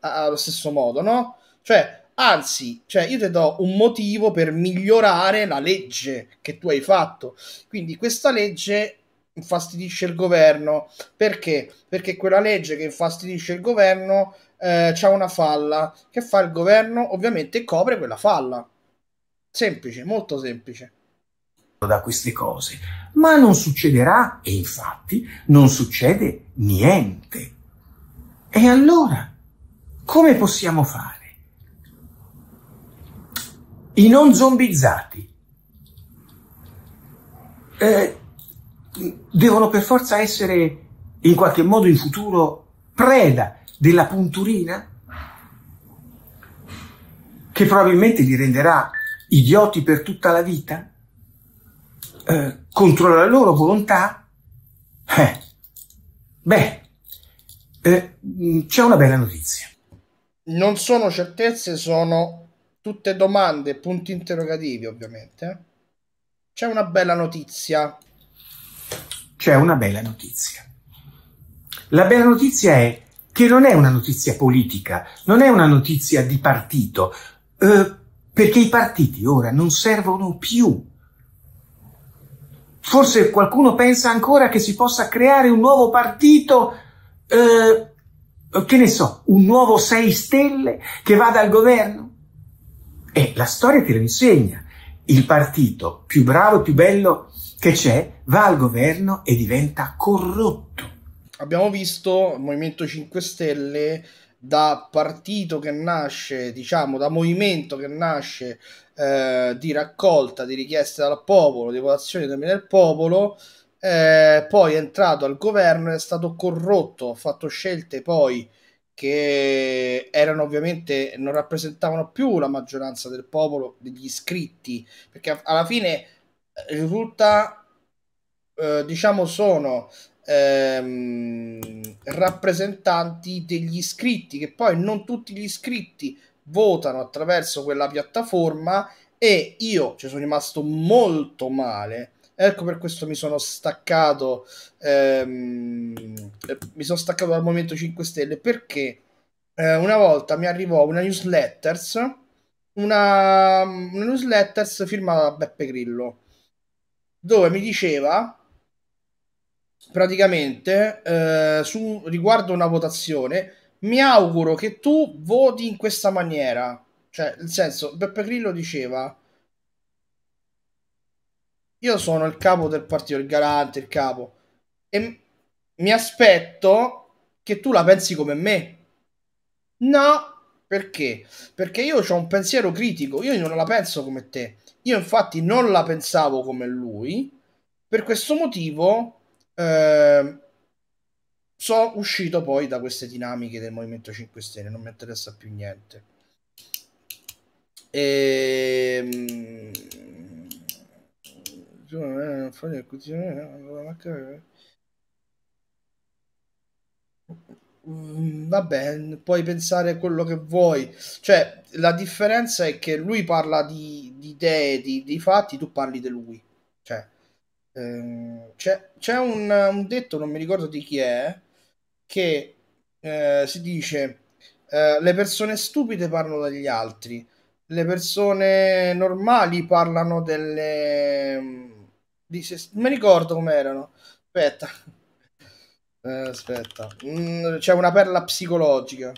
allo stesso modo, no? Cioè, anzi, cioè io ti do un motivo per migliorare la legge che tu hai fatto. Quindi questa legge infastidisce il governo. Perché? Perché quella legge che infastidisce il governo eh, ha una falla. Che fa il governo? Ovviamente copre quella falla. Semplice, molto semplice. Da queste cose, ma non succederà e infatti non succede niente. E allora, come possiamo fare? I non zombizzati eh, devono per forza essere in qualche modo in futuro preda della punturina che probabilmente li renderà idioti per tutta la vita eh, contro la loro volontà? Eh, beh, eh, c'è una bella notizia. Non sono certezze, sono tutte domande, punti interrogativi ovviamente. C'è una bella notizia c'è una bella notizia. La bella notizia è che non è una notizia politica, non è una notizia di partito, eh, perché i partiti ora non servono più. Forse qualcuno pensa ancora che si possa creare un nuovo partito, eh, che ne so, un nuovo 6 Stelle che vada al governo. E eh, la storia te lo insegna. Il partito più bravo e più bello che c'è va al governo e diventa corrotto. Abbiamo visto il Movimento 5 Stelle da partito che nasce, diciamo, da movimento che nasce eh, di raccolta di richieste dal popolo, di votazioni del popolo, eh, poi è entrato al governo e è stato corrotto, ha fatto scelte poi che erano ovviamente non rappresentavano più la maggioranza del popolo, degli iscritti, perché alla fine risulta, eh, diciamo, sono ehm, rappresentanti degli iscritti, che poi non tutti gli iscritti votano attraverso quella piattaforma e io ci cioè, sono rimasto molto male. Ecco per questo mi sono staccato, ehm, eh, mi sono staccato dal Movimento 5 Stelle perché eh, una volta mi arrivò una newsletters, una, una newsletters firmata da Beppe Grillo dove mi diceva praticamente eh, su, riguardo una votazione mi auguro che tu voti in questa maniera cioè nel senso Beppe Grillo diceva io sono il capo del partito il garante il capo e mi aspetto che tu la pensi come me no perché perché io ho un pensiero critico io non la penso come te io infatti non la pensavo come lui, per questo motivo eh, sono uscito poi da queste dinamiche del Movimento 5 Stelle, non mi interessa più niente. E... Ehm, Vabbè, puoi pensare quello che vuoi. Cioè, la differenza è che lui parla di, di idee, di, di fatti, tu parli di lui. Cioè, ehm, c'è, c'è un, un, detto, non mi ricordo di chi è, che eh, si dice eh, le persone stupide parlano degli altri, le persone normali parlano delle... Di se, mi ricordo come erano. Aspetta. Eh, aspetta. Mm, c'è una perla psicologica.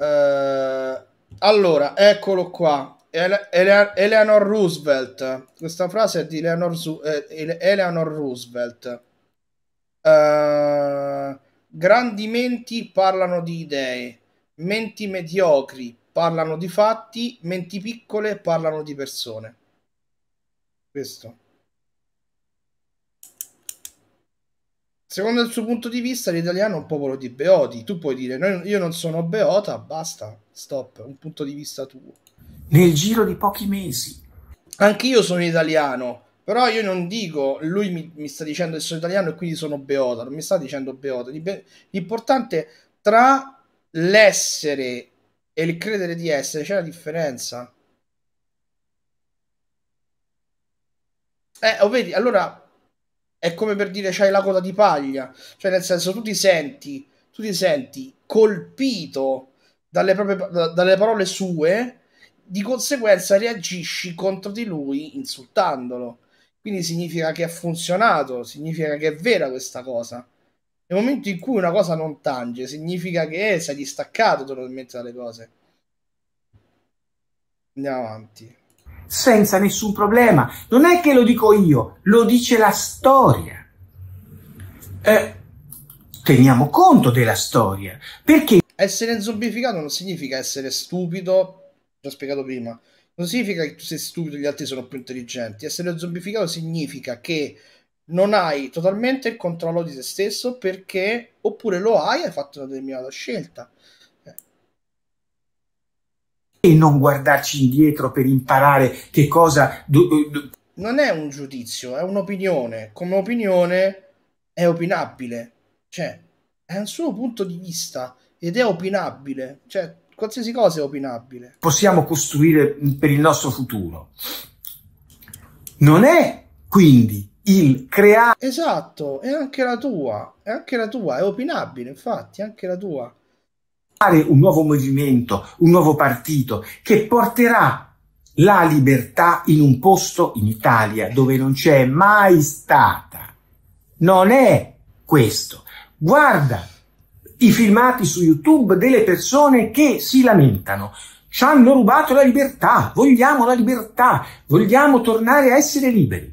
Eh, allora, eccolo qua. Ele- Ele- Eleanor Roosevelt. Questa frase è di Eleanor, Su- eh, Ele- Eleanor Roosevelt. Eh, grandi menti parlano di idee, menti mediocri parlano di fatti, menti piccole parlano di persone. Questo. secondo il suo punto di vista l'italiano è un popolo di beoti. Tu puoi dire no, io non sono beota, basta, stop, un punto di vista tuo. Nel giro di pochi mesi. Anch'io sono italiano, però io non dico lui mi, mi, sta dicendo che sono italiano e quindi sono beota, non mi sta dicendo beota. L'importante tra l'essere e il credere di essere c'è la differenza. Eh, vedi, allora è come per dire c'hai la coda di paglia, cioè nel senso tu ti senti, tu ti senti colpito dalle, proprie, da, dalle parole sue, di conseguenza reagisci contro di lui insultandolo. Quindi significa che ha funzionato, significa che è vera questa cosa. Nel momento in cui una cosa non tange, significa che sei distaccato totalmente dalle cose. Andiamo avanti senza nessun problema. Non è che lo dico io, lo dice la storia. Eh, teniamo conto della storia, perché... Essere zombificato non significa essere stupido, l'ho spiegato prima, non significa che tu sei stupido e gli altri sono più intelligenti. Essere zombificato significa che non hai totalmente il controllo di te stesso perché oppure lo hai e hai fatto una determinata scelta e non guardarci indietro per imparare che cosa... Do, do... Non è un giudizio, è un'opinione. Come opinione è opinabile. Cioè, è un suo punto di vista ed è opinabile. Cioè, qualsiasi cosa è opinabile. Possiamo costruire per il nostro futuro. Non è quindi il creare. Esatto, è anche la tua, è anche la tua, è opinabile, infatti, anche la tua un nuovo movimento, un nuovo partito che porterà la libertà in un posto in Italia dove non c'è mai stata. Non è questo. Guarda i filmati su YouTube delle persone che si lamentano. Ci hanno rubato la libertà, vogliamo la libertà, vogliamo tornare a essere liberi.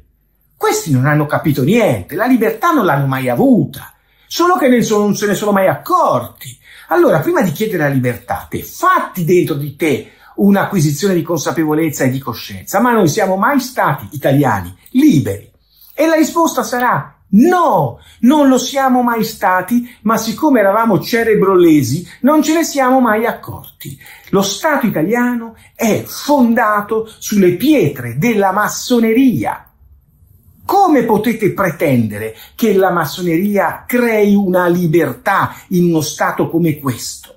Questi non hanno capito niente, la libertà non l'hanno mai avuta, solo che non se ne sono mai accorti allora, prima di chiedere la libertà, te fatti dentro di te un'acquisizione di consapevolezza e di coscienza, ma noi siamo mai stati italiani liberi. E la risposta sarà no, non lo siamo mai stati, ma siccome eravamo cerebrolesi non ce ne siamo mai accorti. Lo Stato italiano è fondato sulle pietre della massoneria come potete pretendere che la massoneria crei una libertà in uno Stato come questo?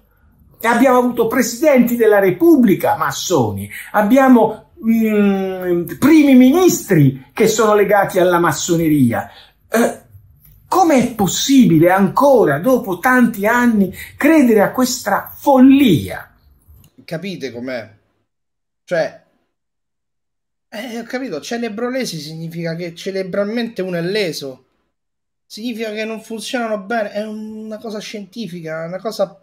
Abbiamo avuto presidenti della Repubblica massoni, abbiamo mm, primi ministri che sono legati alla massoneria. Eh, come è possibile ancora, dopo tanti anni, credere a questa follia? Capite com'è? Cioè, eh, ho capito, celebro lesi significa che celebralmente uno è leso. Significa che non funzionano bene, è una cosa scientifica, una cosa,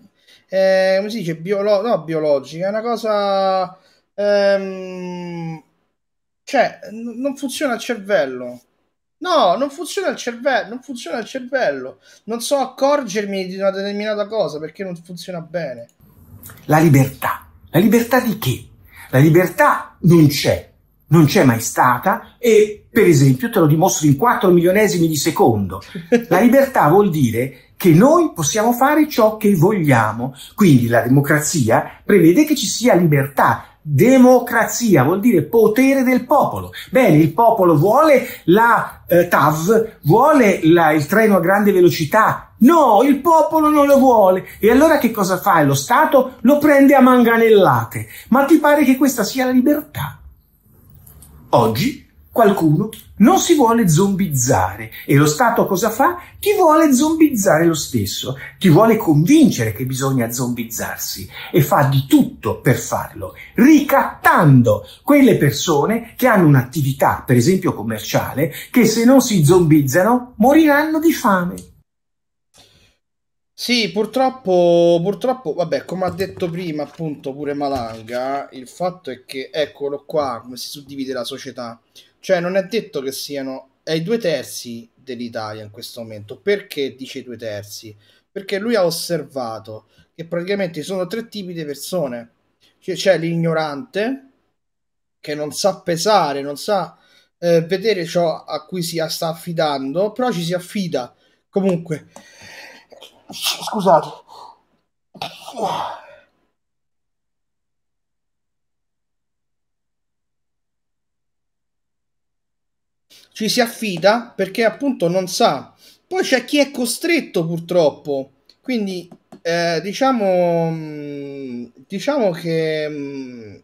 eh, come si dice, biolo- no, biologica, è una cosa... Ehm, cioè, n- non funziona il cervello. No, non funziona il cervello, non funziona il cervello. Non so accorgermi di una determinata cosa perché non funziona bene. La libertà. La libertà di che? La libertà non c'è non c'è mai stata e, per esempio, te lo dimostro in 4 milionesimi di secondo. La libertà vuol dire che noi possiamo fare ciò che vogliamo. Quindi la democrazia prevede che ci sia libertà. Democrazia vuol dire potere del popolo. Bene, il popolo vuole la eh, TAV, vuole la, il treno a grande velocità. No, il popolo non lo vuole. E allora che cosa fa? Lo Stato lo prende a manganellate. Ma ti pare che questa sia la libertà? Oggi qualcuno non si vuole zombizzare e lo Stato cosa fa? Ti vuole zombizzare lo stesso, ti vuole convincere che bisogna zombizzarsi e fa di tutto per farlo, ricattando quelle persone che hanno un'attività, per esempio commerciale, che se non si zombizzano moriranno di fame. Sì, purtroppo, purtroppo, vabbè, come ha detto prima appunto pure Malanga, il fatto è che eccolo qua come si suddivide la società. Cioè non è detto che siano ai due terzi dell'Italia in questo momento. Perché dice i due terzi? Perché lui ha osservato che praticamente sono tre tipi di persone. Cioè, c'è l'ignorante che non sa pesare, non sa eh, vedere ciò a cui si sta affidando, però ci si affida comunque Scusate. Ci si affida perché appunto non sa. Poi c'è chi è costretto purtroppo. Quindi eh, diciamo, mm, diciamo che mm,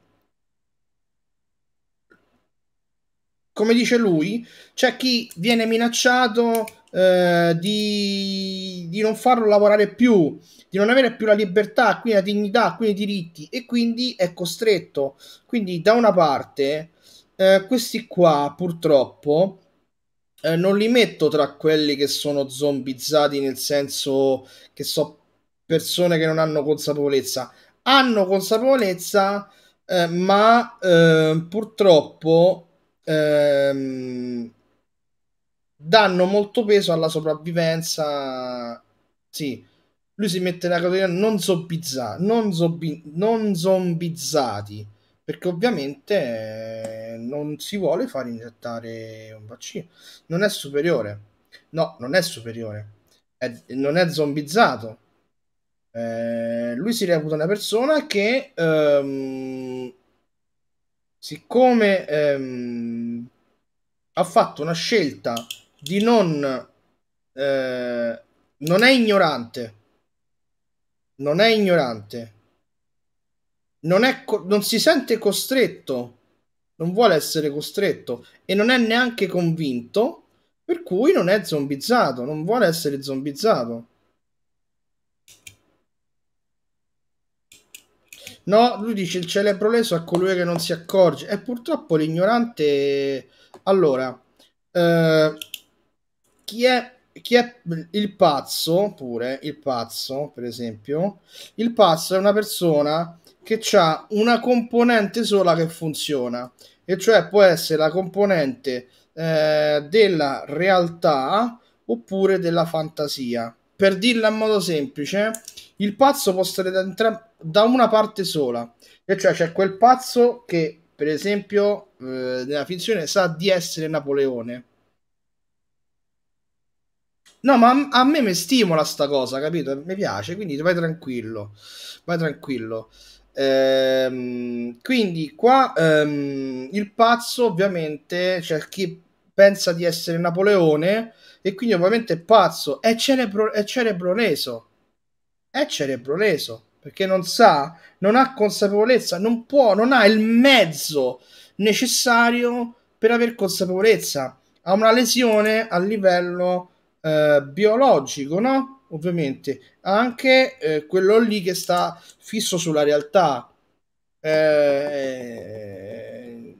come dice lui, c'è chi viene minacciato eh, di, di, non farlo lavorare più, di non avere più la libertà, quindi la dignità, quindi i diritti e quindi è costretto. Quindi da una parte eh, questi qua purtroppo eh, non li metto tra quelli che sono zombizzati nel senso che sono persone che non hanno consapevolezza, hanno consapevolezza eh, ma eh, purtroppo ehm, danno molto peso alla sopravvivenza. Sì, lui si mette nella categoria non, zombizza, non, zombi, non zombizzati, perché ovviamente eh, non si vuole far iniettare un vaccino. Non è superiore. No, non è superiore. È, non è zombizzato. Eh, lui si reputa una persona che ehm, siccome ehm, ha fatto una scelta di non... Eh, non è ignorante. Non è ignorante. Non, è co- non si sente costretto. Non vuole essere costretto. E non è neanche convinto. Per cui non è zombizzato. Non vuole essere zombizzato. No, lui dice il celebro leso a colui che non si accorge. E purtroppo l'ignorante... Allora... Eh chi è, chi è il pazzo, pure il pazzo, per esempio, il pazzo è una persona che ha una componente sola che funziona, e cioè può essere la componente eh, della realtà oppure della fantasia. Per dirla in modo semplice, il pazzo può stare da, tre, da una parte sola, e cioè c'è quel pazzo che, per esempio, eh, nella finzione sa di essere Napoleone No, ma a, me mi stimola sta cosa, capito? Mi piace, quindi vai tranquillo, vai tranquillo. Ehm, quindi qua ehm, il pazzo ovviamente c'è cioè chi pensa di essere Napoleone e quindi ovviamente è pazzo, è, cerebro, è cerebroneso, è cerebroneso perché non sa, non ha consapevolezza, non può, non ha il mezzo necessario per aver consapevolezza, ha una lesione a livello eh, biologico, no? Ovviamente, anche eh, quello lì che sta fisso sulla realtà. Eh,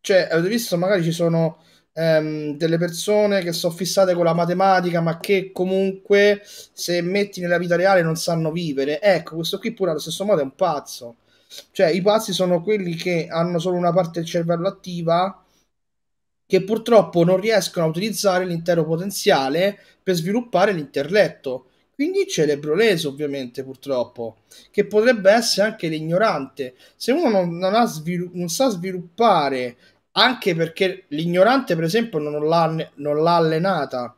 cioè, avete visto, magari ci sono ehm, delle persone che sono fissate con la matematica, ma che comunque se metti nella vita reale non sanno vivere. Ecco, questo qui pure allo stesso modo è un pazzo. Cioè, i pazzi sono quelli che hanno solo una parte del cervello attiva che purtroppo non riescono a utilizzare l'intero potenziale per sviluppare l'intelletto. Quindi c'è l'ebroleso, ovviamente, purtroppo, che potrebbe essere anche l'ignorante. Se uno non, non, svilu- non sa sviluppare, anche perché l'ignorante, per esempio, non l'ha, non l'ha allenata,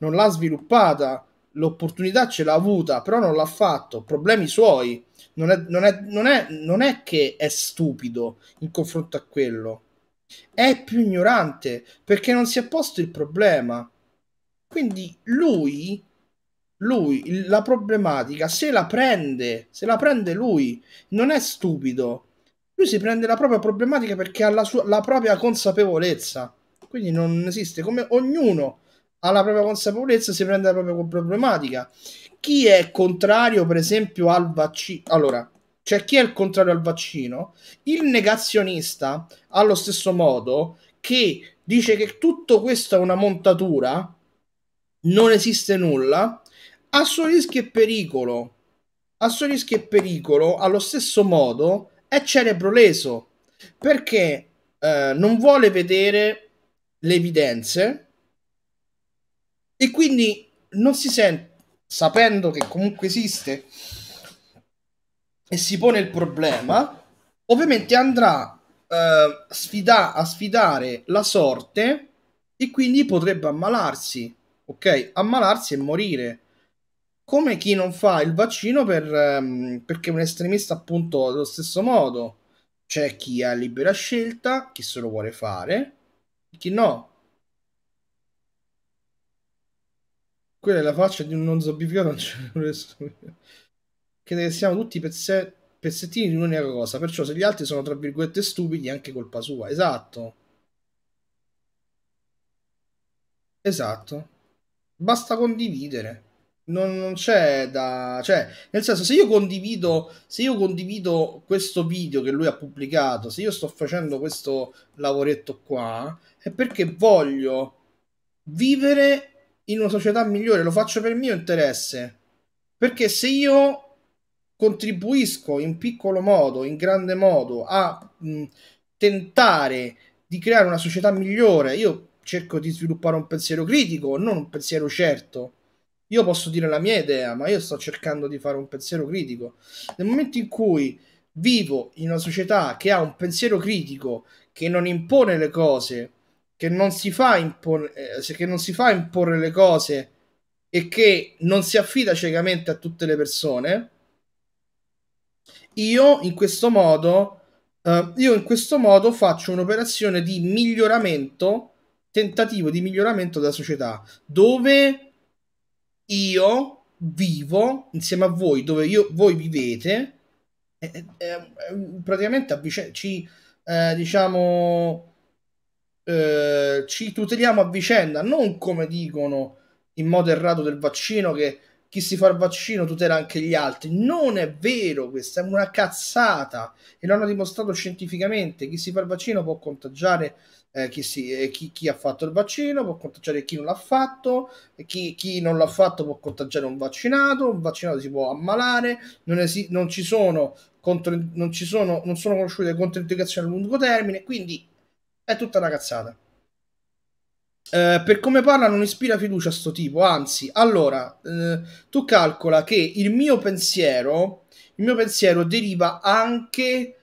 non l'ha sviluppata, l'opportunità ce l'ha avuta, però non l'ha fatto, problemi suoi. Non è, non è, non è, non è che è stupido in confronto a quello è più ignorante perché non si è posto il problema. Quindi lui, lui la problematica se la prende, se la prende lui, non è stupido. Lui si prende la propria problematica perché ha la, sua, la propria consapevolezza. Quindi non esiste come ognuno ha la propria consapevolezza, si prende la propria problematica. Chi è contrario, per esempio, al vaccino? Allora, cioè, chi è il contrario al vaccino? Il negazionista, allo stesso modo, che dice che tutto questo è una montatura, non esiste nulla, a suo rischio e pericolo, a suo rischio e pericolo, allo stesso modo, è cerebro leso, perché eh, non vuole vedere le evidenze e quindi non si sente, sapendo che comunque esiste e si pone il problema, ovviamente andrà eh, sfida- a sfidare la sorte e quindi potrebbe ammalarsi, ok? Ammalarsi e morire. Come chi non fa il vaccino per, ehm, perché un estremista appunto allo stesso modo. C'è chi ha libera scelta, chi se lo vuole fare, chi no. Quella è la faccia di un non zombificato, non c'è nessuno che siamo tutti pezze, pezzettini di un'unica cosa, perciò se gli altri sono tra virgolette stupidi è anche colpa sua, esatto. Esatto. Basta condividere. Non, non c'è da... Cioè, nel senso, se io condivido, se io condivido questo video che lui ha pubblicato, se io sto facendo questo lavoretto qua, è perché voglio vivere in una società migliore, lo faccio per mio interesse. Perché se io contribuisco in piccolo modo, in grande modo, a mh, tentare di creare una società migliore, io cerco di sviluppare un pensiero critico, non un pensiero certo. Io posso dire la mia idea, ma io sto cercando di fare un pensiero critico. Nel momento in cui vivo in una società che ha un pensiero critico, che non impone le cose, che non si fa, impone, eh, che non si fa imporre le cose e che non si affida ciecamente a tutte le persone, io in questo modo, eh, io in questo modo faccio un'operazione di miglioramento, tentativo di miglioramento della società, dove io vivo insieme a voi, dove io, voi vivete, eh, eh, praticamente avvic- ci, eh, diciamo, eh, ci tuteliamo a vicenda, non come dicono in modo errato del vaccino che chi si fa il vaccino tutela anche gli altri. Non è vero, questa è una cazzata e l'hanno dimostrato scientificamente. Chi si fa il vaccino può contagiare eh, chi, si, eh, chi, chi, ha fatto il vaccino, può contagiare chi non l'ha fatto, chi, chi, non l'ha fatto può contagiare un vaccinato, un vaccinato si può ammalare, non, esi- non ci sono contro, non, ci sono, non sono conosciute controindicazioni a lungo termine, quindi è tutta una cazzata. Eh, per come parla non ispira fiducia a sto tipo, anzi, allora, eh, tu calcola che il mio pensiero, il mio pensiero deriva anche,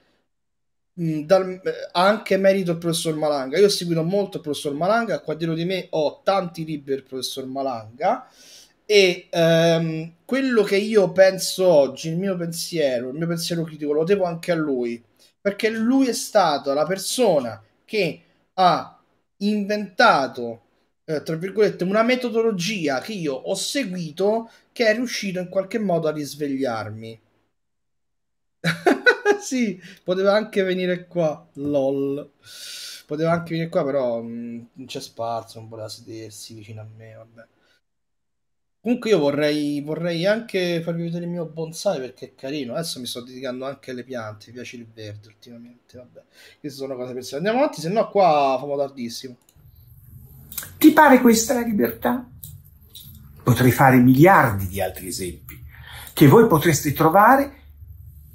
mm, dal, eh, anche merito al professor Malanga. Io ho seguito molto il professor Malanga, qua dietro di me ho tanti libri del professor Malanga e ehm, quello che io penso oggi, il mio pensiero, il mio pensiero critico lo devo anche a lui, perché lui è stata la persona che ha inventato, eh, tra virgolette, una metodologia che io ho seguito che è riuscito in qualche modo a risvegliarmi. sì, poteva anche venire qua, lol. Poteva anche venire qua, però mh, mm, non c'è spazio, non voleva sedersi vicino a me, vabbè. Comunque io vorrei, vorrei anche farvi vedere il mio bonsai perché è carino. Adesso mi sto dedicando anche alle piante, mi piace il verde ultimamente. Vabbè, queste sono cose personali. Andiamo avanti, se no qua famo tardissimo. Ti pare questa la libertà? Potrei fare miliardi di altri esempi che voi potreste trovare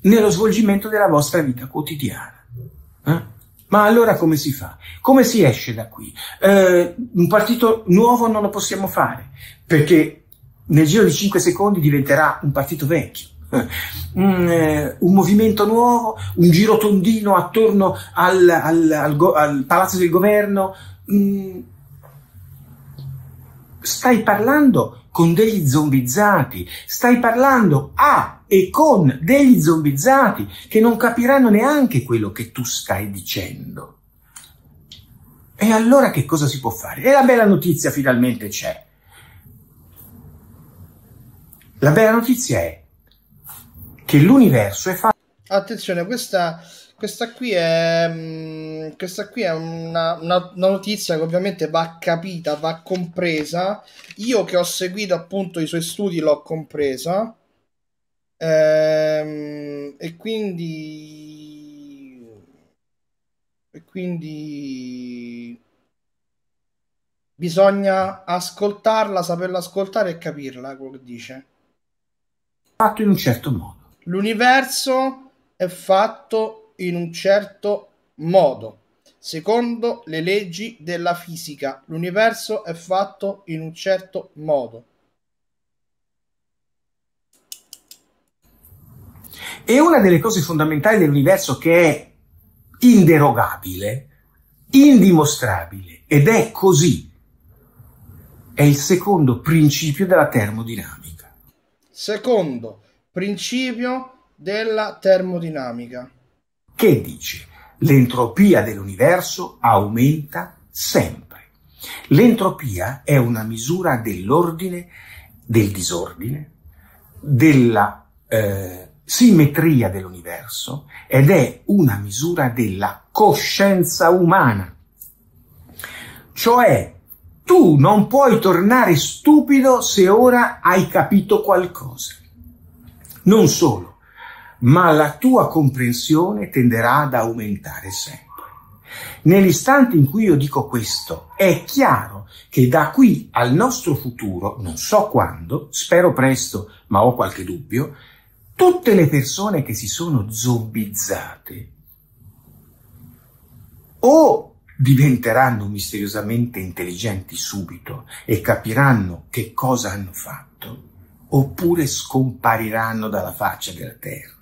nello svolgimento della vostra vita quotidiana. Eh? Ma allora come si fa? Come si esce da qui? Eh, un partito nuovo non lo possiamo fare perché nel giro di 5 secondi diventerà un partito vecchio. Un, eh, un, movimento nuovo, un giro tondino attorno al, al, al, al, palazzo del governo. Mm. Stai parlando con degli zombizzati, stai parlando a e con degli zombizzati che non capiranno neanche quello che tu stai dicendo. E allora che cosa si può fare? E la bella notizia finalmente c'è la bella notizia è che l'universo è fatto... Attenzione, questa, questa, qui è, mm, questa qui è una, una, una notizia che ovviamente va capita, va compresa. Io che ho seguito appunto i suoi studi l'ho compresa. Ehm, e quindi... E quindi bisogna ascoltarla, saperla ascoltare e capirla, quello che dice fatto in un certo modo. L'universo è fatto in un certo modo. Secondo le leggi della fisica, l'universo è fatto in un certo modo. E una delle cose fondamentali dell'universo che è inderogabile, indimostrabile, ed è così, è il secondo principio della termodinamica. Secondo principio della termodinamica. Che dice? L'entropia dell'universo aumenta sempre. L'entropia è una misura dell'ordine, del disordine, della eh, simmetria dell'universo ed è una misura della coscienza umana. Cioè tu non puoi tornare stupido se ora hai capito qualcosa. Non solo, ma la tua comprensione tenderà ad aumentare sempre. Nell'istante in cui io dico questo, è chiaro che da qui al nostro futuro, non so quando, spero presto, ma ho qualche dubbio, tutte le persone che si sono zombizzate o diventeranno misteriosamente intelligenti subito e capiranno che cosa hanno fatto, oppure scompariranno dalla faccia della Terra.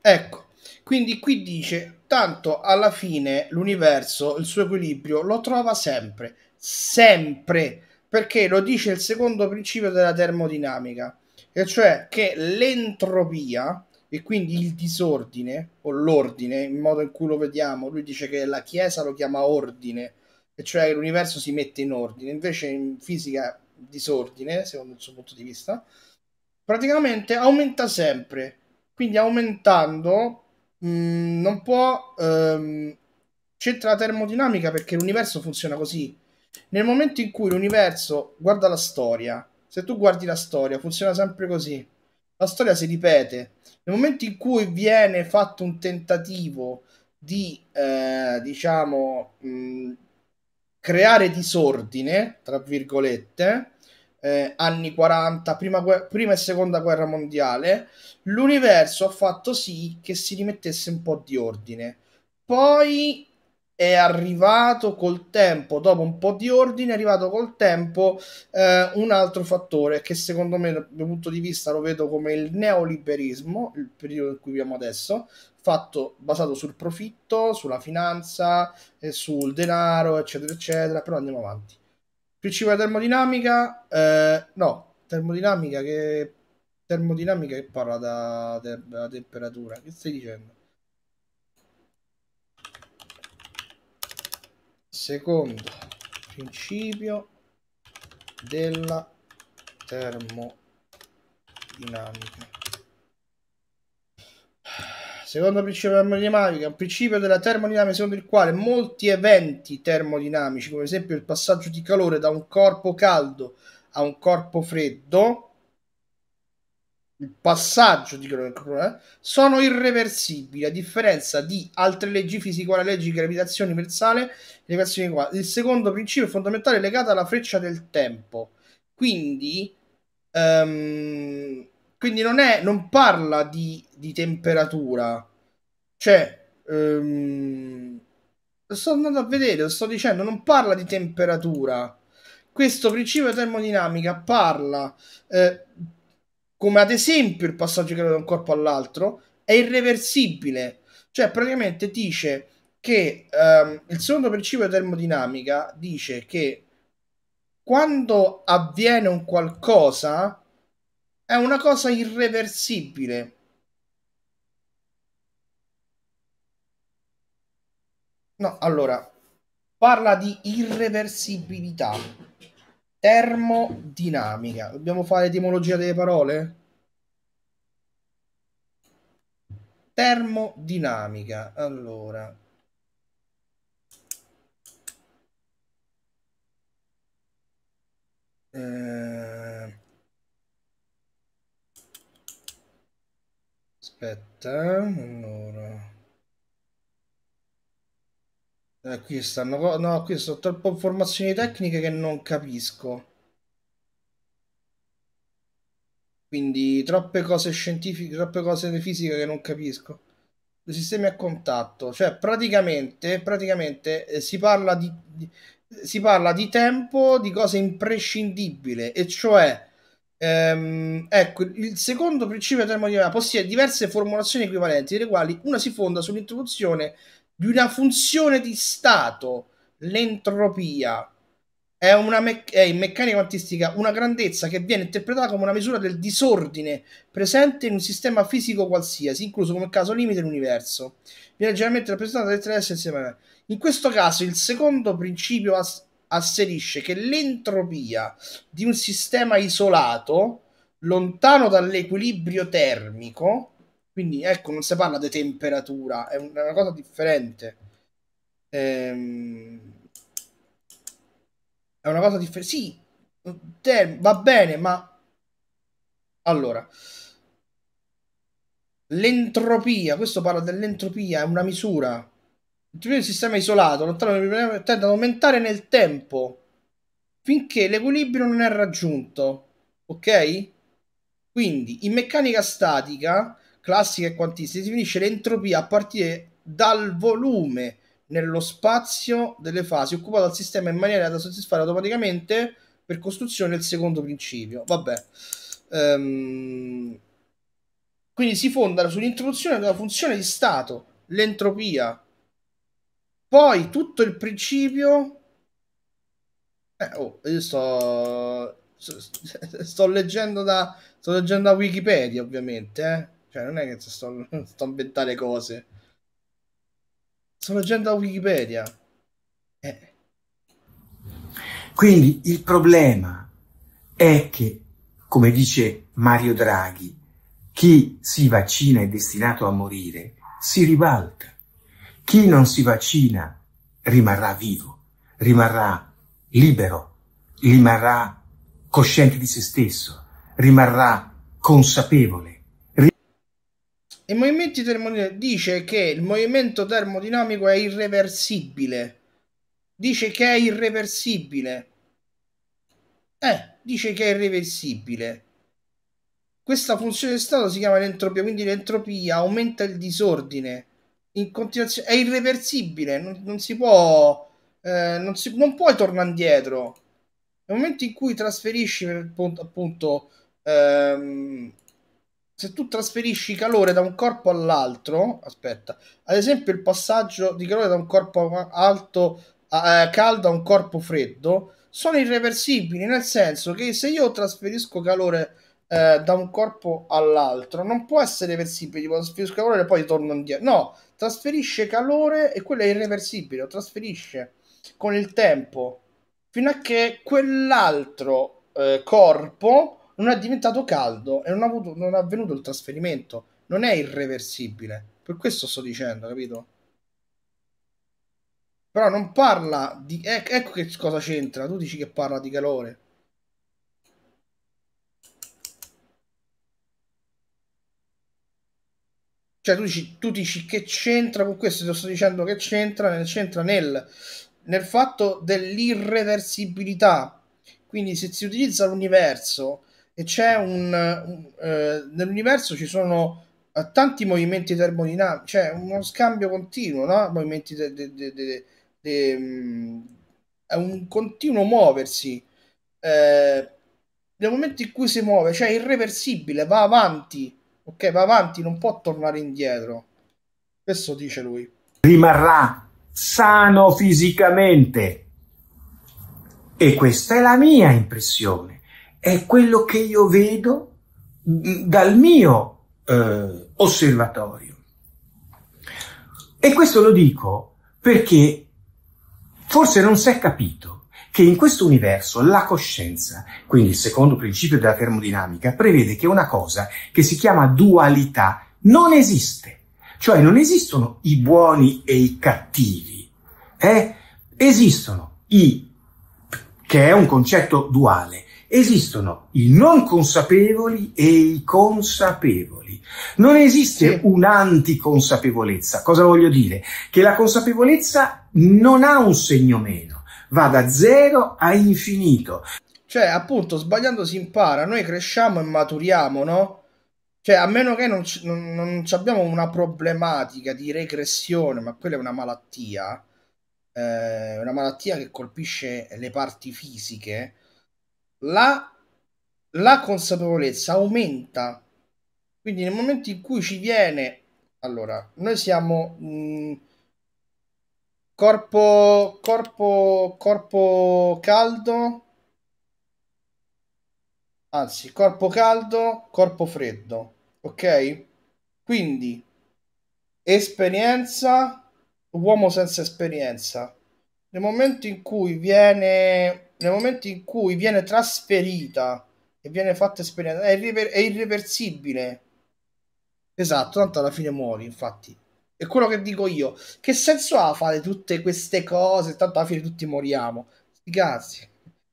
Ecco, quindi qui dice, tanto alla fine l'universo, il suo equilibrio, lo trova sempre, sempre, perché lo dice il secondo principio della termodinamica, e cioè che l'entropia e quindi il disordine o l'ordine, in modo in cui lo vediamo, lui dice che la Chiesa lo chiama ordine, e cioè l'universo si mette in ordine, invece in fisica disordine, secondo il suo punto di vista, praticamente aumenta sempre, quindi aumentando mh, mm, non può... Ehm, c'entra la termodinamica perché l'universo funziona così. Nel momento in cui l'universo guarda la storia, se tu guardi la storia, funziona sempre così la storia si ripete. Nel momento in cui viene fatto un tentativo di, eh, diciamo, mh, mm, creare disordine, tra virgolette, eh, anni 40, prima, prima, e seconda guerra mondiale, l'universo ha fatto sì che si rimettesse un po' di ordine. Poi è arrivato col tempo, dopo un po' di ordine, è arrivato col tempo eh, un altro fattore che secondo me dal mio punto di vista lo vedo come il neoliberismo, il periodo in cui viviamo adesso, fatto basato sul profitto, sulla finanza, e eh, sul denaro, eccetera, eccetera, però andiamo avanti. Principio della termodinamica, eh, no, termodinamica che, termodinamica che parla da, da, della temperatura, che stai dicendo? secondo principio della termodinamica. Secondo principio della termodinamica, un principio della termodinamica secondo il quale molti eventi termodinamici, come ad esempio il passaggio di calore da un corpo caldo a un corpo freddo, il passaggio di Kronenkron, eh, sono irreversibili, a differenza di altre leggi fisiche come la legge di gravitazione universale Il secondo principio fondamentale è legato alla freccia del tempo. Quindi, um, quindi non, è, non parla di, di temperatura. Cioè, um, sto andando a vedere, sto dicendo, non parla di temperatura questo principio termodinamica parla eh, come ad esempio il passaggio che da un corpo all'altro, è irreversibile. Cioè, praticamente dice che ehm, il secondo principio di termodinamica dice che quando avviene un qualcosa è una cosa irreversibile. No, allora, parla di irreversibilità termodinamica. Dobbiamo fare etimologia delle parole? Termodinamica. Allora. Eh... Aspetta, eh, allora. Eh, qui stanno... No, qui sono troppe informazioni tecniche che non capisco. Quindi troppe cose scientifiche, troppe cose di fisica che non capisco. Due sistemi a contatto. Cioè, praticamente, praticamente eh, si, parla di, di, si parla di tempo, di cose imprescindibile, e cioè... Ehm, ecco, il secondo principio termodinamico possiede diverse formulazioni equivalenti, delle quali una si fonda sull'introduzione di una funzione di stato, l'entropia. È, una me- è in meccanica quantistica una grandezza che viene interpretata come una misura del disordine presente in un sistema fisico qualsiasi, incluso come caso limite l'universo. Viene generalmente rappresentata da lettere S insieme a In questo caso il secondo principio as- asserisce che l'entropia di un sistema isolato, lontano dall'equilibrio termico, quindi ecco, non si parla di temperatura, è una cosa differente. Ehm... È una cosa differente. Sì, te, va bene, ma... Allora, l'entropia, questo parla dell'entropia, è una misura. L'entropia del sistema isolato, lontano tende ad aumentare nel tempo finché l'equilibrio non è raggiunto. Ok? Quindi in meccanica statica classica classiche quantistiche, si definisce l'entropia a partire dal volume nello spazio delle fasi occupato dal sistema in maniera da soddisfare automaticamente per costruzione il secondo principio. Vabbè. Um, quindi si fonda sull'introduzione della funzione di stato, l'entropia. Poi tutto il principio... Eh, oh, io sto... Sto leggendo da, sto leggendo da Wikipedia, ovviamente, eh cioè, non è che sto, sto a inventare cose. Sto leggendo da Wikipedia. Eh. Quindi il problema è che, come dice Mario Draghi, chi si vaccina è destinato a morire si ribalta. Chi non si vaccina rimarrà vivo, rimarrà libero, rimarrà cosciente di se stesso, rimarrà consapevole i movimenti termodinamici dice che il movimento termodinamico è irreversibile. Dice che è irreversibile. Eh, dice che è irreversibile. Questa funzione di stato si chiama l'entropia, quindi l'entropia aumenta il disordine. In continuazione è irreversibile, non, non si può eh, non, si, non puoi tornare indietro. Nel momento in cui trasferisci appunto, appunto ehm, se tu trasferisci calore da un corpo all'altro, aspetta, ad esempio il passaggio di calore da un corpo alto a, eh, caldo a un corpo freddo, sono irreversibili, nel senso che se io trasferisco calore eh, da un corpo all'altro, non può essere reversibile, tipo trasferisco calore e poi torno indietro, no, trasferisce calore e quello è irreversibile, lo trasferisce con il tempo, fino a che quell'altro eh, corpo non è diventato caldo e non, ha avuto, non è avvenuto il trasferimento. Non è irreversibile. Per questo sto dicendo, capito? Però non parla di... Ec- ecco che cosa c'entra. Tu dici che parla di calore. Cioè tu dici, tu dici che c'entra con questo, ti sto dicendo che c'entra, c'entra nel, nel fatto dell'irreversibilità. Quindi se si utilizza l'universo e c'è un, un eh, nell'universo ci sono eh, tanti movimenti termodinamici, c'è cioè uno scambio continuo, no? Movimenti de, de, de, mm, è un continuo muoversi. Eh, nel momento in cui si muove, cioè irreversibile, va avanti, ok? Va avanti, non può tornare indietro. Questo dice lui. Rimarrà sano fisicamente. E questa è la mia impressione è quello che io vedo dal mio eh, osservatorio. E questo lo dico perché forse non si è capito che in questo universo la coscienza, quindi il secondo principio della termodinamica, prevede che una cosa che si chiama dualità non esiste, cioè non esistono i buoni e i cattivi, eh? esistono i, che è un concetto duale, esistono i non consapevoli e i consapevoli. Non esiste un'anticonsapevolezza. Cosa voglio dire? Che la consapevolezza non ha un segno meno, va da zero a infinito. Cioè, appunto, sbagliando si impara, noi cresciamo e maturiamo, no? Cioè, a meno che non, non, non abbiamo una problematica di regressione, ma quella è una malattia, eh, una malattia che colpisce le parti fisiche, la, la consapevolezza aumenta. Quindi nel momento in cui ci viene... Allora, noi siamo... Mh, mm, corpo, corpo, corpo caldo, anzi corpo caldo, corpo freddo, ok? Quindi esperienza, uomo senza esperienza. Nel momento in cui viene nel momento in cui viene trasferita e viene fatta esperienza, è, irriver- è irreversibile. Esatto, tanto alla fine muori, infatti. È quello che dico io. Che senso ha fare tutte queste cose? Tanto alla fine tutti moriamo. Sti cazzi.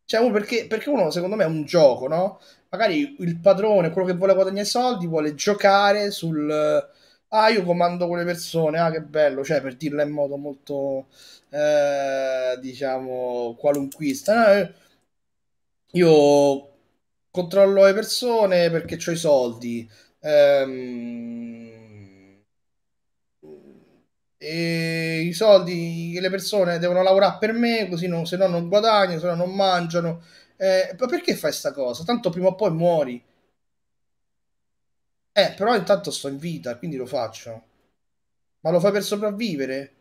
Cioè, uno perché, perché uno, secondo me, è un gioco, no? Magari il padrone, quello che vuole guadagnare soldi, vuole giocare sul ah io comando quelle persone, ah che bello, cioè per dirla in modo molto, eh, diciamo, qualunquista. No, eh, io controllo le persone perché ho i soldi. Ehm, e i soldi le persone devono lavorare per me così non, se no non guadagno, se no non mangiano. Eh, ma perché fai questa cosa? Tanto prima o poi muori. Eh, però intanto sto in vita, quindi lo faccio. Ma lo fai per sopravvivere?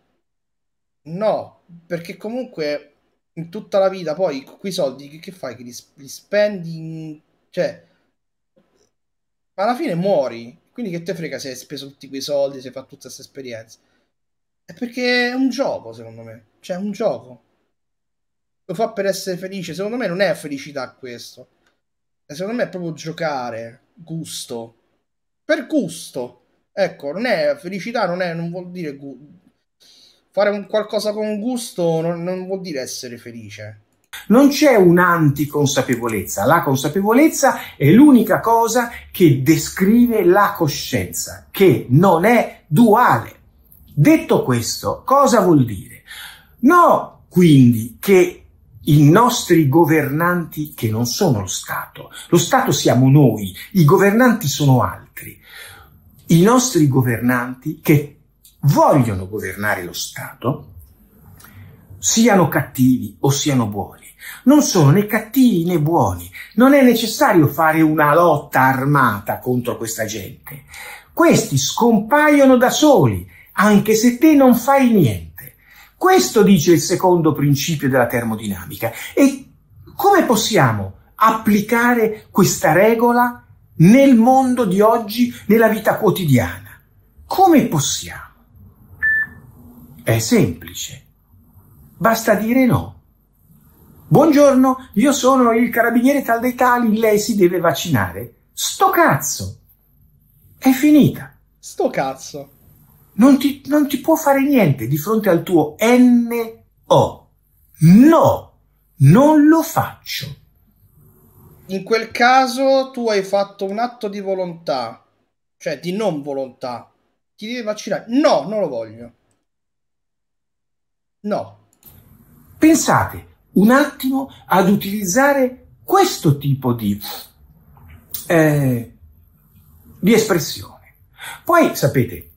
No, perché comunque in tutta la vita poi quei soldi che, che fai? Che li, li spendi in... cioè alla fine muori. Quindi che te frega se hai speso tutti quei soldi, se hai fatto tutta questa esperienza? È perché è un gioco, secondo me. Cioè, è un gioco. Lo fa per essere felice. Secondo me non è felicità questo. Secondo me è proprio giocare, gusto per gusto. Ecco, non è felicità, non, è, non vuol dire gu- fare un, qualcosa con gusto, non, non vuol dire essere felice. Non c'è un'anticonsapevolezza, la consapevolezza è l'unica cosa che descrive la coscienza, che non è duale. Detto questo, cosa vuol dire? No, quindi, che i nostri governanti, che non sono lo Stato, lo Stato siamo noi, i governanti sono altri, i nostri governanti che vogliono governare lo Stato siano cattivi o siano buoni. Non sono né cattivi né buoni. Non è necessario fare una lotta armata contro questa gente. Questi scompaiono da soli, anche se te non fai niente. Questo dice il secondo principio della termodinamica. E come possiamo applicare questa regola nel mondo di oggi, nella vita quotidiana. Come possiamo? È semplice. Basta dire no. Buongiorno, io sono il carabiniere tal dei tali, lei si deve vaccinare. Sto cazzo! È finita. Sto cazzo. Non ti, non ti può fare niente di fronte al tuo N.O. No, non lo faccio in quel caso tu hai fatto un atto di volontà, cioè di non volontà. Ti devi vaccinare? No, non lo voglio. No. Pensate un attimo ad utilizzare questo tipo di, eh, di espressione. Poi sapete,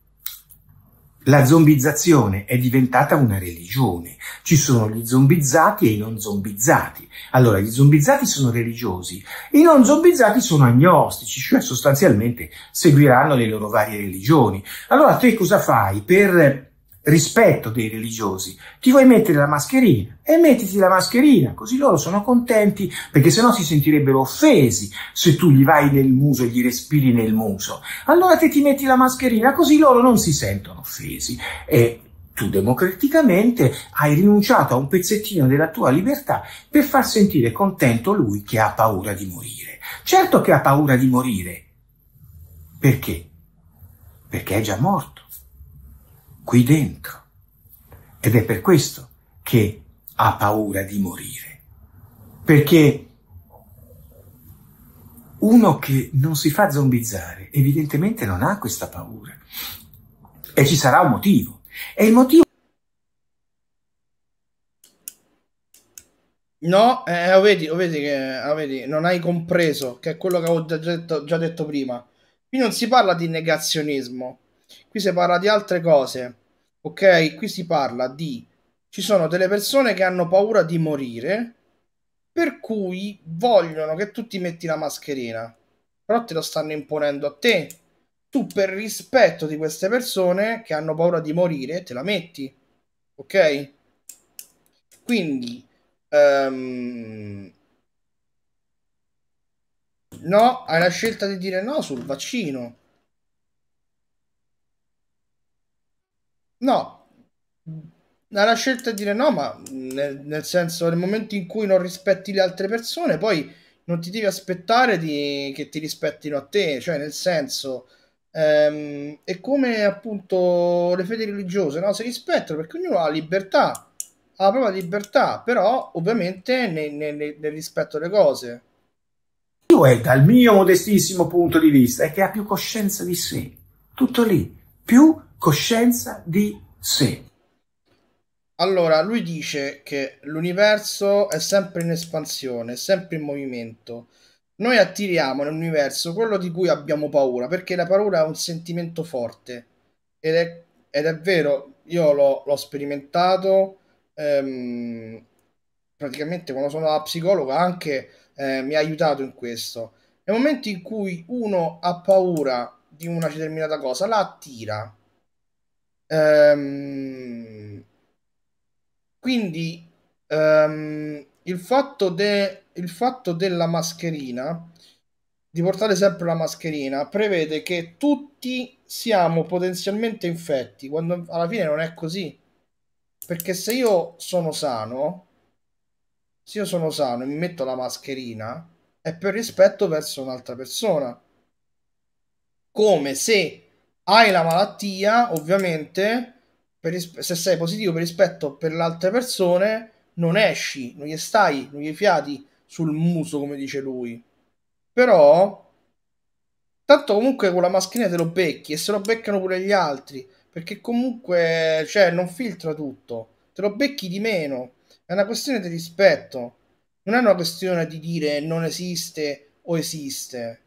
la zombizzazione è diventata una religione. Ci sono gli zombizzati e i non zombizzati. Allora, gli zombizzati sono religiosi, i non zombizzati sono agnostici, cioè sostanzialmente seguiranno le loro varie religioni. Allora, te cosa fai per rispetto dei religiosi. Ti vuoi mettere la mascherina? E mettiti la mascherina, così loro sono contenti, perché sennò si sentirebbero offesi se tu gli vai nel muso e gli respiri nel muso. Allora te ti metti la mascherina, così loro non si sentono offesi. E tu democraticamente hai rinunciato a un pezzettino della tua libertà per far sentire contento lui che ha paura di morire. Certo che ha paura di morire. Perché? Perché è già morto qui dentro. Ed è per questo che ha paura di morire. Perché uno che non si fa zombizzare evidentemente non ha questa paura. E ci sarà un motivo. E il motivo... No, eh, vedi, vedi che vedi, non hai compreso, che è quello che avevo già detto, già detto prima. Qui non si parla di negazionismo, Qui si parla di altre cose, ok? Qui si parla di ci sono delle persone che hanno paura di morire, per cui vogliono che tu ti metti la mascherina, però te lo stanno imponendo a te. Tu per rispetto di queste persone che hanno paura di morire, te la metti, ok? Quindi um, no, hai la scelta di dire no sul vaccino. No, la scelta è dire no, ma nel, nel, senso nel momento in cui non rispetti le altre persone, poi non ti devi aspettare di, che ti rispettino a te, cioè nel senso ehm, è come appunto le fedi religiose, no? si rispettano perché ognuno ha libertà, ha la propria libertà, però ovviamente nel, nel, nel rispetto delle cose. Eh, dal mio modestissimo punto di vista è che ha più coscienza di sé, tutto lì, più coscienza di sé. Allora, lui dice che l'universo è sempre in espansione, sempre in movimento. Noi attiriamo nell'universo quello di cui abbiamo paura, perché la paura è un sentimento forte. Ed è, ed è vero, io l'ho, l'ho sperimentato ehm, praticamente quando sono la psicologa, anche eh, mi ha aiutato in questo. Nel momento in cui uno ha paura di una determinata cosa, la attira Um, quindi um, il, fatto de, il fatto della mascherina, di portare sempre la mascherina, prevede che tutti siamo potenzialmente infetti, quando alla fine non è così. Perché se io sono sano, se io sono sano e mi metto la mascherina, è per rispetto verso un'altra persona. Come se hai la malattia, ovviamente, per, se sei positivo per rispetto per le altre persone, non esci, non gli stai, non gli fiati sul muso, come dice lui. Però, tanto comunque con la mascherina te lo becchi e se lo beccano pure gli altri, perché comunque, cioè, non filtra tutto, te lo becchi di meno. È una questione di rispetto, non è una questione di dire non esiste o esiste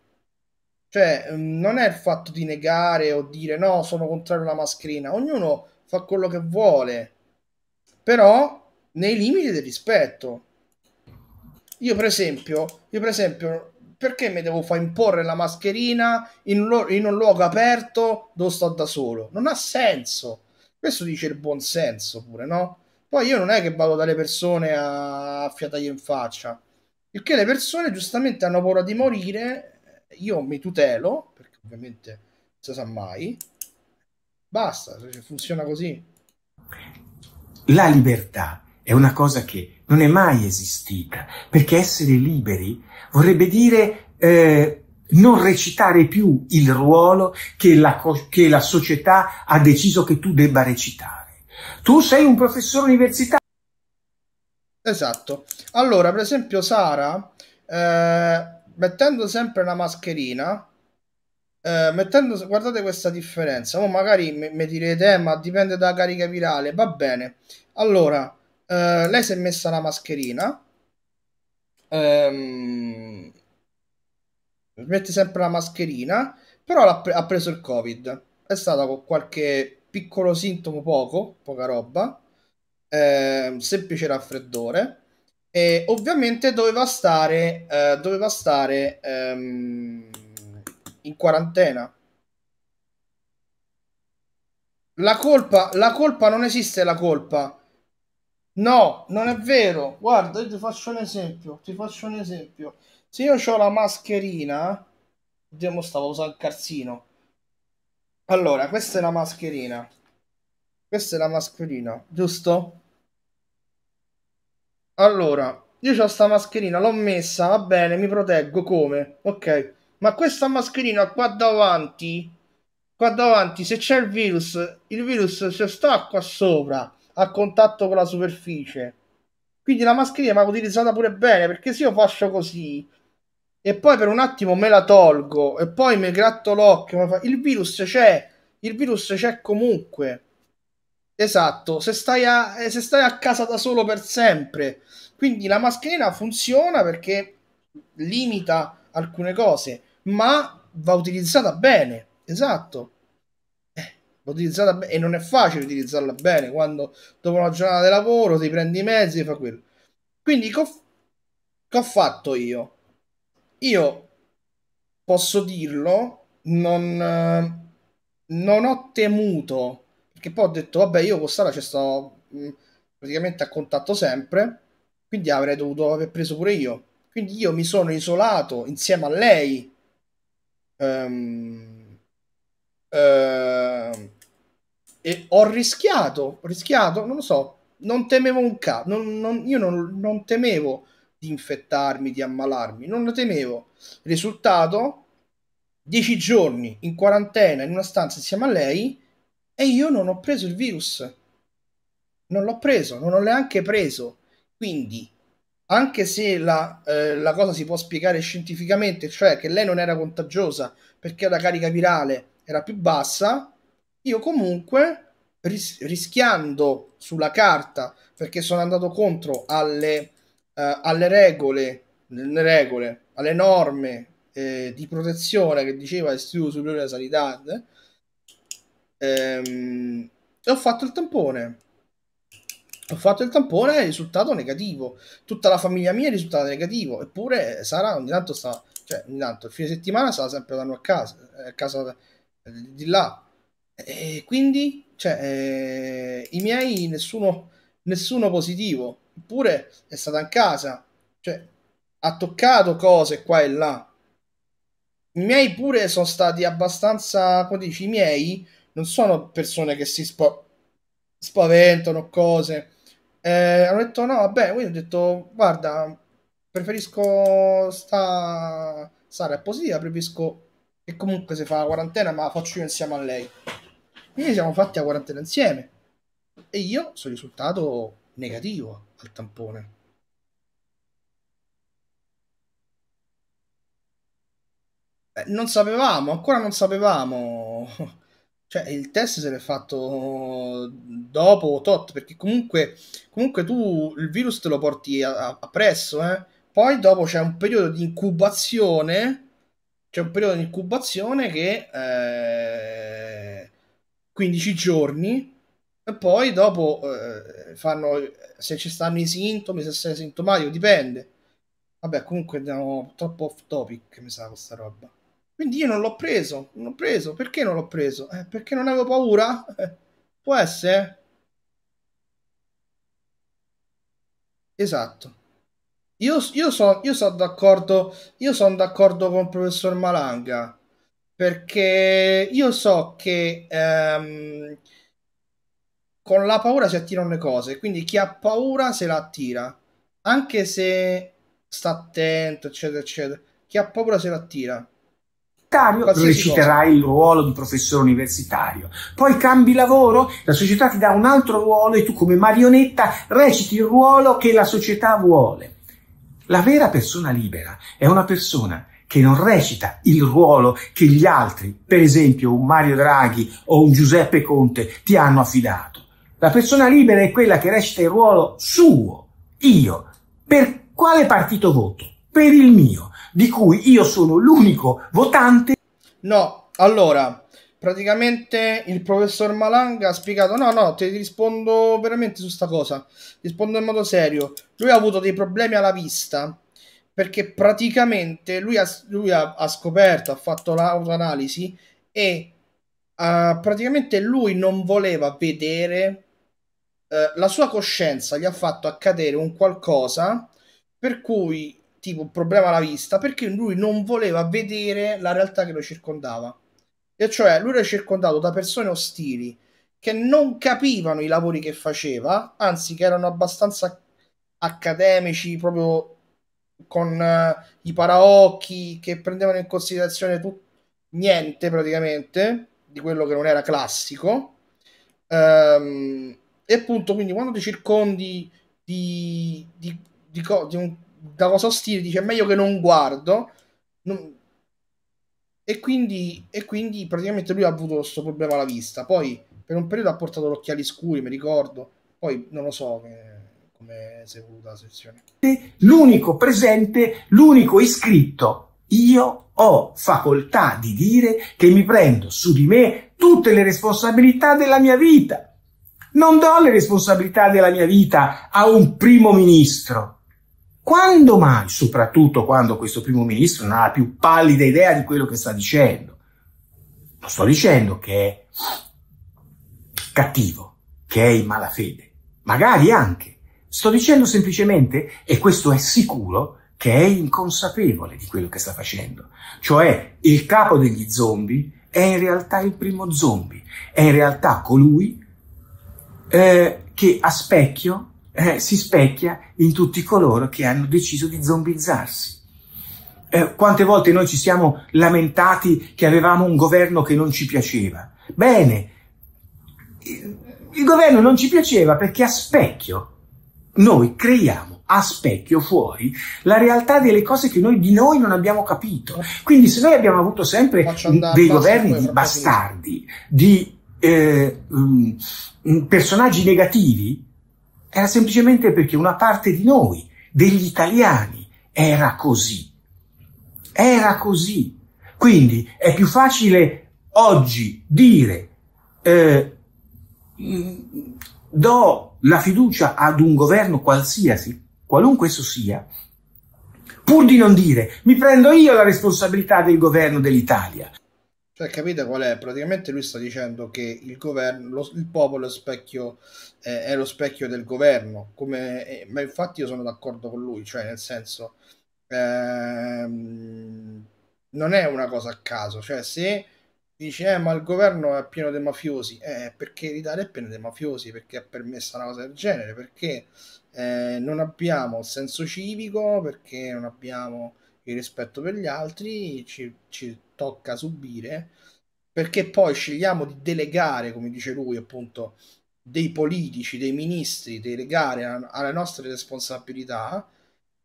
cioè, mm, non è il fatto di negare o dire no, sono contrario alla mascherina. Ognuno fa quello che vuole, però nei limiti del rispetto. Io per esempio, io per esempio perché mi devo far imporre la mascherina in un, lu- in un luogo aperto dove sto da solo? Non ha senso. Questo dice il buon senso pure, no? Poi io non è che vado dalle persone a, a fiatargli in faccia. perché le persone giustamente hanno paura di morire io mi tutelo, perché ovviamente non si sa mai, basta, funziona così. La libertà è una cosa che non è mai esistita, perché essere liberi vorrebbe dire eh, non recitare più il ruolo che la, che la società ha deciso che tu debba recitare. Tu sei un professore universitario. Esatto. Allora, per esempio, Sara eh, mettendo sempre una mascherina, eh, mettendo, guardate questa differenza, o magari mi, mi direte, eh, ma dipende dalla carica virale, va bene. Allora, eh, lei si è messa la mascherina, ehm, mette sempre la mascherina, però pre- ha preso il covid, è stata con qualche piccolo sintomo, poco, poca roba, ehm, semplice raffreddore e ovviamente doveva stare, eh, doveva stare ehm, in quarantena. La colpa, la colpa non esiste la colpa. No, non è vero. Guarda, io ti faccio un esempio. Ti faccio un esempio. Se io ho la mascherina, vediamo, stavo usando il calzino. Allora, questa è la mascherina. Questa è la mascherina, giusto? Allora, io ho questa mascherina, l'ho messa, va bene, mi proteggo, come? Ok, ma questa mascherina qua davanti, qua davanti, se c'è il virus, il virus se sta qua sopra, a contatto con la superficie. Quindi la mascherina va utilizzata pure bene, perché se io faccio così, e poi per un attimo me la tolgo, e poi mi gratto l'occhio, il virus c'è, il virus c'è comunque. Esatto, se stai, a, se stai a casa da solo per sempre quindi la mascherina funziona perché limita alcune cose, ma va utilizzata bene. Esatto. Eh, utilizzata be- e non è facile utilizzarla bene quando dopo una giornata di lavoro ti prendi i mezzi e fa quello. Quindi che ho, fatto io? Io posso dirlo, non, non ho temuto, perché poi ho detto, vabbè, io con Sara ci sto praticamente a contatto sempre quindi avrei dovuto aver preso pure io. Quindi io mi sono isolato insieme a lei. Um, uh, e ho rischiato, ho rischiato, non lo so, non temevo un caso, non, non, io non, non temevo di infettarmi, di ammalarmi, non lo temevo. Risultato, dieci giorni in quarantena in una stanza insieme a lei e io non ho preso il virus. Non l'ho preso, non l'ho neanche preso quindi, anche se la, eh, la, cosa si può spiegare scientificamente, cioè che lei non era contagiosa perché la carica virale era più bassa, io comunque ris- rischiando sulla carta perché sono andato contro alle, eh, alle regole, regole, alle norme eh, di protezione che diceva l'Istituto Superiore della Sanità, eh, ehm, e ho fatto il tampone ho fatto il tampone e risultato negativo. Tutta la famiglia mia è risultata negativo. Eppure Sara ogni tanto sta, cioè ogni tanto, il fine settimana sarà sempre da noi a casa, eh, a casa eh, di là. E quindi, cioè, eh, i miei nessuno, nessuno positivo. Eppure è stata in casa, cioè, ha toccato cose qua e là. I miei pure sono stati abbastanza, come dici, i miei non sono persone che si spo- spaventano cose eh, hanno detto no, vabbè, quindi ho detto guarda, preferisco sta... stare a positiva, preferisco che comunque si fa la quarantena, ma la faccio io insieme a lei. Quindi siamo fatti la quarantena insieme. E io sono risultato negativo al tampone. Eh, non sapevamo, ancora non sapevamo cioè il test se l'è fatto dopo o tot, perché comunque, comunque, tu il virus te lo porti appresso, eh? poi dopo c'è un periodo di incubazione, c'è un periodo di incubazione che è eh, 15 giorni, e poi dopo eh, fanno, se ci stanno i sintomi, se sei sintomatico, dipende. Vabbè, comunque andiamo troppo off topic, mi sa, questa roba. Quindi io non l'ho preso, non ho preso. Perché non l'ho preso? Eh, perché non avevo paura? Eh, può essere? Esatto. Io, io sono so d'accordo, io sono d'accordo con il professor Malanga, perché io so che ehm, con la paura si attirano le cose, quindi chi ha paura se la attira, anche se sta attento, eccetera, eccetera. Chi ha paura se la attira reciterai il ruolo di professore universitario. Poi cambi lavoro, la società ti dà un altro ruolo e tu come marionetta reciti il ruolo che la società vuole. La vera persona libera è una persona che non recita il ruolo che gli altri, per esempio un Mario Draghi o un Giuseppe Conte, ti hanno affidato. La persona libera è quella che recita il ruolo suo, io, per quale partito voto, per il mio, di cui io sono l'unico votante. No, allora, praticamente il professor Malanga ha spiegato no no ti rispondo veramente su sta cosa rispondo in modo serio lui ha avuto dei problemi alla vista perché praticamente lui ha, lui ha, ha scoperto ha fatto l'autoanalisi e uh, praticamente lui non voleva vedere uh, la sua coscienza gli ha fatto accadere un qualcosa per cui tipo un problema alla vista perché lui non voleva vedere la realtà che lo circondava. E cioè lui era circondato da persone ostili che non capivano i lavori che faceva, anzi che erano abbastanza accademici, proprio con uh, i paraocchi che prendevano in considerazione tutto niente praticamente di quello che non era classico. Um, e appunto, quindi quando ti circondi di, di, di, di un da cosa stile dice meglio che non guardo. Non... E, quindi, e quindi praticamente lui ha avuto questo problema alla vista. Poi per un periodo ha portato gli occhiali scuri, mi ricordo. Poi non lo so eh, come si è voluta la sezione. L'unico presente, l'unico iscritto. Io ho facoltà di dire che mi prendo su di me tutte le responsabilità della mia vita. Non do le responsabilità della mia vita a un primo ministro quando mai, soprattutto quando questo primo ministro non ha la più pallida idea di quello che sta dicendo? Non sto dicendo che è cattivo, che è in malafede, magari anche. Sto dicendo semplicemente, e questo è sicuro, che è inconsapevole di quello che sta facendo. Cioè, il capo degli zombie è in realtà il primo zombie, è in realtà colui eh, che a specchio eh, si specchia in tutti coloro che hanno deciso di zombizzarsi. Eh, quante volte noi ci siamo lamentati che avevamo un governo che non ci piaceva? Bene, il, il governo non ci piaceva perché a specchio noi creiamo a specchio fuori la realtà delle cose che noi di noi non abbiamo capito. Quindi se noi abbiamo avuto sempre dei governi di bastardi, di eh, um, personaggi negativi, era semplicemente perché una parte di noi, degli italiani, era così. Era così. Quindi è più facile oggi dire eh, do la fiducia ad un governo qualsiasi, qualunque esso sia, pur di non dire mi prendo io la responsabilità del governo dell'Italia. Cioè, capite qual è? Praticamente lui sta dicendo che il governo, lo, il popolo è, specchio, eh, è lo specchio del governo, come, eh, ma infatti io sono d'accordo con lui, cioè nel senso, ehm, non è una cosa a caso, cioè se dice eh, ma il governo è pieno di mafiosi, eh, perché l'Italia è piena di mafiosi, perché è permessa una cosa del genere, perché eh, non abbiamo il senso civico, perché non abbiamo il rispetto per gli altri, ci, ci tocca subire, perché poi scegliamo di delegare, come dice lui, appunto, dei politici, dei ministri, delegare alle nostre responsabilità,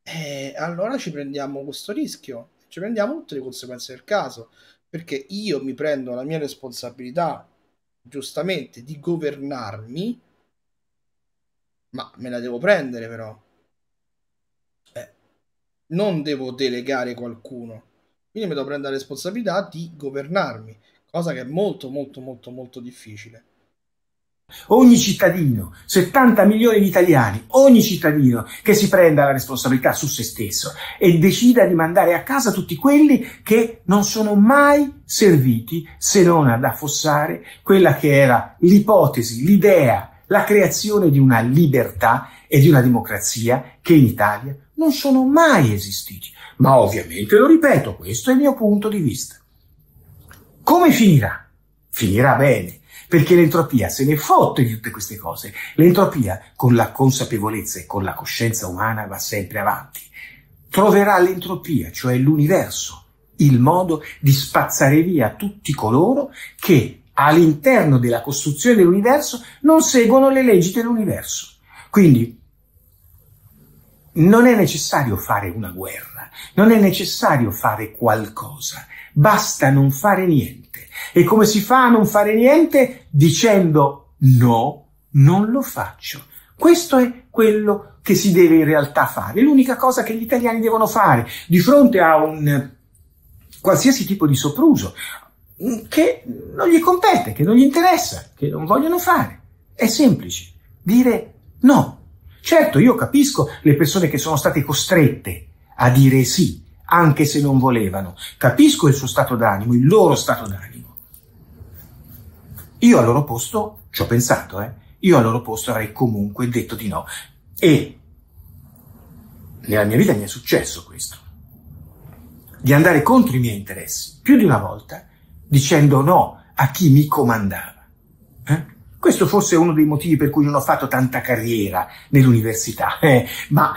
e allora ci prendiamo questo rischio, ci prendiamo tutte le conseguenze del caso, perché io mi prendo la mia responsabilità, giustamente, di governarmi, ma me la devo prendere però. Eh, non devo delegare qualcuno. Quindi mi devo prendere la responsabilità di governarmi, cosa che è molto molto molto molto difficile. Ogni cittadino, 70 milioni di italiani, ogni cittadino che si prenda la responsabilità su se stesso e decida di mandare a casa tutti quelli che non sono mai serviti se non ad affossare quella che era l'ipotesi, l'idea, la creazione di una libertà e di una democrazia che in Italia non sono mai esistiti. Ma ovviamente, lo ripeto, questo è il mio punto di vista. Come finirà? Finirà bene, perché l'entropia se ne è fotte di tutte queste cose. L'entropia, con la consapevolezza e con la coscienza umana, va sempre avanti. Troverà l'entropia, cioè l'universo, il modo di spazzare via tutti coloro che all'interno della costruzione dell'universo non seguono le leggi dell'universo. Quindi non è necessario fare una guerra non è necessario fare qualcosa, basta non fare niente. E come si fa a non fare niente? Dicendo no, non lo faccio. Questo è quello che si deve in realtà fare. L'unica cosa che gli italiani devono fare di fronte a un qualsiasi tipo di sopruso che non gli compete, che non gli interessa, che non vogliono fare. È semplice dire no. Certo, io capisco le persone che sono state costrette a dire sì, anche se non volevano. Capisco il suo stato d'animo, il loro stato d'animo. Io al loro posto ci ho pensato, eh? io al loro posto avrei comunque detto di no. E nella mia vita mi è successo questo, di andare contro i miei interessi più di una volta dicendo no a chi mi comandava. Eh? Questo forse è uno dei motivi per cui non ho fatto tanta carriera nell'università, eh? ma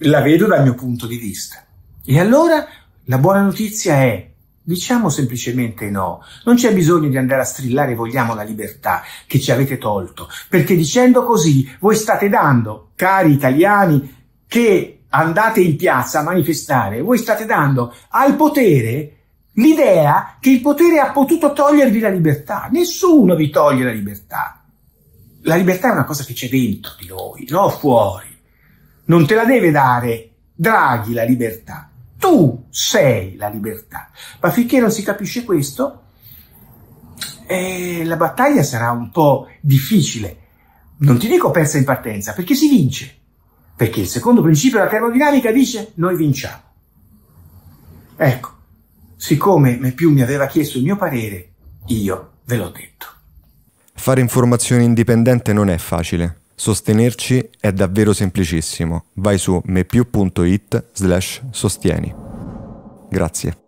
la vedo dal mio punto di vista. E allora la buona notizia è Diciamo semplicemente no. Non c'è bisogno di andare a strillare vogliamo la libertà che ci avete tolto, perché dicendo così voi state dando, cari italiani che andate in piazza a manifestare, voi state dando al potere l'idea che il potere ha potuto togliervi la libertà. Nessuno vi toglie la libertà. La libertà è una cosa che c'è dentro di noi, no fuori non te la deve dare Draghi la libertà, tu sei la libertà. Ma finché non si capisce questo, eh, la battaglia sarà un po' difficile. Non ti dico persa in partenza, perché si vince. Perché il secondo principio della termodinamica dice noi vinciamo. Ecco, siccome più mi aveva chiesto il mio parere, io ve l'ho detto. Fare informazione indipendente non è facile. Sostenerci è davvero semplicissimo. Vai su mepiu.it slash sostieni. Grazie.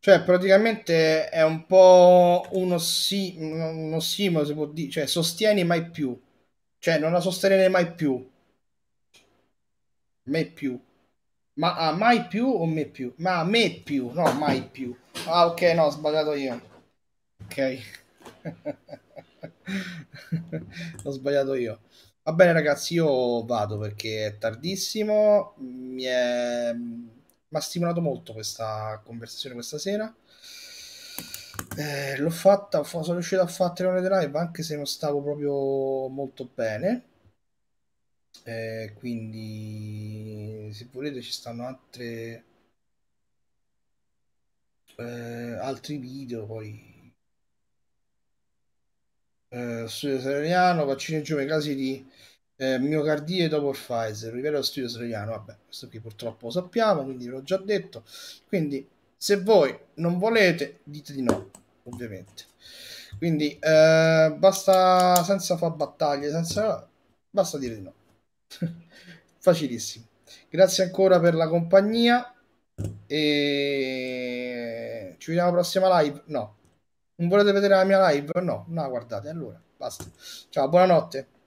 Cioè, praticamente è un po' uno sì, un ossimoro, si può dire. Cioè, sostieni mai più. Cioè, non la sostenere mai più. Me più. Ma ah, mai più o me più? Ma a me più, no, mai più. Ah, ok, no, ho sbagliato io. Ok. Ho sbagliato io. Va bene ragazzi, io vado perché è tardissimo. Mi è... ha stimolato molto questa conversazione questa sera. Eh, l'ho fatta, sono riuscito a fare tre ore di live anche se non stavo proprio molto bene. Eh, quindi se volete ci stanno altre, eh, altri video poi eh, studio israeliano, vaccino in giovane casi di eh, miocardie dopo il Pfizer, rivela studio israeliano, vabbè, questo qui purtroppo lo sappiamo, quindi ve l'ho già detto, quindi se voi non volete dite di no, ovviamente. Quindi eh, basta, senza fare battaglie, senza, basta dire di no. Facilissimo. Grazie ancora per la compagnia e ci vediamo alla prossima live. No, non volete vedere la mia live? No, no, guardate, allora, basta. Ciao, buonanotte.